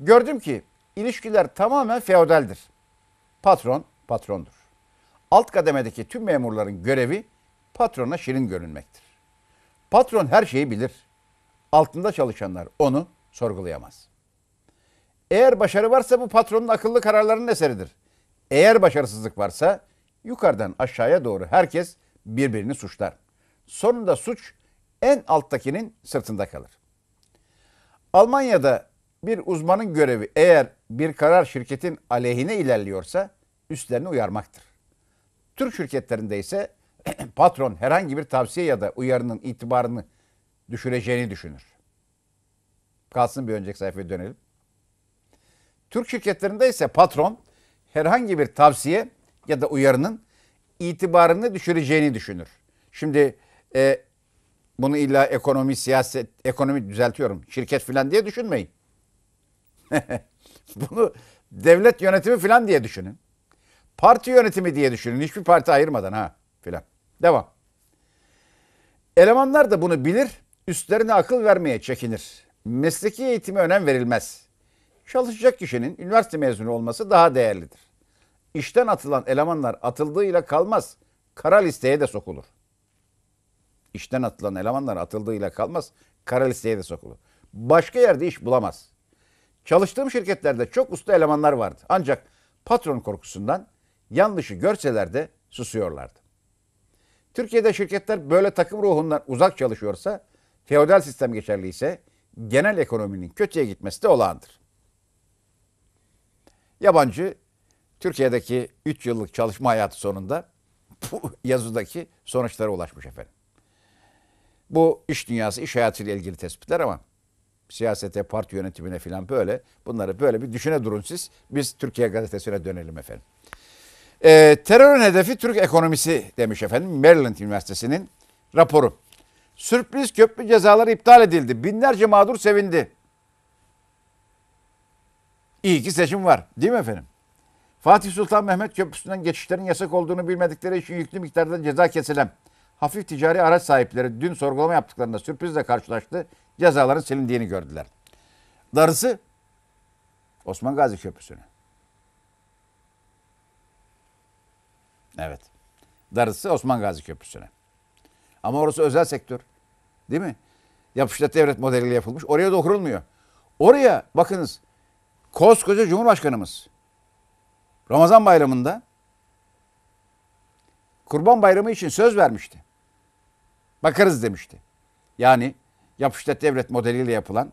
S1: Gördüm ki ilişkiler tamamen feodaldir. Patron patrondur. Alt kademedeki tüm memurların görevi patrona şirin görünmektir. Patron her şeyi bilir. Altında çalışanlar onu sorgulayamaz.'' Eğer başarı varsa bu patronun akıllı kararlarının eseridir. Eğer başarısızlık varsa yukarıdan aşağıya doğru herkes birbirini suçlar. Sonunda suç en alttakinin sırtında kalır. Almanya'da bir uzmanın görevi eğer bir karar şirketin aleyhine ilerliyorsa üstlerini uyarmaktır. Türk şirketlerinde ise patron herhangi bir tavsiye ya da uyarının itibarını düşüreceğini düşünür. Kalsın bir önceki sayfaya dönelim. Türk şirketlerinde ise patron herhangi bir tavsiye ya da uyarının itibarını düşüreceğini düşünür. Şimdi e, bunu illa ekonomi, siyaset, ekonomi düzeltiyorum. Şirket filan diye düşünmeyin. bunu devlet yönetimi filan diye düşünün. Parti yönetimi diye düşünün. Hiçbir parti ayırmadan ha filan. Devam. Elemanlar da bunu bilir, üstlerine akıl vermeye çekinir. Mesleki eğitime önem verilmez. Çalışacak kişinin üniversite mezunu olması daha değerlidir. İşten atılan elemanlar atıldığıyla kalmaz, kara listeye de sokulur. İşten atılan elemanlar atıldığıyla kalmaz, kara listeye de sokulur. Başka yerde iş bulamaz. Çalıştığım şirketlerde çok usta elemanlar vardı. Ancak patron korkusundan yanlışı görseler de susuyorlardı. Türkiye'de şirketler böyle takım ruhundan uzak çalışıyorsa, feodal sistem geçerliyse genel ekonominin kötüye gitmesi de olağandır. Yabancı Türkiye'deki 3 yıllık çalışma hayatı sonunda bu yazıdaki sonuçlara ulaşmış efendim. Bu iş dünyası, iş hayatıyla ilgili tespitler ama siyasete, parti yönetimine filan böyle. Bunları böyle bir düşüne durun siz. Biz Türkiye Gazetesi'ne dönelim efendim. E, terörün hedefi Türk ekonomisi demiş efendim Maryland Üniversitesi'nin raporu. Sürpriz köprü cezaları iptal edildi. Binlerce mağdur sevindi. İyi ki seçim var değil mi efendim? Fatih Sultan Mehmet Köprüsü'nden geçişlerin yasak olduğunu bilmedikleri için yüklü miktarda ceza kesilen hafif ticari araç sahipleri dün sorgulama yaptıklarında sürprizle karşılaştı. Cezaların silindiğini gördüler. Darısı Osman Gazi Köprüsü'ne. Evet. Darısı Osman Gazi Köprüsü'ne. Ama orası özel sektör. Değil mi? Yapışlat devlet modeliyle yapılmış. Oraya dokunulmuyor. Oraya bakınız koskoca Cumhurbaşkanımız Ramazan bayramında Kurban Bayramı için söz vermişti. Bakarız demişti. Yani yapıştet devlet modeliyle yapılan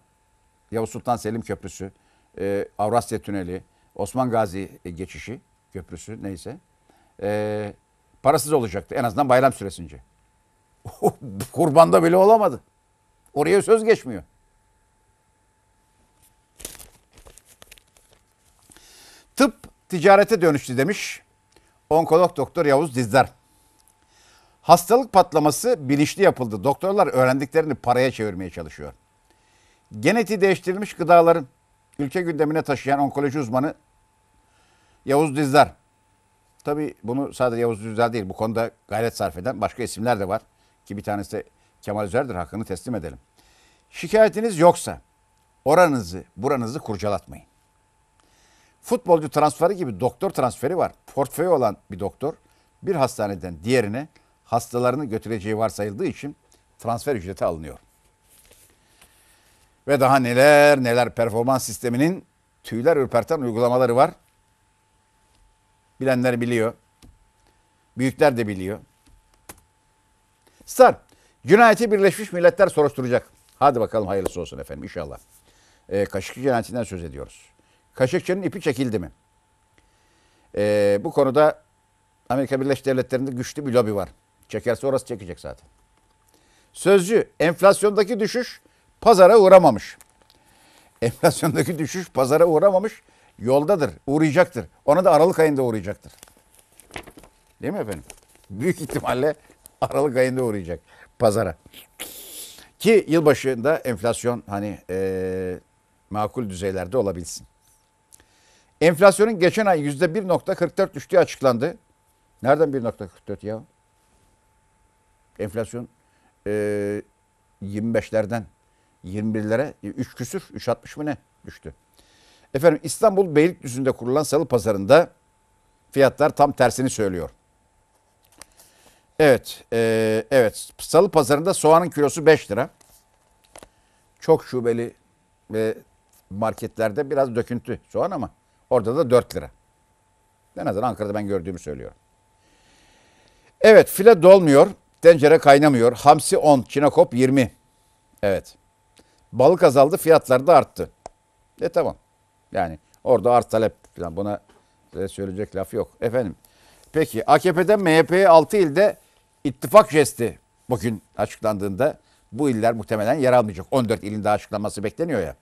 S1: Yavuz Sultan Selim Köprüsü, e, Avrasya Tüneli, Osman Gazi geçişi, köprüsü neyse. E, parasız olacaktı en azından bayram süresince. Kurbanda bile olamadı. Oraya söz geçmiyor. Tıp ticarete dönüştü demiş onkolog doktor Yavuz Dizdar. Hastalık patlaması bilinçli yapıldı. Doktorlar öğrendiklerini paraya çevirmeye çalışıyor. Genetiği değiştirilmiş gıdaların ülke gündemine taşıyan onkoloji uzmanı Yavuz Dizdar. Tabi bunu sadece Yavuz Dizdar değil bu konuda gayret sarf eden başka isimler de var. Ki bir tanesi Kemal Üzer'dir hakkını teslim edelim. Şikayetiniz yoksa oranızı buranızı kurcalatmayın. Futbolcu transferi gibi doktor transferi var. Portföy olan bir doktor bir hastaneden diğerine hastalarını götüreceği varsayıldığı için transfer ücreti alınıyor. Ve daha neler neler performans sisteminin tüyler ürperten uygulamaları var. Bilenler biliyor. Büyükler de biliyor. Star, cinayeti Birleşmiş Milletler soruşturacak. Hadi bakalım hayırlısı olsun efendim inşallah. Ee, Kaşıkçı cinayetinden söz ediyoruz. Kaşıkçı'nın ipi çekildi mi? Ee, bu konuda Amerika Birleşik Devletleri'nde güçlü bir lobi var. Çekerse orası çekecek zaten. Sözcü enflasyondaki düşüş pazara uğramamış. Enflasyondaki düşüş pazara uğramamış. Yoldadır, uğrayacaktır. Ona da Aralık ayında uğrayacaktır. Değil mi efendim? Büyük ihtimalle Aralık ayında uğrayacak pazara. Ki yılbaşında enflasyon hani e, makul düzeylerde olabilsin. Enflasyonun geçen ay yüzde %1.44 düştüğü açıklandı. Nereden 1.44 ya? Enflasyon e, 25'lerden 21'lere 3 küsür 3.60 mı ne düştü. Efendim İstanbul Beylikdüzü'nde kurulan salı pazarında fiyatlar tam tersini söylüyor. Evet, e, evet. Salı pazarında soğanın kilosu 5 lira. Çok şubeli ve marketlerde biraz döküntü soğan ama Orada da 4 lira. En azından Ankara'da ben gördüğümü söylüyorum. Evet file dolmuyor. Tencere kaynamıyor. Hamsi 10, çinakop 20. Evet. Balık azaldı, fiyatlar da arttı. E tamam. Yani orada art talep falan buna söyleyecek laf yok. Efendim. Peki AKP'den MHP'ye 6 ilde ittifak jesti bugün açıklandığında bu iller muhtemelen yer almayacak. 14 ilin daha açıklanması bekleniyor ya.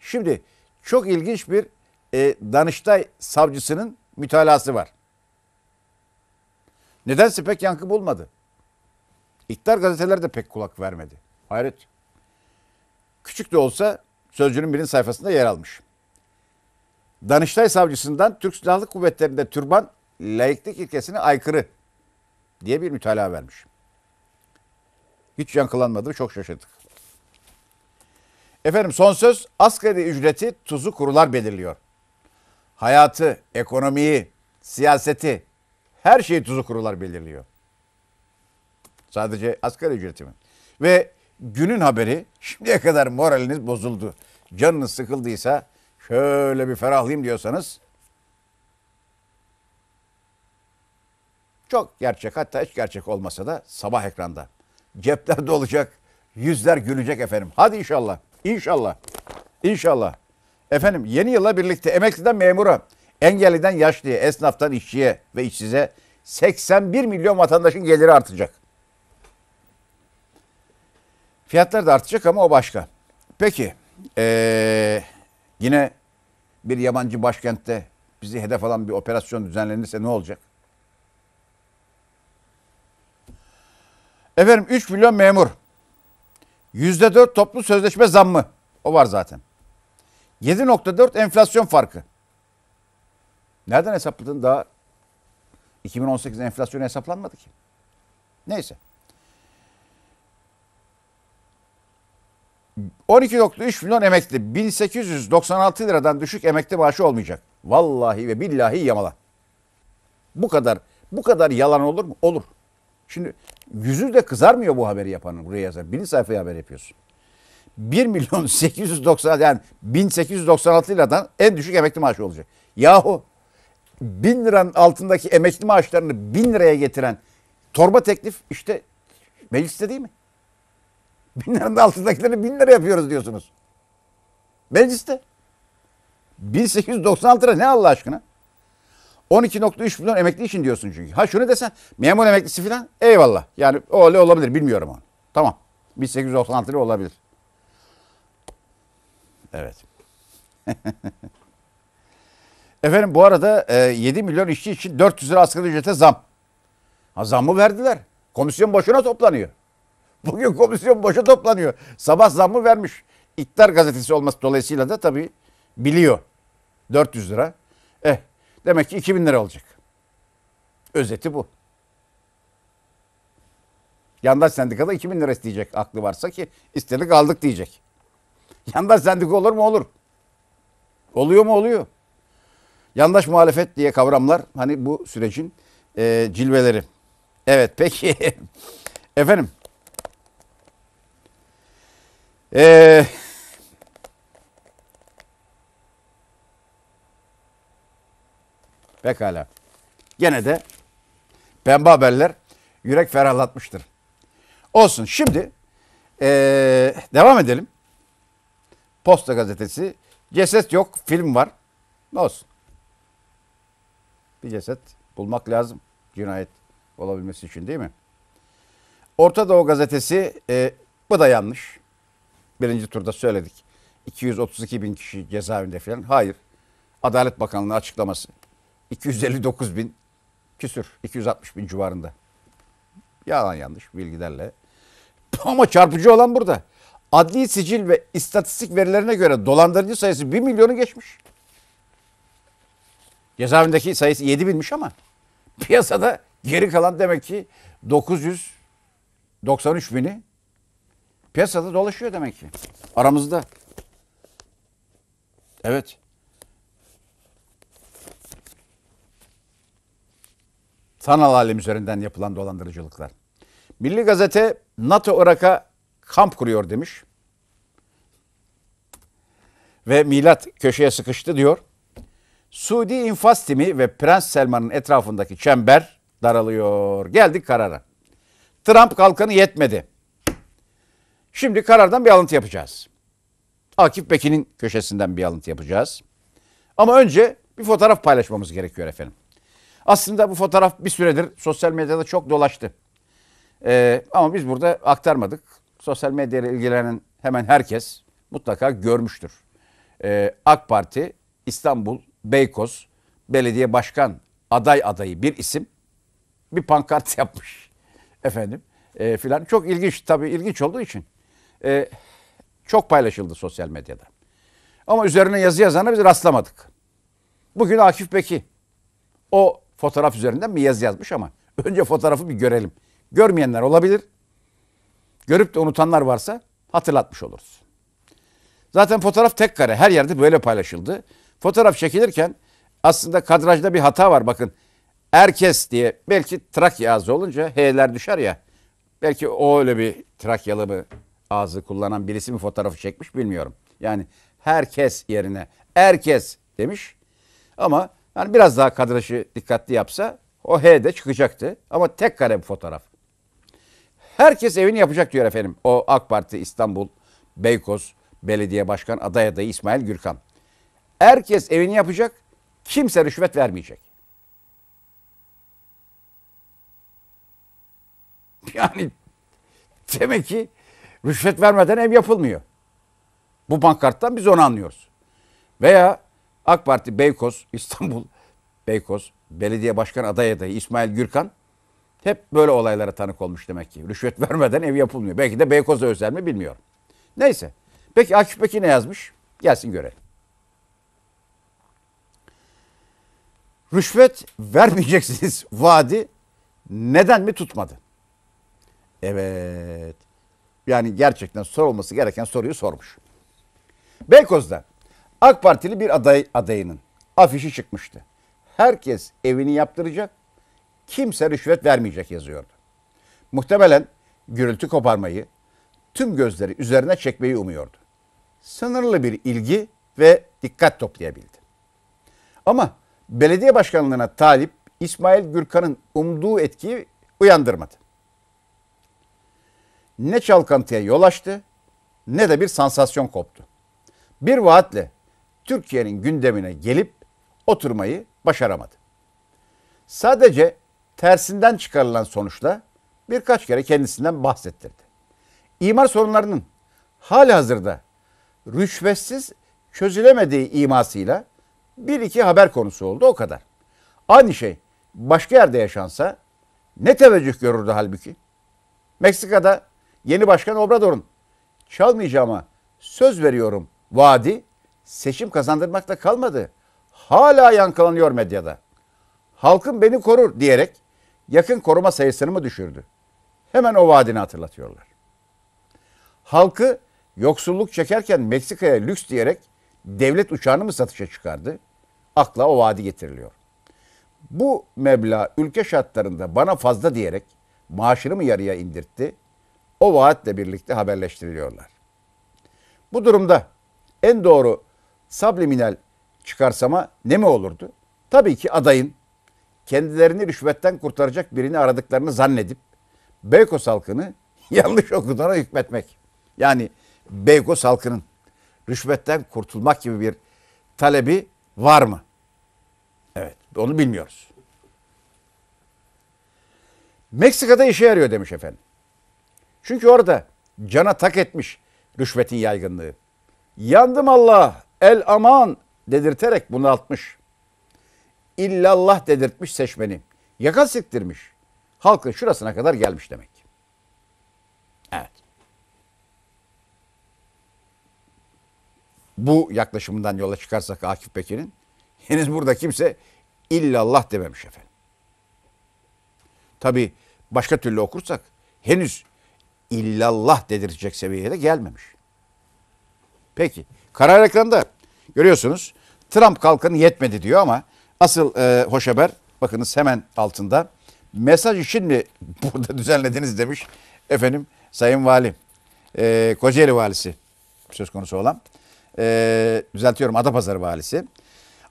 S1: Şimdi çok ilginç bir e, Danıştay savcısının mütalası var. Nedense pek yankı bulmadı. İktidar gazeteler de pek kulak vermedi. Hayret. Küçük de olsa Sözcü'nün birinin sayfasında yer almış. Danıştay savcısından Türk Silahlı Kuvvetleri'nde türban laiklik ilkesine aykırı diye bir mütalaa vermiş. Hiç yankılanmadı. Çok şaşırdık. Efendim son söz asgari ücreti tuzu kurular belirliyor hayatı, ekonomiyi, siyaseti, her şeyi tuzu kurular belirliyor. Sadece asgari ücreti mi? Ve günün haberi şimdiye kadar moraliniz bozuldu. Canınız sıkıldıysa şöyle bir ferahlayayım diyorsanız çok gerçek hatta hiç gerçek olmasa da sabah ekranda. Cepler dolacak, yüzler gülecek efendim. Hadi inşallah, inşallah, inşallah. Efendim yeni Yıla birlikte emekliden memura, engelliden yaşlıya, esnaftan işçiye ve işsize 81 milyon vatandaşın geliri artacak. Fiyatlar da artacak ama o başka. Peki ee, yine bir yabancı başkentte bizi hedef alan bir operasyon düzenlenirse ne olacak? Efendim 3 milyon memur. %4 toplu sözleşme zammı. O var zaten. 7.4 enflasyon farkı. Nereden hesapladın? Daha 2018 enflasyonu hesaplanmadı ki. Neyse. 12.3 milyon emekli 1896 liradan düşük emekli maaşı olmayacak. Vallahi ve billahi yamala. Bu kadar bu kadar yalan olur mu? Olur. Şimdi yüzü de kızarmıyor bu haberi yapanın buraya yazan. Birinci sayfaya haber yapıyorsun. 1 milyon 890 yani 1896 liradan en düşük emekli maaşı olacak. Yahu 1000 liranın altındaki emekli maaşlarını 1000 liraya getiren torba teklif işte mecliste değil mi? 1000 liranın altındakilerini 1000 lira yapıyoruz diyorsunuz. Mecliste. 1896 lira ne Allah aşkına? 12.3 milyon emekli için diyorsun çünkü. Ha şunu desen memur emeklisi falan eyvallah. Yani öyle olabilir bilmiyorum onu. Tamam. 1896 lira olabilir. Evet. Efendim bu arada e, 7 milyon işçi için 400 lira asgari ücrete zam. Ha, zammı verdiler. Komisyon boşuna toplanıyor. Bugün komisyon boşa toplanıyor. Sabah zammı vermiş. İktidar gazetesi olması dolayısıyla da tabii biliyor. 400 lira. Eh demek ki 2000 lira olacak. Özeti bu. Yandaş sendikada 2000 lira isteyecek aklı varsa ki istedik aldık diyecek. Yandaş sendika olur mu? Olur. Oluyor mu? Oluyor. Yandaş muhalefet diye kavramlar hani bu sürecin e, cilveleri. Evet peki. Efendim. Eee Pekala. Gene de pembe haberler yürek ferahlatmıştır. Olsun. Şimdi ee, devam edelim. Posta gazetesi. Ceset yok, film var. Ne olsun? Bir ceset bulmak lazım cinayet olabilmesi için değil mi? Orta Doğu gazetesi e, bu da yanlış. Birinci turda söyledik. 232 bin kişi cezaevinde falan. Hayır. Adalet Bakanlığı açıklaması. 259 bin küsür. 260 bin civarında. Yalan yanlış bilgilerle. Ama çarpıcı olan burada adli sicil ve istatistik verilerine göre dolandırıcı sayısı 1 milyonu geçmiş. Cezaevindeki sayısı 7 binmiş ama piyasada geri kalan demek ki 993 bini piyasada dolaşıyor demek ki. Aramızda. Evet. Sanal alem üzerinden yapılan dolandırıcılıklar. Milli Gazete NATO Irak'a kamp kuruyor demiş. Ve milat köşeye sıkıştı diyor. Suudi infaz timi ve Prens Selman'ın etrafındaki çember daralıyor. Geldik karara. Trump kalkanı yetmedi. Şimdi karardan bir alıntı yapacağız. Akif Pekin'in köşesinden bir alıntı yapacağız. Ama önce bir fotoğraf paylaşmamız gerekiyor efendim. Aslında bu fotoğraf bir süredir sosyal medyada çok dolaştı. Ee, ama biz burada aktarmadık sosyal medyayla ilgilenen hemen herkes mutlaka görmüştür. Ee, AK Parti İstanbul Beykoz belediye başkan aday adayı bir isim bir pankart yapmış efendim e, filan. Çok ilginç tabii ilginç olduğu için e, çok paylaşıldı sosyal medyada. Ama üzerine yazı yazana biz rastlamadık. Bugün Akif Beki o fotoğraf üzerinden bir yazı yazmış ama önce fotoğrafı bir görelim. Görmeyenler olabilir. Görüp de unutanlar varsa hatırlatmış oluruz. Zaten fotoğraf tek kare. Her yerde böyle paylaşıldı. Fotoğraf çekilirken aslında kadrajda bir hata var. Bakın Erkes diye belki Trakya ağzı olunca H'ler düşer ya. Belki o öyle bir Trakyalı mı ağzı kullanan birisi mi fotoğrafı çekmiş bilmiyorum. Yani herkes yerine herkes demiş. Ama yani biraz daha kadrajı dikkatli yapsa o H de çıkacaktı. Ama tek kare bir fotoğraf. Herkes evini yapacak diyor efendim. O AK Parti İstanbul Beykoz Belediye Başkan aday adayı İsmail Gürkan. Herkes evini yapacak. Kimse rüşvet vermeyecek. Yani demek ki rüşvet vermeden ev yapılmıyor. Bu pankarttan biz onu anlıyoruz. Veya AK Parti Beykoz İstanbul Beykoz Belediye Başkan aday adayı İsmail Gürkan hep böyle olaylara tanık olmuş demek ki. Rüşvet vermeden ev yapılmıyor. Belki de Beykoz'a özel mi bilmiyorum. Neyse. Peki Akif Peki ne yazmış? Gelsin görelim. Rüşvet vermeyeceksiniz vaadi neden mi tutmadı? Evet. Yani gerçekten sorulması gereken soruyu sormuş. Beykoz'da AK Partili bir aday adayının afişi çıkmıştı. Herkes evini yaptıracak kimse rüşvet vermeyecek yazıyordu. Muhtemelen gürültü koparmayı, tüm gözleri üzerine çekmeyi umuyordu. Sınırlı bir ilgi ve dikkat toplayabildi. Ama belediye başkanlığına talip İsmail Gürkan'ın umduğu etkiyi uyandırmadı. Ne çalkantıya yol açtı ne de bir sansasyon koptu. Bir vaatle Türkiye'nin gündemine gelip oturmayı başaramadı. Sadece tersinden çıkarılan sonuçla birkaç kere kendisinden bahsettirdi. İmar sorunlarının hali hazırda rüşvetsiz çözülemediği imasıyla bir iki haber konusu oldu o kadar. Aynı şey başka yerde yaşansa ne teveccüh görürdü halbuki. Meksika'da yeni başkan Obrador'un çalmayacağıma söz veriyorum vaadi seçim kazandırmakla kalmadı. Hala yankılanıyor medyada. Halkın beni korur diyerek yakın koruma sayısını mı düşürdü? Hemen o vaadini hatırlatıyorlar. Halkı yoksulluk çekerken Meksika'ya lüks diyerek devlet uçağını mı satışa çıkardı? Akla o vaadi getiriliyor. Bu meblağ ülke şartlarında bana fazla diyerek maaşını mı yarıya indirtti? O vaatle birlikte haberleştiriliyorlar. Bu durumda en doğru subliminal çıkarsama ne mi olurdu? Tabii ki adayın kendilerini rüşvetten kurtaracak birini aradıklarını zannedip Beykoz halkını yanlış okudana hükmetmek. Yani Beykoz halkının rüşvetten kurtulmak gibi bir talebi var mı? Evet, onu bilmiyoruz. Meksika'da işe yarıyor demiş efendim. Çünkü orada cana tak etmiş rüşvetin yaygınlığı. Yandım Allah, el aman dedirterek bunu bunaltmış illallah dedirtmiş seçmeni. Yaka siktirmiş. Halkın şurasına kadar gelmiş demek. Evet. Bu yaklaşımından yola çıkarsak Akif Pekin'in henüz burada kimse illallah dememiş efendim. Tabi başka türlü okursak henüz illallah dedirtecek seviyeye de gelmemiş. Peki karar ekranda görüyorsunuz Trump kalkanı yetmedi diyor ama Asıl e, hoş haber bakınız hemen altında. Mesaj için mi burada düzenlediniz demiş efendim Sayın Vali. E, Kocaeli Valisi söz konusu olan. E, düzeltiyorum Adapazarı Valisi.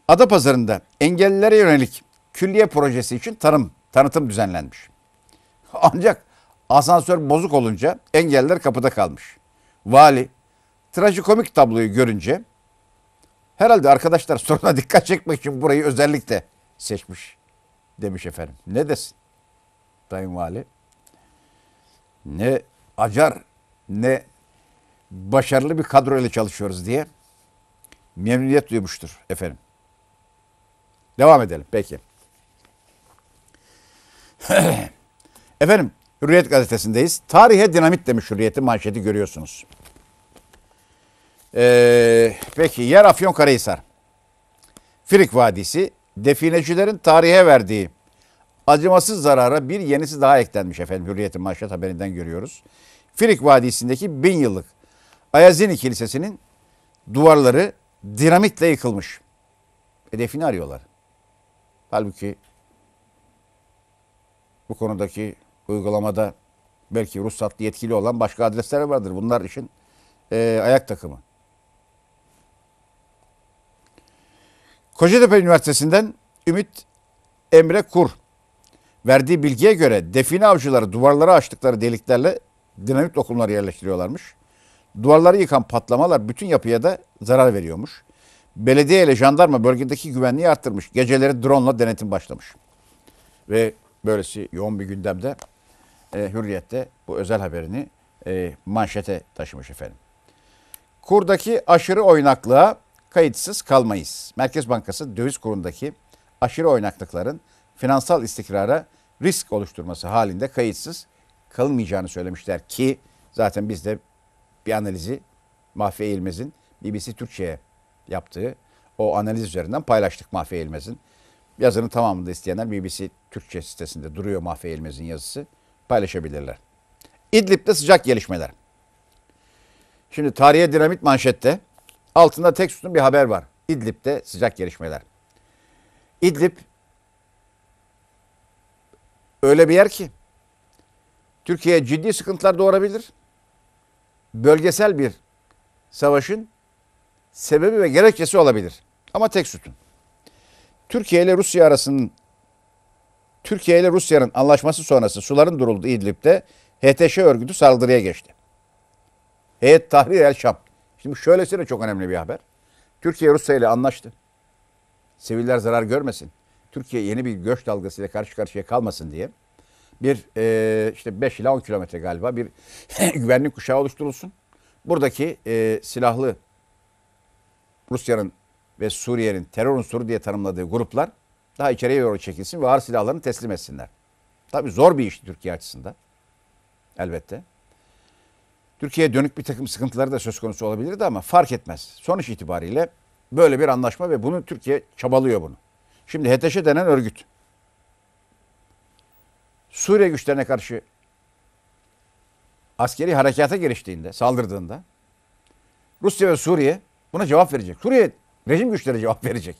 S1: Adapazarı'nda engellilere yönelik külliye projesi için tanım, tanıtım düzenlenmiş. Ancak asansör bozuk olunca engelliler kapıda kalmış. Vali trajikomik tabloyu görünce Herhalde arkadaşlar soruna dikkat çekmek için burayı özellikle seçmiş demiş efendim. Ne desin Sayın Vali? Ne acar ne başarılı bir kadro ile çalışıyoruz diye memnuniyet duymuştur efendim. Devam edelim peki. efendim Hürriyet gazetesindeyiz. Tarihe dinamit demiş Hürriyet'in manşeti görüyorsunuz. Ee, peki yer Afyonkarahisar. Firik Vadisi definecilerin tarihe verdiği acımasız zarara bir yenisi daha eklenmiş efendim. Hürriyet'in manşet haberinden görüyoruz. Firik Vadisi'ndeki bin yıllık Ayazini Kilisesi'nin duvarları dinamitle yıkılmış. Hedefini arıyorlar. Halbuki bu konudaki uygulamada belki ruhsatlı yetkili olan başka adresler vardır. Bunlar için e, ayak takımı. Kocatepe Üniversitesi'nden Ümit Emre Kur verdiği bilgiye göre define avcıları duvarlara açtıkları deliklerle dinamit lokumları yerleştiriyorlarmış. Duvarları yıkan patlamalar bütün yapıya da zarar veriyormuş. Belediye ile jandarma bölgedeki güvenliği arttırmış. Geceleri drone ile denetim başlamış. Ve böylesi yoğun bir gündemde e, Hürriyet'te bu özel haberini e, manşete taşımış efendim. Kurdaki aşırı oynaklığa kayıtsız kalmayız. Merkez Bankası döviz kurundaki aşırı oynaklıkların finansal istikrara risk oluşturması halinde kayıtsız kalınmayacağını söylemişler ki zaten biz de bir analizi Mahfiye İlmez'in BBC Türkçe'ye yaptığı o analiz üzerinden paylaştık Mahfiye İlmez'in. Yazının tamamını da isteyenler BBC Türkçe sitesinde duruyor Mahfiye İlmez'in yazısı. Paylaşabilirler. İdlib'de sıcak gelişmeler. Şimdi tarihe dinamit manşette Altında tek sütun bir haber var. İdlib'de sıcak gelişmeler. İdlib öyle bir yer ki Türkiye ciddi sıkıntılar doğurabilir. Bölgesel bir savaşın sebebi ve gerekçesi olabilir. Ama tek sütun. Türkiye ile Rusya arasının Türkiye ile Rusya'nın anlaşması sonrası suların duruldu İdlib'de HTŞ örgütü saldırıya geçti. Heyet Tahrir el Şam Şimdi şöylesi de çok önemli bir haber. Türkiye Rusya ile anlaştı. Siviller zarar görmesin. Türkiye yeni bir göç dalgasıyla karşı karşıya kalmasın diye bir e, işte 5 ila 10 kilometre galiba bir güvenlik kuşağı oluşturulsun. Buradaki e, silahlı Rusya'nın ve Suriye'nin terör unsuru diye tanımladığı gruplar daha içeriye doğru çekilsin ve ağır silahlarını teslim etsinler. Tabii zor bir iş Türkiye açısından. Elbette. Türkiye'ye dönük bir takım sıkıntıları da söz konusu olabilirdi ama fark etmez. Sonuç itibariyle böyle bir anlaşma ve bunu Türkiye çabalıyor bunu. Şimdi HTŞ denen örgüt Suriye güçlerine karşı askeri harekata giriştiğinde, saldırdığında Rusya ve Suriye buna cevap verecek. Suriye rejim güçleri cevap verecek.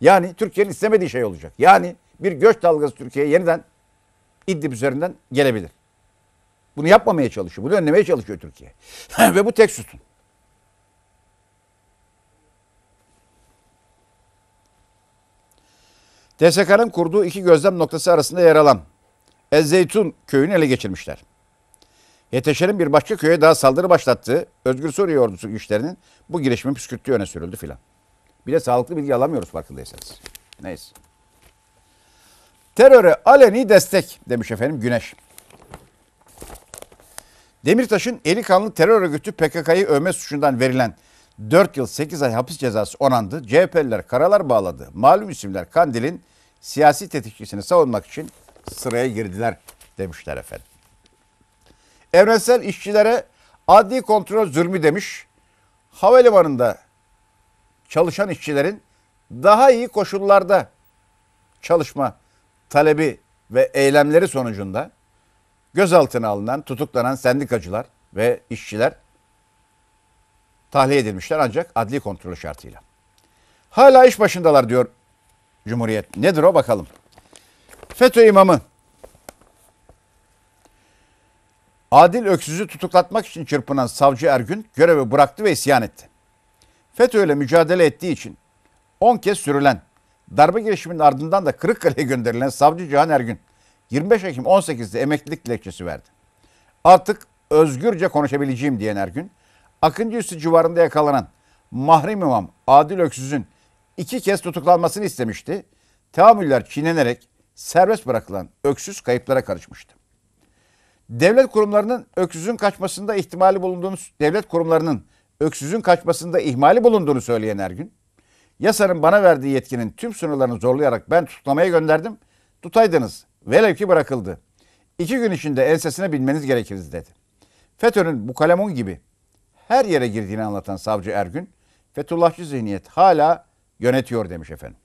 S1: Yani Türkiye'nin istemediği şey olacak. Yani bir göç dalgası Türkiye'ye yeniden İdlib üzerinden gelebilir. Bunu yapmamaya çalışıyor. Bunu önlemeye çalışıyor Türkiye. Ve bu tek sütun. TSK'nın kurduğu iki gözlem noktası arasında yer alan Ezzeytun köyünü ele geçirmişler. YTŞ'nin bir başka köye daha saldırı başlattığı Özgür Suriye ordusu güçlerinin bu girişimi püskürttüğü öne sürüldü filan. Bir de sağlıklı bilgi alamıyoruz farkındaysanız. Neyse. Teröre aleni destek demiş efendim Güneş. Demirtaş'ın eli kanlı terör örgütü PKK'yı övme suçundan verilen 4 yıl 8 ay hapis cezası onandı. CHP'liler karalar bağladı. Malum isimler Kandil'in siyasi tetikçisini savunmak için sıraya girdiler demişler efendim. Evrensel işçilere adli kontrol zulmü demiş. Havalimanında çalışan işçilerin daha iyi koşullarda çalışma talebi ve eylemleri sonucunda gözaltına alınan, tutuklanan sendikacılar ve işçiler tahliye edilmişler ancak adli kontrolü şartıyla. Hala iş başındalar diyor Cumhuriyet. Nedir o bakalım. FETÖ imamı Adil Öksüz'ü tutuklatmak için çırpınan savcı Ergün görevi bıraktı ve isyan etti. FETÖ ile mücadele ettiği için 10 kez sürülen darbe girişiminin ardından da Kırıkkale'ye gönderilen savcı Cihan Ergün 25 Ekim 18'de emeklilik dilekçesi verdi. Artık özgürce konuşabileceğim diyen Ergün, Akıncı Üssü civarında yakalanan Mahrim İmam Adil Öksüz'ün iki kez tutuklanmasını istemişti. Tahammüller çiğnenerek serbest bırakılan Öksüz kayıplara karışmıştı. Devlet kurumlarının Öksüz'ün kaçmasında ihtimali bulunduğunu, devlet kurumlarının Öksüz'ün kaçmasında ihmali bulunduğunu söyleyen Ergün, yasanın bana verdiği yetkinin tüm sınırlarını zorlayarak ben tutuklamaya gönderdim. Tutaydınız Velev ki bırakıldı. İki gün içinde ensesine binmeniz gerekir dedi. FETÖ'nün bu kalemun gibi her yere girdiğini anlatan savcı Ergün, Fethullahçı zihniyet hala yönetiyor demiş efendim.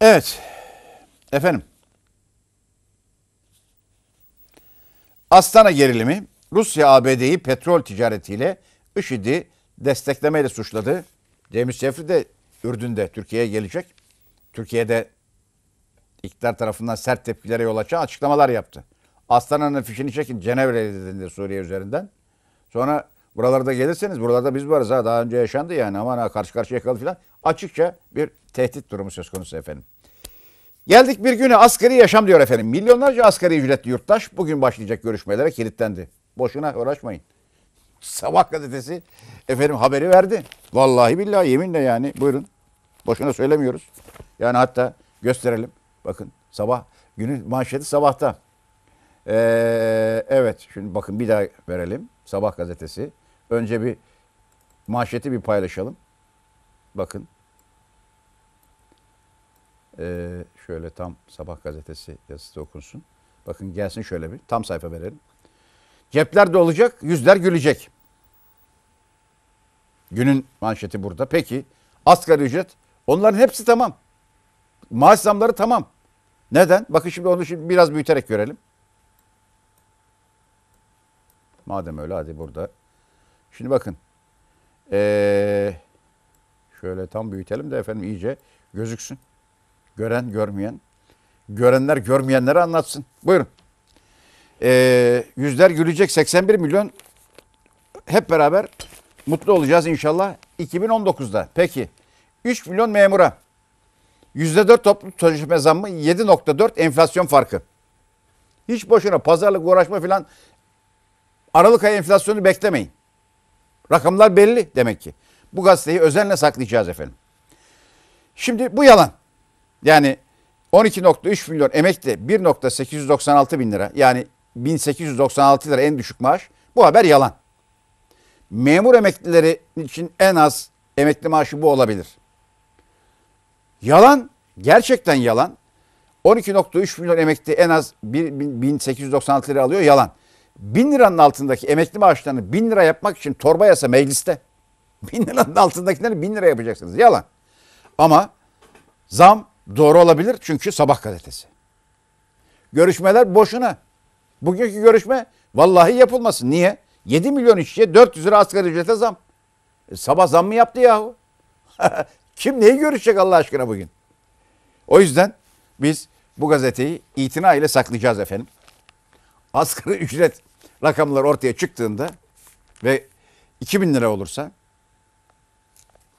S1: Evet. Efendim. Astana gerilimi Rusya ABD'yi petrol ticaretiyle IŞİD'i desteklemeyle suçladı. James Jeffrey de Ürdün'de Türkiye'ye gelecek. Türkiye'de iktidar tarafından sert tepkilere yol açan açıklamalar yaptı. Aslanların fişini çekin Cenevre dediğinde Suriye üzerinden. Sonra buralarda gelirseniz buralarda biz varız ha daha önce yaşandı yani aman ha karşı karşıya kalı filan. Açıkça bir tehdit durumu söz konusu efendim. Geldik bir güne asgari yaşam diyor efendim. Milyonlarca asgari ücretli yurttaş bugün başlayacak görüşmelere kilitlendi. Boşuna uğraşmayın. Sabah gazetesi efendim haberi verdi. Vallahi billahi yeminle yani buyurun. Boşuna söylemiyoruz. Yani hatta gösterelim. Bakın sabah günün manşeti sabahta. Ee, evet şimdi bakın bir daha verelim. Sabah gazetesi. Önce bir manşeti bir paylaşalım. Bakın. Ee, şöyle tam sabah gazetesi yazısı okunsun. Bakın gelsin şöyle bir tam sayfa verelim. Cepler dolacak, yüzler gülecek. Günün manşeti burada. Peki asgari ücret onların hepsi tamam. Maaş zamları tamam. Neden? Bakın şimdi onu şimdi biraz büyüterek görelim. Madem öyle hadi burada. Şimdi bakın. Ee, şöyle tam büyütelim de efendim iyice gözüksün. Gören görmeyen. Görenler görmeyenlere anlatsın. Buyurun. Ee, yüzler gülecek 81 milyon hep beraber Mutlu olacağız inşallah 2019'da. Peki 3 milyon memura %4 toplu sözleşme zammı 7.4 enflasyon farkı. Hiç boşuna pazarlık uğraşma filan Aralık ayı enflasyonu beklemeyin. Rakamlar belli demek ki. Bu gazeteyi özenle saklayacağız efendim. Şimdi bu yalan. Yani 12.3 milyon emekli 1.896 bin lira yani 1896 lira en düşük maaş. Bu haber yalan memur emeklileri için en az emekli maaşı bu olabilir. Yalan, gerçekten yalan. 12.3 milyon emekli en az 1896 lira alıyor yalan. 1000 liranın altındaki emekli maaşlarını 1000 lira yapmak için torba yasa mecliste. 1000 liranın altındakileri 1000 lira yapacaksınız. Yalan. Ama zam doğru olabilir çünkü sabah gazetesi. Görüşmeler boşuna. Bugünkü görüşme vallahi yapılmasın. Niye? 7 milyon işçiye 400 lira asgari ücrete zam. E, sabah zam mı yaptı yahu? Kim neyi görüşecek Allah aşkına bugün? O yüzden biz bu gazeteyi itina ile saklayacağız efendim. Asgari ücret rakamlar ortaya çıktığında ve 2000 lira olursa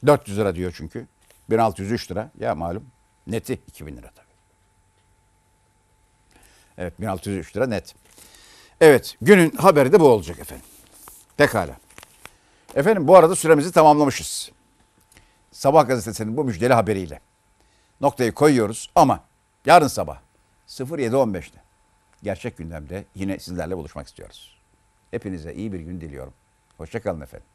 S1: 400 lira diyor çünkü. 1603 lira ya malum neti 2000 lira tabii. Evet 1603 lira net. Evet günün haberi de bu olacak efendim. Pekala. Efendim bu arada süremizi tamamlamışız. Sabah gazetesinin bu müjdeli haberiyle noktayı koyuyoruz ama yarın sabah 07.15'te gerçek gündemde yine sizlerle buluşmak istiyoruz. Hepinize iyi bir gün diliyorum. Hoşçakalın efendim.